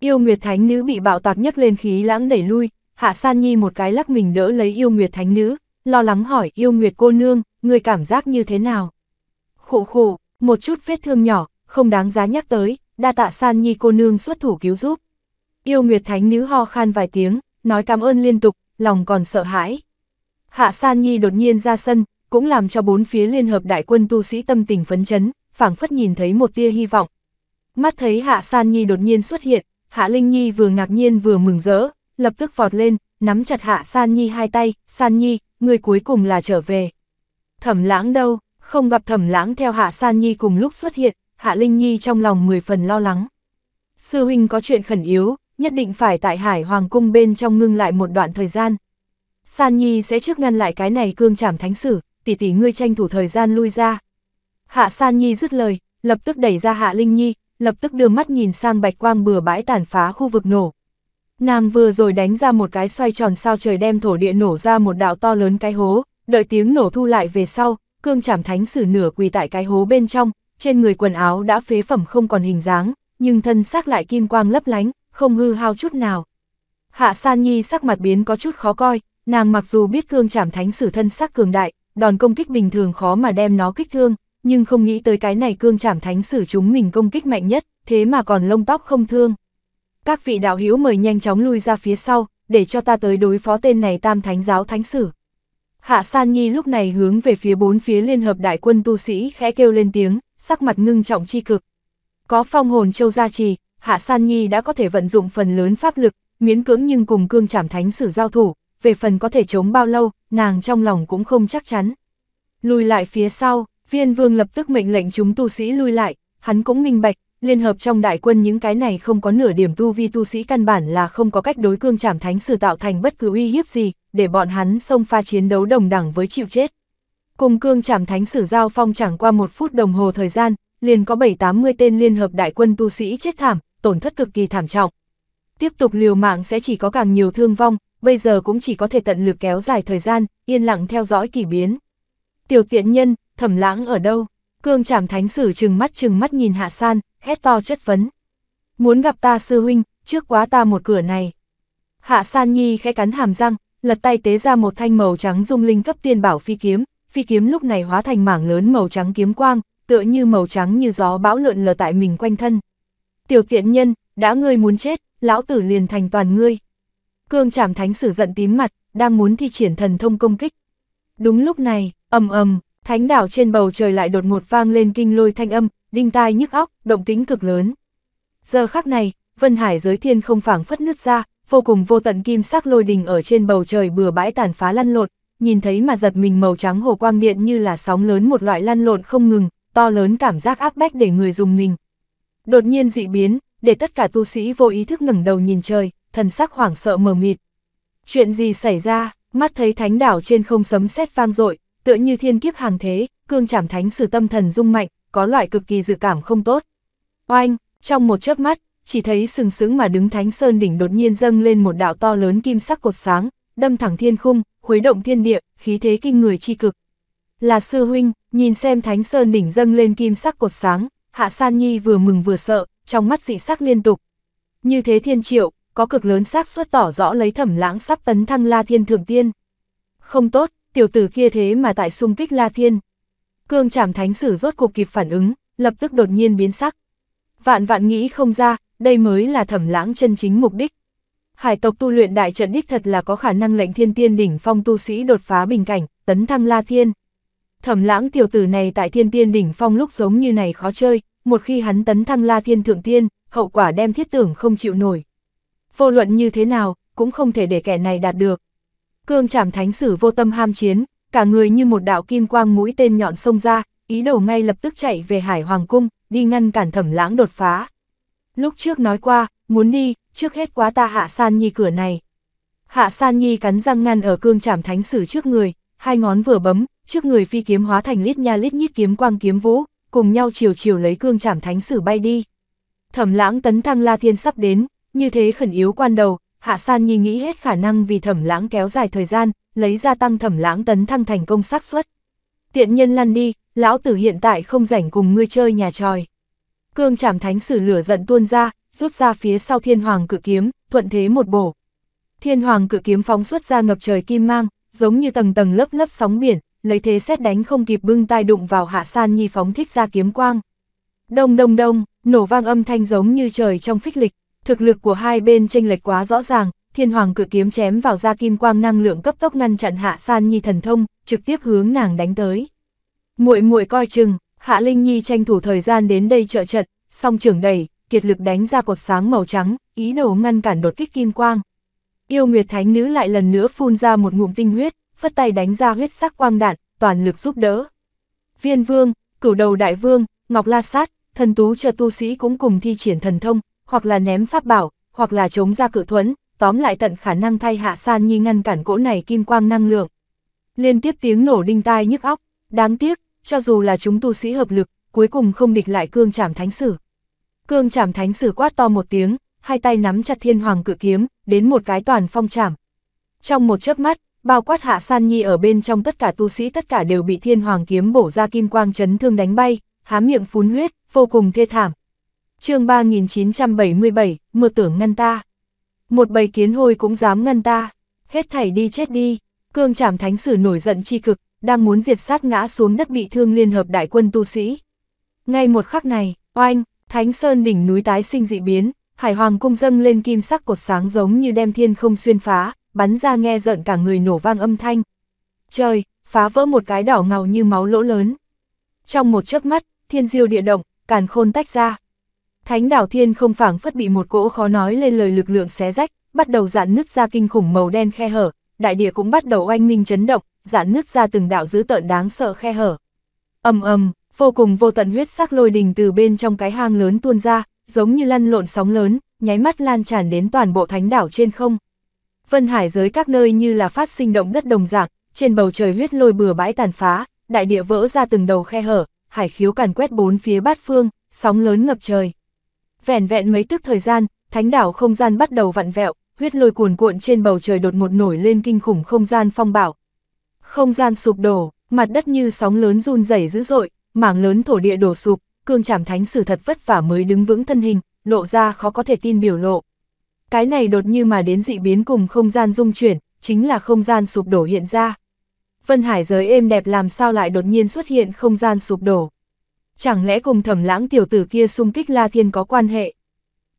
Yêu Nguyệt Thánh nữ bị bạo tạc nhấc lên khí lãng đẩy lui, Hạ San Nhi một cái lắc mình đỡ lấy yêu nguyệt thánh nữ, lo lắng hỏi yêu nguyệt cô nương, người cảm giác như thế nào? Khụ khụ, một chút vết thương nhỏ, không đáng giá nhắc tới, đa tạ San Nhi cô nương xuất thủ cứu giúp. Yêu nguyệt thánh nữ ho khan vài tiếng, nói cảm ơn liên tục, lòng còn sợ hãi. Hạ San Nhi đột nhiên ra sân, cũng làm cho bốn phía liên hợp đại quân tu sĩ tâm tình phấn chấn, phảng phất nhìn thấy một tia hy vọng. Mắt thấy Hạ San Nhi đột nhiên xuất hiện, Hạ Linh Nhi vừa ngạc nhiên vừa mừng rỡ, lập tức vọt lên, nắm chặt hạ San Nhi hai tay, San Nhi, người cuối cùng là trở về. Thẩm lãng đâu, không gặp thẩm lãng theo hạ San Nhi cùng lúc xuất hiện, hạ Linh Nhi trong lòng 10 phần lo lắng. Sư huynh có chuyện khẩn yếu, nhất định phải tại hải hoàng cung bên trong ngưng lại một đoạn thời gian. San Nhi sẽ trước ngăn lại cái này cương trảm thánh sử, tỷ tỷ ngươi tranh thủ thời gian lui ra. Hạ San Nhi dứt lời, lập tức đẩy ra Hạ Linh Nhi, lập tức đưa mắt nhìn sang bạch quang bừa bãi tàn phá khu vực nổ, Nàng vừa rồi đánh ra một cái xoay tròn sao trời đem thổ địa nổ ra một đạo to lớn cái hố, đợi tiếng nổ thu lại về sau, cương chảm thánh sử nửa quỳ tại cái hố bên trong, trên người quần áo đã phế phẩm không còn hình dáng, nhưng thân xác lại kim quang lấp lánh, không hư hao chút nào. Hạ San Nhi sắc mặt biến có chút khó coi, nàng mặc dù biết cương chảm thánh sử thân xác cường đại, đòn công kích bình thường khó mà đem nó kích thương, nhưng không nghĩ tới cái này cương chảm thánh sử chúng mình công kích mạnh nhất, thế mà còn lông tóc không thương. Các vị đạo hiếu mời nhanh chóng lui ra phía sau, để cho ta tới đối phó tên này tam thánh giáo thánh sử. Hạ San Nhi lúc này hướng về phía bốn phía liên hợp đại quân tu sĩ khẽ kêu lên tiếng, sắc mặt ngưng trọng chi cực. Có phong hồn châu gia trì, Hạ San Nhi đã có thể vận dụng phần lớn pháp lực, miễn cưỡng nhưng cùng cương trảm thánh sử giao thủ, về phần có thể chống bao lâu, nàng trong lòng cũng không chắc chắn. Lùi lại phía sau, viên vương lập tức mệnh lệnh chúng tu sĩ lui lại, hắn cũng minh bạch, liên hợp trong đại quân những cái này không có nửa điểm tu vi tu sĩ căn bản là không có cách đối cương trảm thánh sử tạo thành bất cứ uy hiếp gì, để bọn hắn xông pha chiến đấu đồng đẳng với chịu chết. Cùng cương trảm thánh sử giao phong chẳng qua một phút đồng hồ thời gian, liền có 7-80 tên liên hợp đại quân tu sĩ chết thảm, tổn thất cực kỳ thảm trọng. Tiếp tục liều mạng sẽ chỉ có càng nhiều thương vong, bây giờ cũng chỉ có thể tận lực kéo dài thời gian, yên lặng theo dõi kỳ biến. Tiểu tiện nhân, thẩm lãng ở đâu? Cương Trảm Thánh Sử trừng mắt trừng mắt nhìn Hạ San, hét to chất vấn. Muốn gặp ta sư huynh, trước quá ta một cửa này. Hạ San Nhi khẽ cắn hàm răng, lật tay tế ra một thanh màu trắng dung linh cấp tiên bảo phi kiếm, phi kiếm lúc này hóa thành mảng lớn màu trắng kiếm quang, tựa như màu trắng như gió bão lượn lờ tại mình quanh thân. Tiểu tiện nhân, đã ngươi muốn chết, lão tử liền thành toàn ngươi. Cương Trảm Thánh Sử giận tím mặt, đang muốn thi triển thần thông công kích. Đúng lúc này, ầm ầm, Thánh đảo trên bầu trời lại đột ngột vang lên kinh lôi thanh âm, đinh tai nhức óc, động tính cực lớn. Giờ khắc này, Vân Hải giới thiên không phảng phất nứt ra, vô cùng vô tận kim sắc lôi đình ở trên bầu trời bừa bãi tàn phá lăn lộn, nhìn thấy mà giật mình màu trắng hồ quang điện như là sóng lớn một loại lăn lộn không ngừng, to lớn cảm giác áp bách để người dùng mình. Đột nhiên dị biến, để tất cả tu sĩ vô ý thức ngẩng đầu nhìn trời, thần sắc hoảng sợ mờ mịt. Chuyện gì xảy ra, mắt thấy thánh đảo trên không sấm sét vang dội, tựa như thiên kiếp hàng thế, cương trảm thánh sử tâm thần rung mạnh, có loại cực kỳ dự cảm không tốt. Oanh, trong một chớp mắt, chỉ thấy sừng sững mà đứng thánh sơn đỉnh đột nhiên dâng lên một đạo to lớn kim sắc cột sáng, đâm thẳng thiên khung, khuấy động thiên địa, khí thế kinh người chi cực. Là sư huynh, nhìn xem thánh sơn đỉnh dâng lên kim sắc cột sáng, hạ san nhi vừa mừng vừa sợ, trong mắt dị sắc liên tục. Như thế thiên triệu, có cực lớn xác suất tỏ rõ lấy thẩm lãng sắp tấn thăng la thiên thượng tiên. Không tốt, tiểu tử kia thế mà tại xung kích La Thiên. Cương Trảm Thánh Sử rốt cuộc kịp phản ứng, lập tức đột nhiên biến sắc. Vạn vạn nghĩ không ra, đây mới là thẩm lãng chân chính mục đích. Hải tộc tu luyện đại trận đích thật là có khả năng lệnh thiên tiên đỉnh phong tu sĩ đột phá bình cảnh, tấn thăng La Thiên. Thẩm lãng tiểu tử này tại thiên tiên đỉnh phong lúc giống như này khó chơi, một khi hắn tấn thăng La Thiên thượng tiên, hậu quả đem thiết tưởng không chịu nổi. Vô luận như thế nào, cũng không thể để kẻ này đạt được. Cương Trảm Thánh Sử vô tâm ham chiến, cả người như một đạo kim quang mũi tên nhọn xông ra, ý đồ ngay lập tức chạy về Hải Hoàng cung, đi ngăn cản Thẩm Lãng đột phá. Lúc trước nói qua, muốn đi, trước hết quá ta Hạ San Nhi cửa này. Hạ San Nhi cắn răng ngăn ở Cương Trảm Thánh Sử trước người, hai ngón vừa bấm, trước người phi kiếm hóa thành lít nha lít nhít kiếm quang kiếm vũ, cùng nhau chiều chiều lấy Cương Trảm Thánh Sử bay đi. Thẩm Lãng tấn thăng La Thiên sắp đến, như thế khẩn yếu quan đầu, Hạ San Nhi nghĩ hết khả năng vì thẩm lãng kéo dài thời gian, lấy ra tăng thẩm lãng tấn thăng thành công xác suất. Tiện nhân lăn đi, lão tử hiện tại không rảnh cùng ngươi chơi nhà tròi. Cương trảm thánh sử lửa giận tuôn ra, rút ra phía sau thiên hoàng cự kiếm, thuận thế một bổ. Thiên hoàng cự kiếm phóng xuất ra ngập trời kim mang, giống như tầng tầng lớp lớp sóng biển, lấy thế xét đánh không kịp bưng tai đụng vào hạ san nhi phóng thích ra kiếm quang. Đông đông đông, nổ vang âm thanh giống như trời trong phích lịch, Thực lực của hai bên tranh lệch quá rõ ràng, thiên hoàng cự kiếm chém vào ra kim quang năng lượng cấp tốc ngăn chặn hạ san nhi thần thông, trực tiếp hướng nàng đánh tới. muội muội coi chừng, hạ linh nhi tranh thủ thời gian đến đây trợ trận, song trưởng đẩy, kiệt lực đánh ra cột sáng màu trắng, ý đồ ngăn cản đột kích kim quang. Yêu Nguyệt Thánh Nữ lại lần nữa phun ra một ngụm tinh huyết, phất tay đánh ra huyết sắc quang đạn, toàn lực giúp đỡ. Viên Vương, Cửu Đầu Đại Vương, Ngọc La Sát, thần tú trợ tu sĩ cũng cùng thi triển thần thông, hoặc là ném pháp bảo, hoặc là chống ra cự thuẫn, tóm lại tận khả năng thay Hạ San Nhi ngăn cản cỗ này kim quang năng lượng. Liên tiếp tiếng nổ đinh tai nhức óc, đáng tiếc, cho dù là chúng tu sĩ hợp lực, cuối cùng không địch lại cương trảm thánh sử. Cương trảm thánh sử quát to một tiếng, hai tay nắm chặt thiên hoàng cự kiếm, đến một cái toàn phong trảm. Trong một chớp mắt, bao quát hạ san nhi ở bên trong tất cả tu sĩ tất cả đều bị thiên hoàng kiếm bổ ra kim quang chấn thương đánh bay, há miệng phun huyết, vô cùng thê thảm chương 3977, mưa tưởng ngăn ta. Một bầy kiến hôi cũng dám ngăn ta, hết thảy đi chết đi, cương trảm thánh sử nổi giận chi cực, đang muốn diệt sát ngã xuống đất bị thương liên hợp đại quân tu sĩ. Ngay một khắc này, oanh, thánh sơn đỉnh núi tái sinh dị biến, hải hoàng cung dâng lên kim sắc cột sáng giống như đem thiên không xuyên phá, bắn ra nghe giận cả người nổ vang âm thanh. Trời, phá vỡ một cái đảo ngào như máu lỗ lớn. Trong một chớp mắt, thiên diêu địa động, càn khôn tách ra, Thánh đảo thiên không phảng phất bị một cỗ khó nói lên lời lực lượng xé rách, bắt đầu dạn nứt ra kinh khủng màu đen khe hở, đại địa cũng bắt đầu oanh minh chấn động, dạn nứt ra từng đạo dữ tợn đáng sợ khe hở. Ầm ầm, vô cùng vô tận huyết sắc lôi đình từ bên trong cái hang lớn tuôn ra, giống như lăn lộn sóng lớn, nháy mắt lan tràn đến toàn bộ thánh đảo trên không. Vân hải giới các nơi như là phát sinh động đất đồng dạng, trên bầu trời huyết lôi bừa bãi tàn phá, đại địa vỡ ra từng đầu khe hở, hải khiếu càn quét bốn phía bát phương, sóng lớn ngập trời. Vẻn vẹn mấy tức thời gian, thánh đảo không gian bắt đầu vặn vẹo, huyết lôi cuồn cuộn trên bầu trời đột ngột nổi lên kinh khủng không gian phong bạo. Không gian sụp đổ, mặt đất như sóng lớn run rẩy dữ dội, mảng lớn thổ địa đổ sụp, cương trảm thánh sử thật vất vả mới đứng vững thân hình, lộ ra khó có thể tin biểu lộ. Cái này đột như mà đến dị biến cùng không gian dung chuyển, chính là không gian sụp đổ hiện ra. Vân Hải giới êm đẹp làm sao lại đột nhiên xuất hiện không gian sụp đổ chẳng lẽ cùng thẩm lãng tiểu tử kia xung kích La Thiên có quan hệ?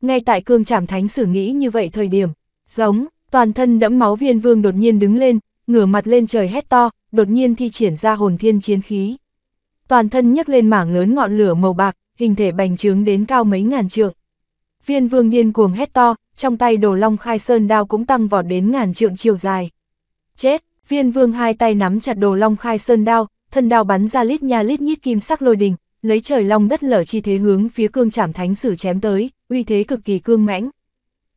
Ngay tại cương trảm thánh sử nghĩ như vậy thời điểm, giống, toàn thân đẫm máu viên vương đột nhiên đứng lên, ngửa mặt lên trời hét to, đột nhiên thi triển ra hồn thiên chiến khí. Toàn thân nhấc lên mảng lớn ngọn lửa màu bạc, hình thể bành trướng đến cao mấy ngàn trượng. Viên vương điên cuồng hét to, trong tay đồ long khai sơn đao cũng tăng vọt đến ngàn trượng chiều dài. Chết, viên vương hai tay nắm chặt đồ long khai sơn đao, thân đao bắn ra lít nha lít nhít kim sắc lôi đình, lấy trời long đất lở chi thế hướng phía cương trảm thánh sử chém tới, uy thế cực kỳ cương mãnh.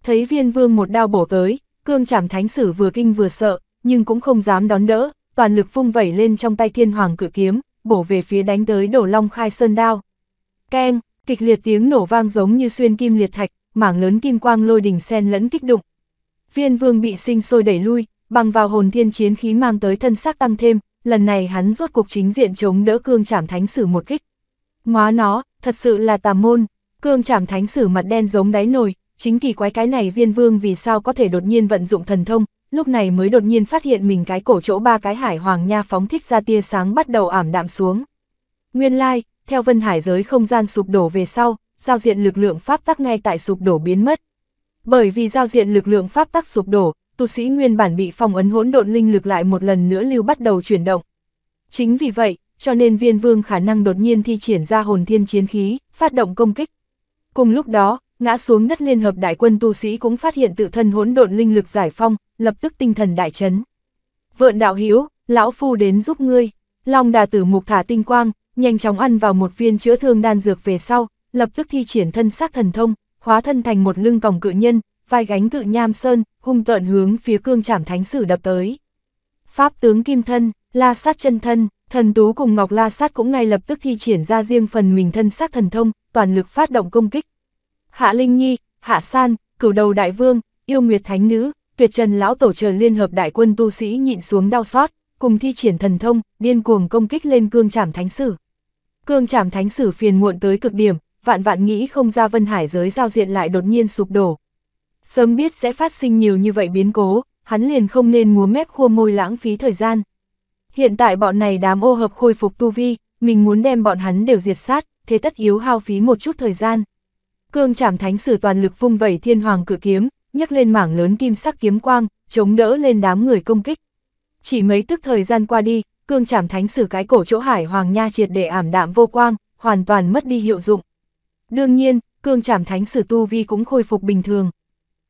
Thấy viên vương một đao bổ tới, cương trảm thánh sử vừa kinh vừa sợ, nhưng cũng không dám đón đỡ, toàn lực vung vẩy lên trong tay thiên hoàng cự kiếm, bổ về phía đánh tới đổ long khai sơn đao. Keng, kịch liệt tiếng nổ vang giống như xuyên kim liệt thạch, mảng lớn kim quang lôi đỉnh sen lẫn kích đụng. Viên vương bị sinh sôi đẩy lui, bằng vào hồn thiên chiến khí mang tới thân xác tăng thêm, lần này hắn rốt cuộc chính diện chống đỡ cương trảm thánh sử một kích, Ngóa nó, thật sự là tà môn, cương trảm thánh sử mặt đen giống đáy nồi, chính kỳ quái cái này viên vương vì sao có thể đột nhiên vận dụng thần thông, lúc này mới đột nhiên phát hiện mình cái cổ chỗ ba cái hải hoàng nha phóng thích ra tia sáng bắt đầu ảm đạm xuống. Nguyên lai, like, theo vân hải giới không gian sụp đổ về sau, giao diện lực lượng pháp tắc ngay tại sụp đổ biến mất. Bởi vì giao diện lực lượng pháp tắc sụp đổ, tu sĩ nguyên bản bị phong ấn hỗn độn linh lực lại một lần nữa lưu bắt đầu chuyển động. Chính vì vậy, cho nên viên vương khả năng đột nhiên thi triển ra hồn thiên chiến khí, phát động công kích. Cùng lúc đó, ngã xuống đất liên hợp đại quân tu sĩ cũng phát hiện tự thân hỗn độn linh lực giải phong, lập tức tinh thần đại chấn. Vượn đạo hiếu, lão phu đến giúp ngươi. Long đà tử mục thả tinh quang, nhanh chóng ăn vào một viên chữa thương đan dược về sau, lập tức thi triển thân xác thần thông, hóa thân thành một lưng còng cự nhân, vai gánh cự nham sơn, hung tợn hướng phía cương trảm thánh sử đập tới. Pháp tướng kim thân, la sát chân thân, Thần Tú cùng Ngọc La Sát cũng ngay lập tức thi triển ra riêng phần mình thân xác thần thông, toàn lực phát động công kích. Hạ Linh Nhi, Hạ San, Cửu Đầu Đại Vương, Yêu Nguyệt Thánh Nữ, Tuyệt Trần Lão Tổ trời liên hợp đại quân tu sĩ nhịn xuống đau xót, cùng thi triển thần thông, điên cuồng công kích lên cương trảm thánh sử. Cương trảm thánh sử phiền muộn tới cực điểm, vạn vạn nghĩ không ra vân hải giới giao diện lại đột nhiên sụp đổ. Sớm biết sẽ phát sinh nhiều như vậy biến cố, hắn liền không nên múa mép khua môi lãng phí thời gian, Hiện tại bọn này đám ô hợp khôi phục tu vi, mình muốn đem bọn hắn đều diệt sát, thế tất yếu hao phí một chút thời gian. Cương trảm thánh sử toàn lực vung vẩy thiên hoàng cự kiếm, nhấc lên mảng lớn kim sắc kiếm quang, chống đỡ lên đám người công kích. Chỉ mấy tức thời gian qua đi, cương trảm thánh sử cái cổ chỗ hải hoàng nha triệt để ảm đạm vô quang, hoàn toàn mất đi hiệu dụng. Đương nhiên, cương trảm thánh sử tu vi cũng khôi phục bình thường.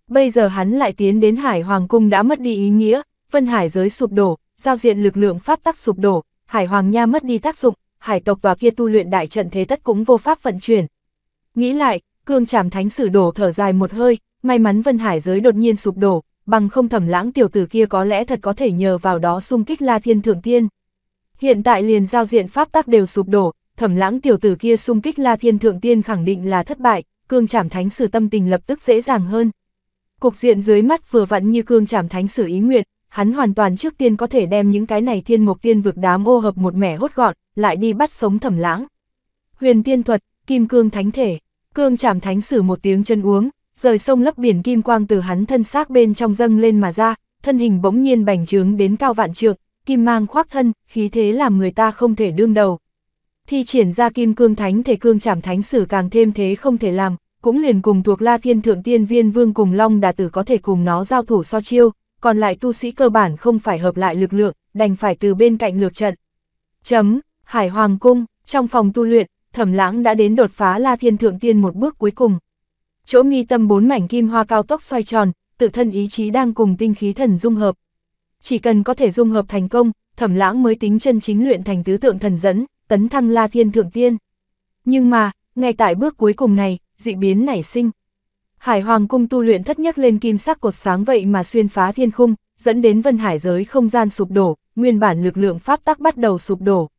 Bây giờ hắn lại tiến đến hải hoàng cung đã mất đi ý nghĩa, phân hải giới sụp đổ, giao diện lực lượng pháp tắc sụp đổ, Hải Hoàng Nha mất đi tác dụng, hải tộc tòa kia tu luyện đại trận thế tất cũng vô pháp vận chuyển. Nghĩ lại, Cương Trảm Thánh Sử đổ thở dài một hơi, may mắn Vân Hải giới đột nhiên sụp đổ, bằng không thẩm lãng tiểu tử kia có lẽ thật có thể nhờ vào đó xung kích La Thiên Thượng Tiên. Hiện tại liền giao diện pháp tắc đều sụp đổ, thẩm lãng tiểu tử kia xung kích La Thiên Thượng Tiên khẳng định là thất bại, Cương Trảm Thánh Sử tâm tình lập tức dễ dàng hơn. Cục diện dưới mắt vừa vặn như Cương Trảm Thánh Sử ý nguyện, hắn hoàn toàn trước tiên có thể đem những cái này thiên mục tiên vực đám ô hợp một mẻ hốt gọn, lại đi bắt sống thẩm lãng. Huyền tiên thuật, kim cương thánh thể, cương chảm thánh sử một tiếng chân uống, rời sông lấp biển kim quang từ hắn thân xác bên trong dâng lên mà ra, thân hình bỗng nhiên bành trướng đến cao vạn trượng, kim mang khoác thân, khí thế làm người ta không thể đương đầu. Thi triển ra kim cương thánh thể cương chảm thánh sử càng thêm thế không thể làm, cũng liền cùng thuộc La Thiên Thượng Tiên Viên Vương cùng Long Đà Tử có thể cùng nó giao thủ so chiêu, còn lại tu sĩ cơ bản không phải hợp lại lực lượng, đành phải từ bên cạnh lược trận. Chấm, Hải Hoàng Cung, trong phòng tu luyện, thẩm lãng đã đến đột phá La Thiên Thượng Tiên một bước cuối cùng. Chỗ nghi tâm bốn mảnh kim hoa cao tốc xoay tròn, tự thân ý chí đang cùng tinh khí thần dung hợp. Chỉ cần có thể dung hợp thành công, thẩm lãng mới tính chân chính luyện thành tứ tượng thần dẫn, tấn thăng La Thiên Thượng Tiên. Nhưng mà, ngay tại bước cuối cùng này, dị biến nảy sinh. Hải Hoàng Cung tu luyện thất nhắc lên kim sắc cột sáng vậy mà xuyên phá thiên khung, dẫn đến vân hải giới không gian sụp đổ, nguyên bản lực lượng pháp tắc bắt đầu sụp đổ.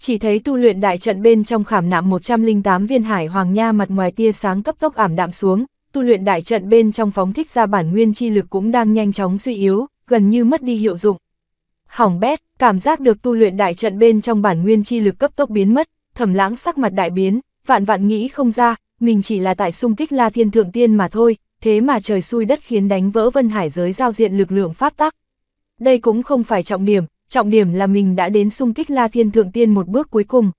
Chỉ thấy tu luyện đại trận bên trong khảm nạm 108 viên hải hoàng nha mặt ngoài tia sáng cấp tốc ảm đạm xuống, tu luyện đại trận bên trong phóng thích ra bản nguyên chi lực cũng đang nhanh chóng suy yếu, gần như mất đi hiệu dụng. Hỏng bét, cảm giác được tu luyện đại trận bên trong bản nguyên chi lực cấp tốc biến mất, thẩm lãng sắc mặt đại biến, vạn vạn nghĩ không ra, mình chỉ là tại xung kích La Thiên Thượng Tiên mà thôi, thế mà trời xui đất khiến đánh vỡ Vân Hải giới giao diện lực lượng pháp tắc. Đây cũng không phải trọng điểm, trọng điểm là mình đã đến xung kích La Thiên Thượng Tiên một bước cuối cùng.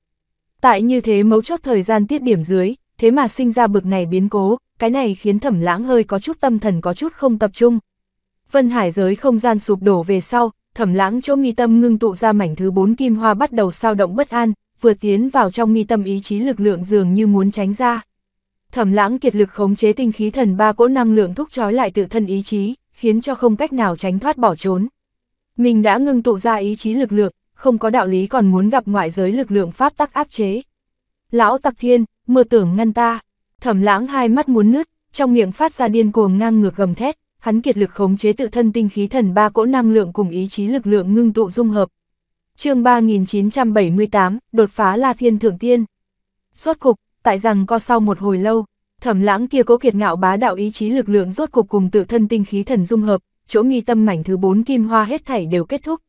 Tại như thế mấu chốt thời gian tiết điểm dưới, thế mà sinh ra bực này biến cố, cái này khiến thẩm lãng hơi có chút tâm thần có chút không tập trung. Vân Hải giới không gian sụp đổ về sau, thẩm lãng chỗ nghi tâm ngưng tụ ra mảnh thứ bốn kim hoa bắt đầu sao động bất an, vừa tiến vào trong mi tâm ý chí lực lượng dường như muốn tránh ra. Thẩm lãng kiệt lực khống chế tinh khí thần ba cỗ năng lượng thúc trói lại tự thân ý chí, khiến cho không cách nào tránh thoát bỏ trốn. Mình đã ngưng tụ ra ý chí lực lượng, không có đạo lý còn muốn gặp ngoại giới lực lượng pháp tắc áp chế. Lão tặc thiên, mơ tưởng ngăn ta, thẩm lãng hai mắt muốn nứt, trong miệng phát ra điên cuồng ngang ngược gầm thét, hắn kiệt lực khống chế tự thân tinh khí thần ba cỗ năng lượng cùng ý chí lực lượng ngưng tụ dung hợp, chương 3978, đột phá La Thiên Thượng Tiên. Rốt cục, tại rằng co sau một hồi lâu, thẩm lãng kia cố kiệt ngạo bá đạo ý chí lực lượng rốt cục cùng tự thân tinh khí thần dung hợp, chỗ nghi tâm mảnh thứ bốn kim hoa hết thảy đều kết thúc.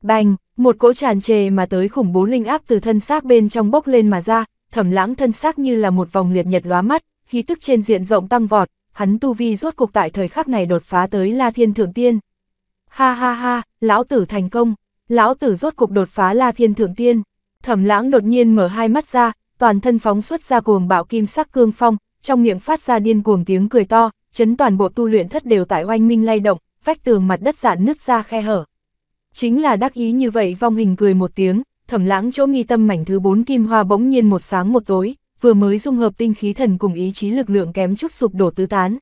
Bành, một cỗ tràn trề mà tới khủng bố linh áp từ thân xác bên trong bốc lên mà ra, thẩm lãng thân xác như là một vòng liệt nhật lóa mắt, khí tức trên diện rộng tăng vọt, hắn tu vi rốt cục tại thời khắc này đột phá tới La Thiên Thượng Tiên. Ha ha ha, lão tử thành công, lão tử rốt cục đột phá la thiên thượng tiên. Thẩm lãng đột nhiên mở hai mắt ra, toàn thân phóng xuất ra cuồng bạo kim sắc cương phong, trong miệng phát ra điên cuồng tiếng cười to, chấn toàn bộ tu luyện thất đều tại oanh minh lay động, vách tường mặt đất dạn nứt ra khe hở. Chính là đắc ý như vậy vong hình cười một tiếng, thẩm lãng chỗ nghi tâm mảnh thứ bốn kim hoa bỗng nhiên một sáng một tối, vừa mới dung hợp tinh khí thần cùng ý chí lực lượng kém chút sụp đổ tứ tán.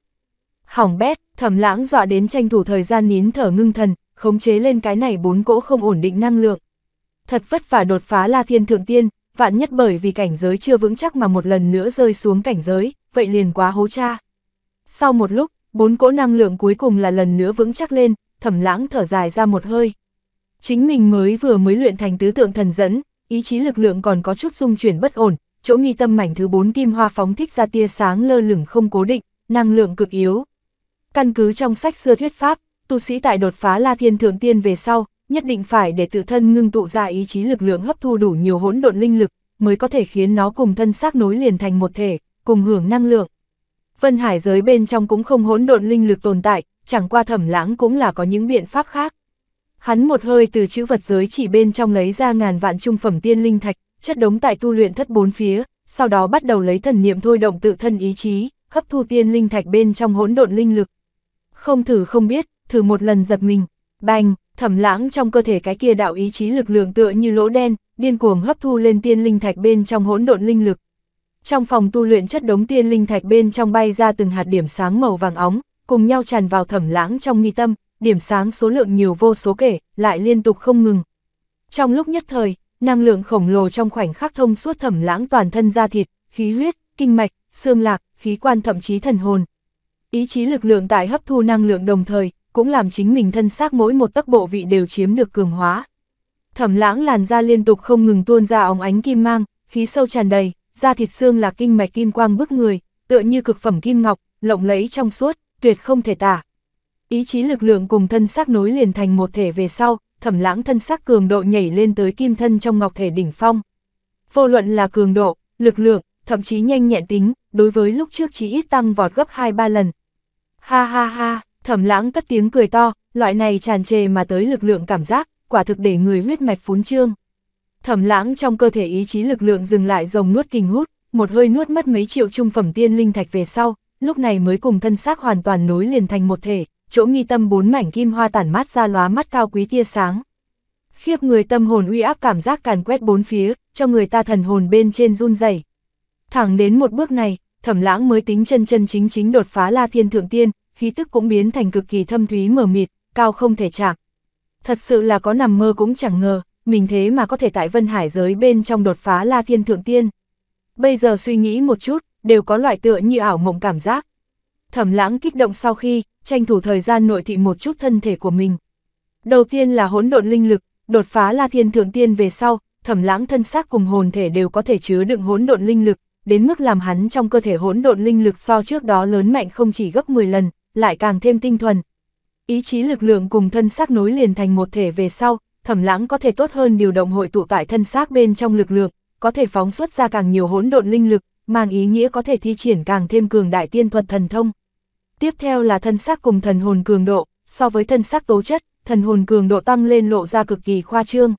Hỏng bét, thẩm lãng dọa đến tranh thủ thời gian nín thở ngưng thần, khống chế lên cái này bốn cỗ không ổn định năng lượng. Thật vất vả đột phá La Thiên Thượng Tiên, vạn nhất bởi vì cảnh giới chưa vững chắc mà một lần nữa rơi xuống cảnh giới, vậy liền quá hố cha. Sau một lúc, bốn cỗ năng lượng cuối cùng là lần nữa vững chắc lên, thẩm lãng thở dài ra một hơi. Chính mình mới vừa mới luyện thành tứ tượng thần dẫn, ý chí lực lượng còn có chút dung chuyển bất ổn, chỗ nghi tâm mảnh thứ bốn kim hoa phóng thích ra tia sáng lơ lửng không cố định, năng lượng cực yếu. Căn cứ trong sách xưa thuyết pháp, tu sĩ tại đột phá La Thiên Thượng Tiên về sau, nhất định phải để tự thân ngưng tụ ra ý chí lực lượng hấp thu đủ nhiều hỗn độn linh lực, mới có thể khiến nó cùng thân xác nối liền thành một thể, cùng hưởng năng lượng. Vân Hải giới bên trong cũng không hỗn độn linh lực tồn tại, chẳng qua thẩm lãng cũng là có những biện pháp khác. Hắn một hơi từ chữ vật giới chỉ bên trong lấy ra ngàn vạn trung phẩm tiên linh thạch, chất đống tại tu luyện thất bốn phía, sau đó bắt đầu lấy thần niệm thôi động tự thân ý chí, hấp thu tiên linh thạch bên trong hỗn độn linh lực. Không thử không biết, thử một lần giật mình, bành, thẩm lãng trong cơ thể cái kia đạo ý chí lực lượng tựa như lỗ đen, điên cuồng hấp thu lên tiên linh thạch bên trong hỗn độn linh lực. Trong phòng tu luyện chất đống tiên linh thạch bên trong bay ra từng hạt điểm sáng màu vàng óng, cùng nhau tràn vào thẩm lãng trong mi tâm, điểm sáng số lượng nhiều vô số kể, lại liên tục không ngừng. Trong lúc nhất thời, năng lượng khổng lồ trong khoảnh khắc thông suốt thẩm lãng toàn thân da thịt, khí huyết, kinh mạch, xương lạc, khí quan thậm chí thần hồn. Ý chí lực lượng tại hấp thu năng lượng đồng thời, cũng làm chính mình thân xác mỗi một tấc bộ vị đều chiếm được cường hóa. Thẩm lãng làn da liên tục không ngừng tuôn ra óng ánh kim mang, khí sâu tràn đầy, da thịt xương là kinh mạch kim quang bức người, tựa như cực phẩm kim ngọc, lộng lẫy trong suốt, tuyệt không thể tả. Ý chí lực lượng cùng thân xác nối liền thành một thể về sau, thẩm lãng thân xác cường độ nhảy lên tới kim thân trong ngọc thể đỉnh phong. Vô luận là cường độ, lực lượng, thậm chí nhanh nhẹn tính, đối với lúc trước chỉ ít tăng vọt gấp 2-3 lần. Ha ha ha, Thẩm lãng cất tiếng cười to, loại này tràn trề mà tới lực lượng cảm giác, quả thực để người huyết mạch phún trương. Thẩm lãng trong cơ thể ý chí lực lượng dừng lại rồng nuốt kinh hút, một hơi nuốt mất mấy triệu trung phẩm tiên linh thạch về sau, lúc này mới cùng thân xác hoàn toàn nối liền thành một thể, chỗ nghi tâm bốn mảnh kim hoa tản mát ra lóa mắt cao quý tia sáng. Khiếp người tâm hồn uy áp cảm giác càn quét bốn phía, cho người ta thần hồn bên trên run rẩy. Thẳng đến một bước này, thẩm lãng mới tính chân chân chính chính đột phá la thiên thượng tiên, khí tức cũng biến thành cực kỳ thâm thúy mờ mịt, cao không thể chạm. Thật sự là có nằm mơ cũng chẳng ngờ, mình thế mà có thể tại Vân Hải giới bên trong đột phá La Thiên Thượng Tiên. Bây giờ suy nghĩ một chút, đều có loại tựa như ảo mộng cảm giác. Thẩm lãng kích động sau khi, tranh thủ thời gian nội thị một chút thân thể của mình. Đầu tiên là hỗn độn linh lực, đột phá La Thiên Thượng Tiên về sau, thẩm lãng thân xác cùng hồn thể đều có thể chứa đựng hỗn độn linh lực, đến mức làm hắn trong cơ thể hỗn độn linh lực so trước đó lớn mạnh không chỉ gấp 10 lần, lại càng thêm tinh thuần. Ý chí lực lượng cùng thân xác nối liền thành một thể về sau, thẩm lãng có thể tốt hơn điều động hội tụ tại thân xác bên trong lực lượng, có thể phóng xuất ra càng nhiều hỗn độn linh lực, mang ý nghĩa có thể thi triển càng thêm cường đại tiên thuật thần thông. Tiếp theo là thân xác cùng thần hồn cường độ, so với thân xác tố chất, thần hồn cường độ tăng lên lộ ra cực kỳ khoa trương.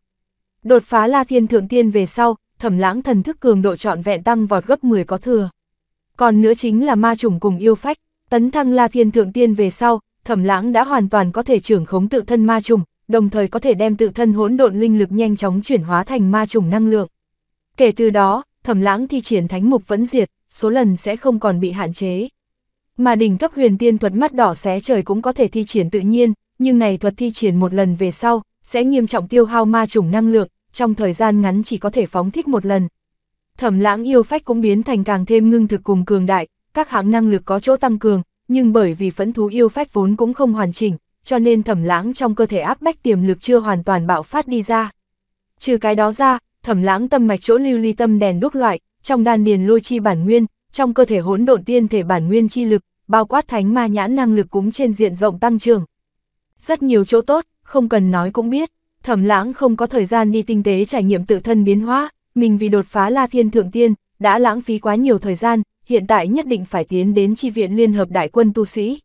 Đột phá La Thiên Thượng Tiên về sau, thẩm lãng thần thức cường độ trọn vẹn tăng vọt gấp 10 có thừa. Còn nữa chính là ma trùng cùng yêu phách, Tấn thăng La Thiên Thượng Tiên về sau, Thẩm Lãng đã hoàn toàn có thể trưởng khống tự thân ma trùng, đồng thời có thể đem tự thân hỗn độn linh lực nhanh chóng chuyển hóa thành ma trùng năng lượng. Kể từ đó, Thẩm Lãng thi triển Thánh Mục vẫn diệt, số lần sẽ không còn bị hạn chế. Mà đỉnh cấp huyền tiên thuật mắt đỏ xé trời cũng có thể thi triển tự nhiên, nhưng này thuật thi triển một lần về sau, sẽ nghiêm trọng tiêu hao ma trùng năng lượng, trong thời gian ngắn chỉ có thể phóng thích một lần. Thẩm lãng yêu phách cũng biến thành càng thêm ngưng thực cùng cường đại, các hãng năng lực có chỗ tăng cường, nhưng bởi vì phẫn thú yêu phách vốn cũng không hoàn chỉnh, cho nên thẩm lãng trong cơ thể áp bách tiềm lực chưa hoàn toàn bạo phát đi ra. Trừ cái đó ra, thẩm lãng tâm mạch chỗ lưu ly tâm đèn đúc loại, trong đan điền lôi chi bản nguyên, trong cơ thể hỗn độn tiên thể bản nguyên chi lực, bao quát thánh ma nhãn năng lực cũng trên diện rộng tăng trưởng. Rất nhiều chỗ tốt, không cần nói cũng biết, thẩm lãng không có thời gian đi tinh tế trải nghiệm tự thân biến hóa, mình vì đột phá la thiên thượng tiên, đã lãng phí quá nhiều thời gian, hiện tại nhất định phải tiến đến chi viện Liên Hợp Đại quân Tu Sĩ.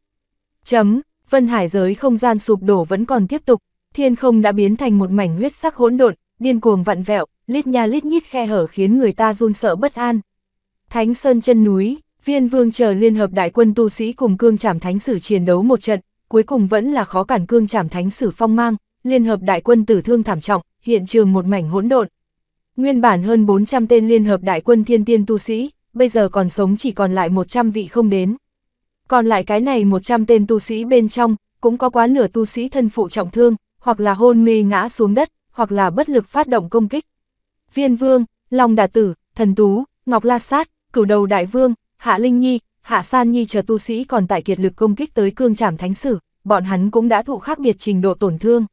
Chấm, Vân Hải giới không gian sụp đổ vẫn còn tiếp tục, thiên không đã biến thành một mảnh huyết sắc hỗn độn, điên cuồng vặn vẹo, lít nha lít nhít khe hở khiến người ta run sợ bất an. Thánh Sơn chân núi, viên vương chờ Liên Hợp Đại quân Tu Sĩ cùng cương trảm thánh sử chiến đấu một trận, cuối cùng vẫn là khó cản cương trảm thánh sử phong mang, Liên Hợp Đại quân tử thương thảm trọng, hiện trường một mảnh hỗn độn. Nguyên bản hơn 400 tên Liên Hợp Đại quân thiên tiên tu sĩ, bây giờ còn sống chỉ còn lại 100 vị không đến. Còn lại cái này 100 tên tu sĩ bên trong, cũng có quá nửa tu sĩ thân phụ trọng thương, hoặc là hôn mê ngã xuống đất, hoặc là bất lực phát động công kích. Viên Vương, Long Đà Tử, Thần Tú, Ngọc La Sát, Cửu Đầu Đại Vương, Hạ Linh Nhi, Hạ San Nhi chờ tu sĩ còn tại kiệt lực công kích tới cương trảm thánh sử, bọn hắn cũng đã thụ khác biệt trình độ tổn thương.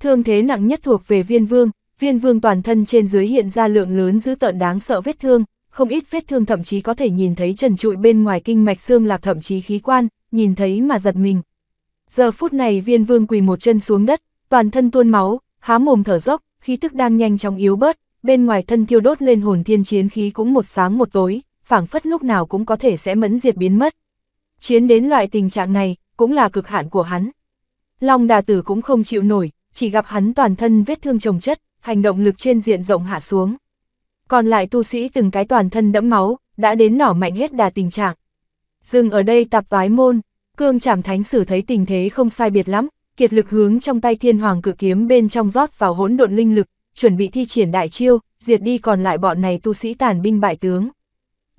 Thương thế nặng nhất thuộc về Viên Vương, Viên Vương toàn thân trên dưới hiện ra lượng lớn dữ tợn đáng sợ vết thương, không ít vết thương thậm chí có thể nhìn thấy trần trụi bên ngoài kinh mạch xương lạc thậm chí khí quan, nhìn thấy mà giật mình. Giờ phút này viên vương quỳ một chân xuống đất, toàn thân tuôn máu, há mồm thở dốc, khí tức đang nhanh chóng yếu bớt, bên ngoài thân thiêu đốt lên hồn thiên chiến khí cũng một sáng một tối, phảng phất lúc nào cũng có thể sẽ mẫn diệt biến mất. Chiến đến loại tình trạng này, cũng là cực hạn của hắn. Long đà tử cũng không chịu nổi, chỉ gặp hắn toàn thân vết thương trồng chất, hành động lực trên diện rộng hạ xuống còn lại tu sĩ từng cái toàn thân đẫm máu, đã đến nỏ mạnh hết đà tình trạng. Dừng ở đây tạp vái môn, cương chảm thánh sử thấy tình thế không sai biệt lắm, kiệt lực hướng trong tay thiên hoàng cự kiếm bên trong rót vào hỗn độn linh lực, chuẩn bị thi triển đại chiêu, diệt đi còn lại bọn này tu sĩ tàn binh bại tướng.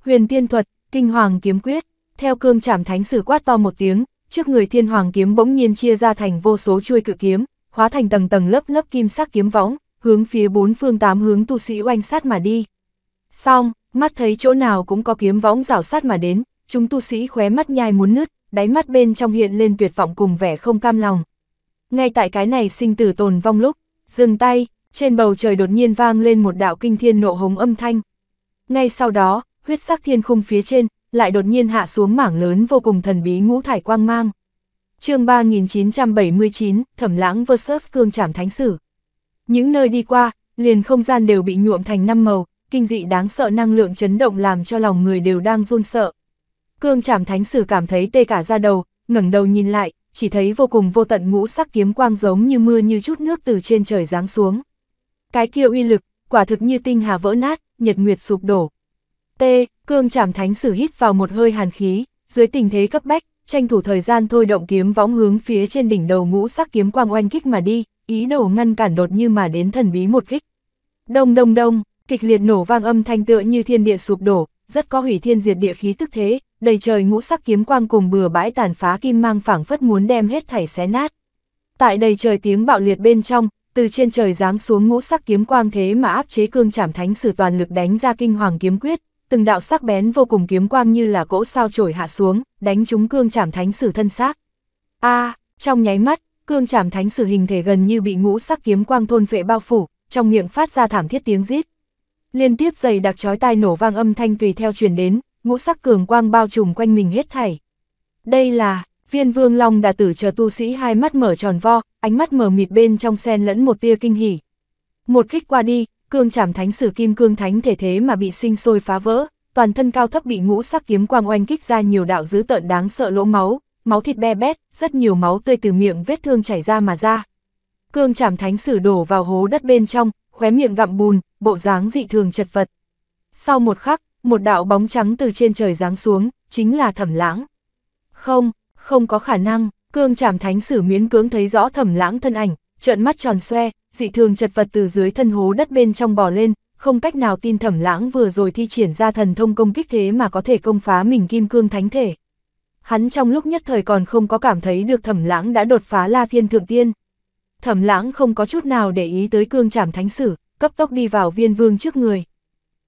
Huyền tiên thuật, kinh hoàng kiếm quyết, theo cương chảm thánh sử quát to một tiếng, trước người thiên hoàng kiếm bỗng nhiên chia ra thành vô số chuôi cự kiếm, hóa thành tầng tầng lớp lớp kim sắc kiếm võng, hướng phía bốn phương tám hướng tu sĩ oanh sát mà đi. Xong, mắt thấy chỗ nào cũng có kiếm võng rảo sát mà đến, chúng tu sĩ khóe mắt nhai muốn nứt, đáy mắt bên trong hiện lên tuyệt vọng cùng vẻ không cam lòng. Ngay tại cái này sinh tử tồn vong lúc, dừng tay, trên bầu trời đột nhiên vang lên một đạo kinh thiên nộ hống âm thanh. Ngay sau đó, huyết sắc thiên khung phía trên, lại đột nhiên hạ xuống mảng lớn vô cùng thần bí ngũ thải quang mang. chương 3979, Thẩm lãng vs Cương Trảm Thánh Sử. Những nơi đi qua, liền không gian đều bị nhuộm thành năm màu, kinh dị đáng sợ năng lượng chấn động làm cho lòng người đều đang run sợ. Cương Trảm Thánh Sử cảm thấy tê cả da đầu, ngẩng đầu nhìn lại, chỉ thấy vô cùng vô tận ngũ sắc kiếm quang giống như mưa như chút nước từ trên trời giáng xuống. Cái kia uy lực, quả thực như tinh hà vỡ nát, nhật nguyệt sụp đổ. tê Cương Trảm Thánh Sử hít vào một hơi hàn khí, dưới tình thế cấp bách, tranh thủ thời gian thôi động kiếm võng hướng phía trên đỉnh đầu ngũ sắc kiếm quang oanh kích mà đi, ý đồ ngăn cản đột như mà đến thần bí một kích. Đông đông đông, kịch liệt nổ vang âm thanh tựa như thiên địa sụp đổ, rất có hủy thiên diệt địa khí tức thế, đầy trời ngũ sắc kiếm quang cùng bừa bãi tàn phá kim mang phảng phất muốn đem hết thảy xé nát. Tại đầy trời tiếng bạo liệt bên trong, từ trên trời giáng xuống ngũ sắc kiếm quang thế mà áp chế cương trảm thánh sử toàn lực đánh ra kinh hoàng kiếm quyết, từng đạo sắc bén vô cùng kiếm quang như là cỗ sao chổi hạ xuống, đánh trúng cương trảm thánh sử thân xác. A, trong nháy mắt, cương trảm thánh sử hình thể gần như bị ngũ sắc kiếm quang thôn vệ bao phủ, trong miệng phát ra thảm thiết tiếng rít. Liên tiếp dày đặc chói tai nổ vang âm thanh tùy theo truyền đến, ngũ sắc cường quang bao trùm quanh mình hết thảy. Đây là, viên vương long đà tử chờ tu sĩ hai mắt mở tròn vo, ánh mắt mở mịt bên trong sen lẫn một tia kinh hỉ. Một kích qua đi, cương trảm thánh sử kim cương thánh thể thế mà bị sinh sôi phá vỡ, toàn thân cao thấp bị ngũ sắc kiếm quang oanh kích ra nhiều đạo dữ tợn đáng sợ lỗ máu, máu thịt be bét, rất nhiều máu tươi từ miệng vết thương chảy ra mà ra. Cương chảm thánh sử đổ vào hố đất bên trong, khóe miệng gặm bùn, bộ dáng dị thường chật vật. Sau một khắc, một đạo bóng trắng từ trên trời giáng xuống, chính là thẩm lãng. Không, không có khả năng, cương chảm thánh sử miễn cưỡng thấy rõ thẩm lãng thân ảnh, trợn mắt tròn xoe, dị thường chật vật từ dưới thân hố đất bên trong bò lên, không cách nào tin thẩm lãng vừa rồi thi triển ra thần thông công kích thế mà có thể công phá mình kim cương thánh thể hắn trong lúc nhất thời còn không có cảm thấy được thẩm lãng đã đột phá la thiên thượng tiên. Thẩm lãng không có chút nào để ý tới cương trảm thánh sử, cấp tốc đi vào viên vương trước người.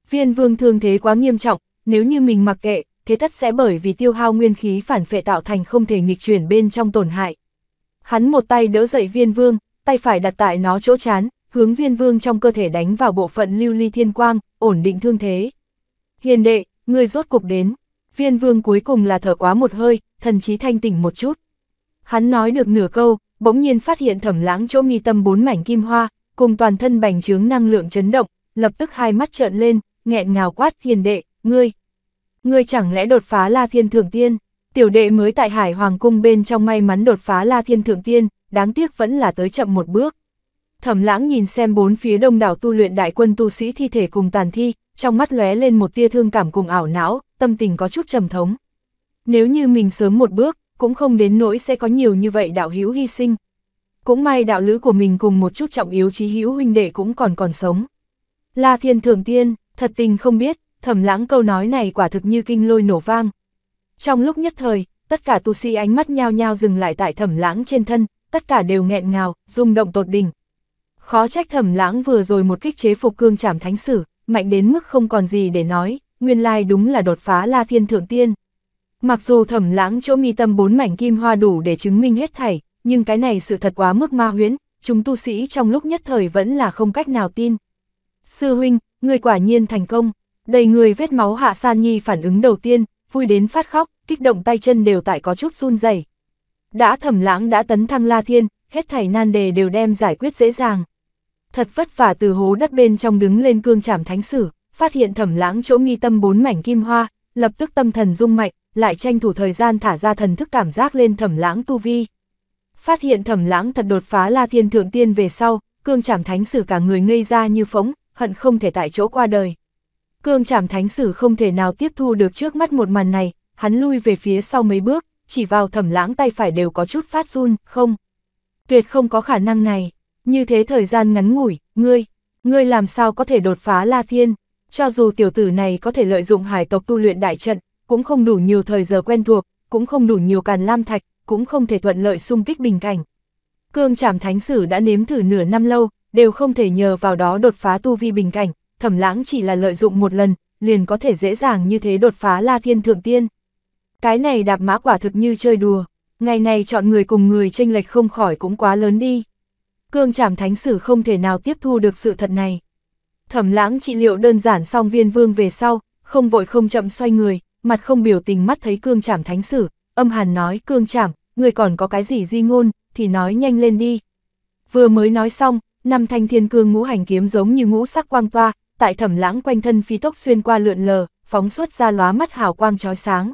Viên vương thương thế quá nghiêm trọng, nếu như mình mặc kệ, thế tất sẽ bởi vì tiêu hao nguyên khí phản phệ tạo thành không thể nghịch chuyển bên trong tổn hại. Hắn một tay đỡ dậy viên vương, tay phải đặt tại nó chỗ chán, hướng viên vương trong cơ thể đánh vào bộ phận lưu ly thiên quang, ổn định thương thế. Hiền đệ, người rốt cục đến viên vương cuối cùng là thở quá một hơi, thần trí thanh tỉnh một chút. Hắn nói được nửa câu, bỗng nhiên phát hiện thẩm lãng chỗ nghi tâm bốn mảnh kim hoa, cùng toàn thân bành trướng năng lượng chấn động, lập tức hai mắt trợn lên, nghẹn ngào quát hiền đệ, ngươi. Ngươi chẳng lẽ đột phá la thiên thượng tiên, tiểu đệ mới tại hải hoàng cung bên trong may mắn đột phá la thiên thượng tiên, đáng tiếc vẫn là tới chậm một bước. Thẩm lãng nhìn xem bốn phía đông đảo tu luyện đại quân tu sĩ thi thể cùng tàn thi, trong mắt lóe lên một tia thương cảm cùng ảo não, tâm tình có chút trầm thống. Nếu như mình sớm một bước, cũng không đến nỗi sẽ có nhiều như vậy đạo hữu hy sinh. Cũng may đạo lữ của mình cùng một chút trọng yếu chí hữu huynh đệ cũng còn còn sống. La Thiên Thượng Tiên, thật tình không biết, thẩm lãng câu nói này quả thực như kinh lôi nổ vang. Trong lúc nhất thời, tất cả tu sĩ ánh mắt nhao nhao dừng lại tại thẩm lãng trên thân, tất cả đều nghẹn ngào, rung động tột đỉnh. Khó trách thẩm lãng vừa rồi một kích chế phục cương trảm thánh sử, mạnh đến mức không còn gì để nói, nguyên lai đúng là đột phá la thiên thượng tiên. Mặc dù thẩm lãng chỗ mi tâm bốn mảnh kim hoa đủ để chứng minh hết thảy, nhưng cái này sự thật quá mức ma huyễn, chúng tu sĩ trong lúc nhất thời vẫn là không cách nào tin. Sư huynh, người quả nhiên thành công, đầy người vết máu hạ san nhi phản ứng đầu tiên, vui đến phát khóc, kích động tay chân đều tại có chút run rẩy. Đã thẩm lãng đã tấn thăng la thiên, hết thảy nan đề đều đem giải quyết dễ dàng. Thật vất vả từ hố đất bên trong đứng lên cương trảm thánh sử, phát hiện thẩm lãng chỗ nghi tâm bốn mảnh kim hoa, lập tức tâm thần rung mạnh, lại tranh thủ thời gian thả ra thần thức cảm giác lên thẩm lãng tu vi. Phát hiện thẩm lãng thật đột phá la thiên thượng tiên về sau, cương trảm thánh sử cả người ngây ra như phóng, hận không thể tại chỗ qua đời. Cương trảm thánh sử không thể nào tiếp thu được trước mắt một màn này, hắn lui về phía sau mấy bước, chỉ vào thẩm lãng tay phải đều có chút phát run, không. Tuyệt không có khả năng này, như thế thời gian ngắn ngủi, ngươi, ngươi làm sao có thể đột phá la thiên. Cho dù tiểu tử này có thể lợi dụng hải tộc tu luyện đại trận, cũng không đủ nhiều thời giờ quen thuộc, cũng không đủ nhiều càn lam thạch, cũng không thể thuận lợi xung kích bình cảnh. Cương Trảm Thánh Sử đã nếm thử nửa năm lâu, đều không thể nhờ vào đó đột phá tu vi bình cảnh, Thẩm Lãng chỉ là lợi dụng một lần, liền có thể dễ dàng như thế đột phá La Thiên Thượng Tiên. Cái này đạp mã quả thực như chơi đùa, ngày này chọn người cùng người tranh lệch không khỏi cũng quá lớn đi. Cương Trảm Thánh Sử không thể nào tiếp thu được sự thật này. Thẩm lãng trị liệu đơn giản xong viên vương về sau, không vội không chậm xoay người, mặt không biểu tình mắt thấy cương trảm thánh sử, âm hàn nói cương trảm, người còn có cái gì di ngôn, thì nói nhanh lên đi. Vừa mới nói xong, năm thanh thiên cương ngũ hành kiếm giống như ngũ sắc quang toa, tại thẩm lãng quanh thân phi tốc xuyên qua lượn lờ, phóng xuất ra lóa mắt hào quang chói sáng.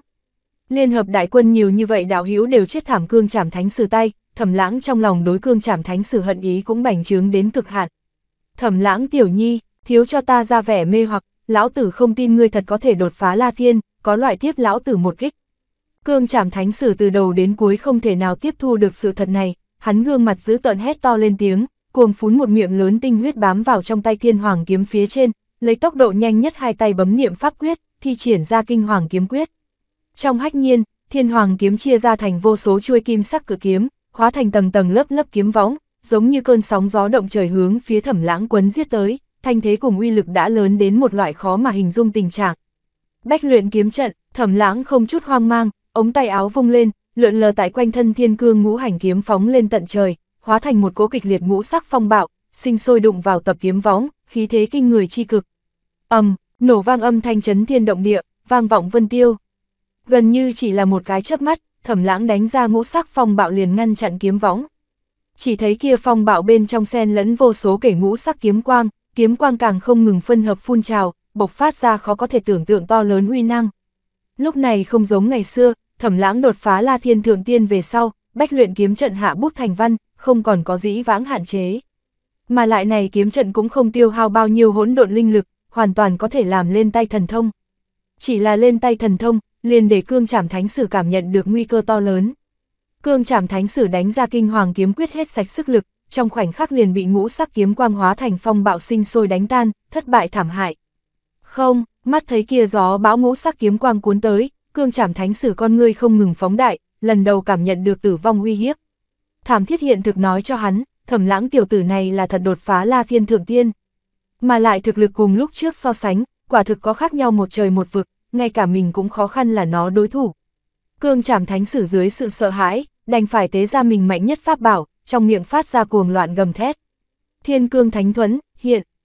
Liên hợp đại quân nhiều như vậy đạo hữu đều chết thảm cương trảm thánh sử tay, thẩm lãng trong lòng đối cương trảm thánh sử hận ý cũng bành trướng đến cực hạn. Thẩm lãng tiểu nhi, thiếu cho ta ra vẻ mê hoặc, lão tử không tin ngươi thật có thể đột phá la thiên, có loại tiếp lão tử một kích. Cương trảm thánh sử từ đầu đến cuối không thể nào tiếp thu được sự thật này, hắn gương mặt giữ tợn hét to lên tiếng, cuồng phún một miệng lớn tinh huyết bám vào trong tay thiên hoàng kiếm phía trên, lấy tốc độ nhanh nhất hai tay bấm niệm pháp quyết, thi triển ra kinh hoàng kiếm quyết. Trong hách nhiên, thiên hoàng kiếm chia ra thành vô số chuôi kim sắc cử kiếm, hóa thành tầng tầng lớp lớp kiếm võng, giống như cơn sóng gió động trời hướng phía thẩm lãng quấn giết tới thanh thế cùng uy lực đã lớn đến một loại khó mà hình dung tình trạng. Bách luyện kiếm trận, thẩm lãng không chút hoang mang, ống tay áo vung lên, lượn lờ tại quanh thân thiên cương ngũ hành kiếm phóng lên tận trời, hóa thành một cỗ kịch liệt ngũ sắc phong bạo, sinh sôi đụng vào tập kiếm võng, khí thế kinh người chi cực. ầm, nổ vang âm thanh chấn thiên động địa, vang vọng vân tiêu. Gần như chỉ là một cái chớp mắt, thẩm lãng đánh ra ngũ sắc phong bạo liền ngăn chặn kiếm võng. Chỉ thấy kia phong bạo bên trong sen lẫn vô số kể ngũ sắc kiếm quang, kiếm quang càng không ngừng phân hợp phun trào, bộc phát ra khó có thể tưởng tượng to lớn uy năng. Lúc này không giống ngày xưa, thẩm lãng đột phá la thiên thượng tiên về sau, bách luyện kiếm trận hạ bút thành văn, không còn có dĩ vãng hạn chế. Mà lại này kiếm trận cũng không tiêu hao bao nhiêu hỗn độn linh lực, hoàn toàn có thể làm lên tay thần thông. Chỉ là lên tay thần thông, liền để cương trảm thánh sử cảm nhận được nguy cơ to lớn. Cương trảm thánh sử đánh ra kinh hoàng kiếm quyết hết sạch sức lực, trong khoảnh khắc liền bị ngũ sắc kiếm quang hóa thành phong bạo sinh sôi đánh tan, thất bại thảm hại. Không, mắt thấy kia gió bão ngũ sắc kiếm quang cuốn tới, cương trảm thánh sử con ngươi không ngừng phóng đại, lần đầu cảm nhận được tử vong uy hiếp. Thảm thiết hiện thực nói cho hắn, thẩm lãng tiểu tử này là thật đột phá la thiên thượng tiên. Mà lại thực lực cùng lúc trước so sánh, quả thực có khác nhau một trời một vực, ngay cả mình cũng khó khăn là nó đối thủ. Cương trảm thánh sử dưới sự sợ hãi, đành phải tế ra mình mạnh nhất pháp bảo, trong miệng phát ra cuồng loạn gầm thét. Thiên cương thánh thuẫn, hiện,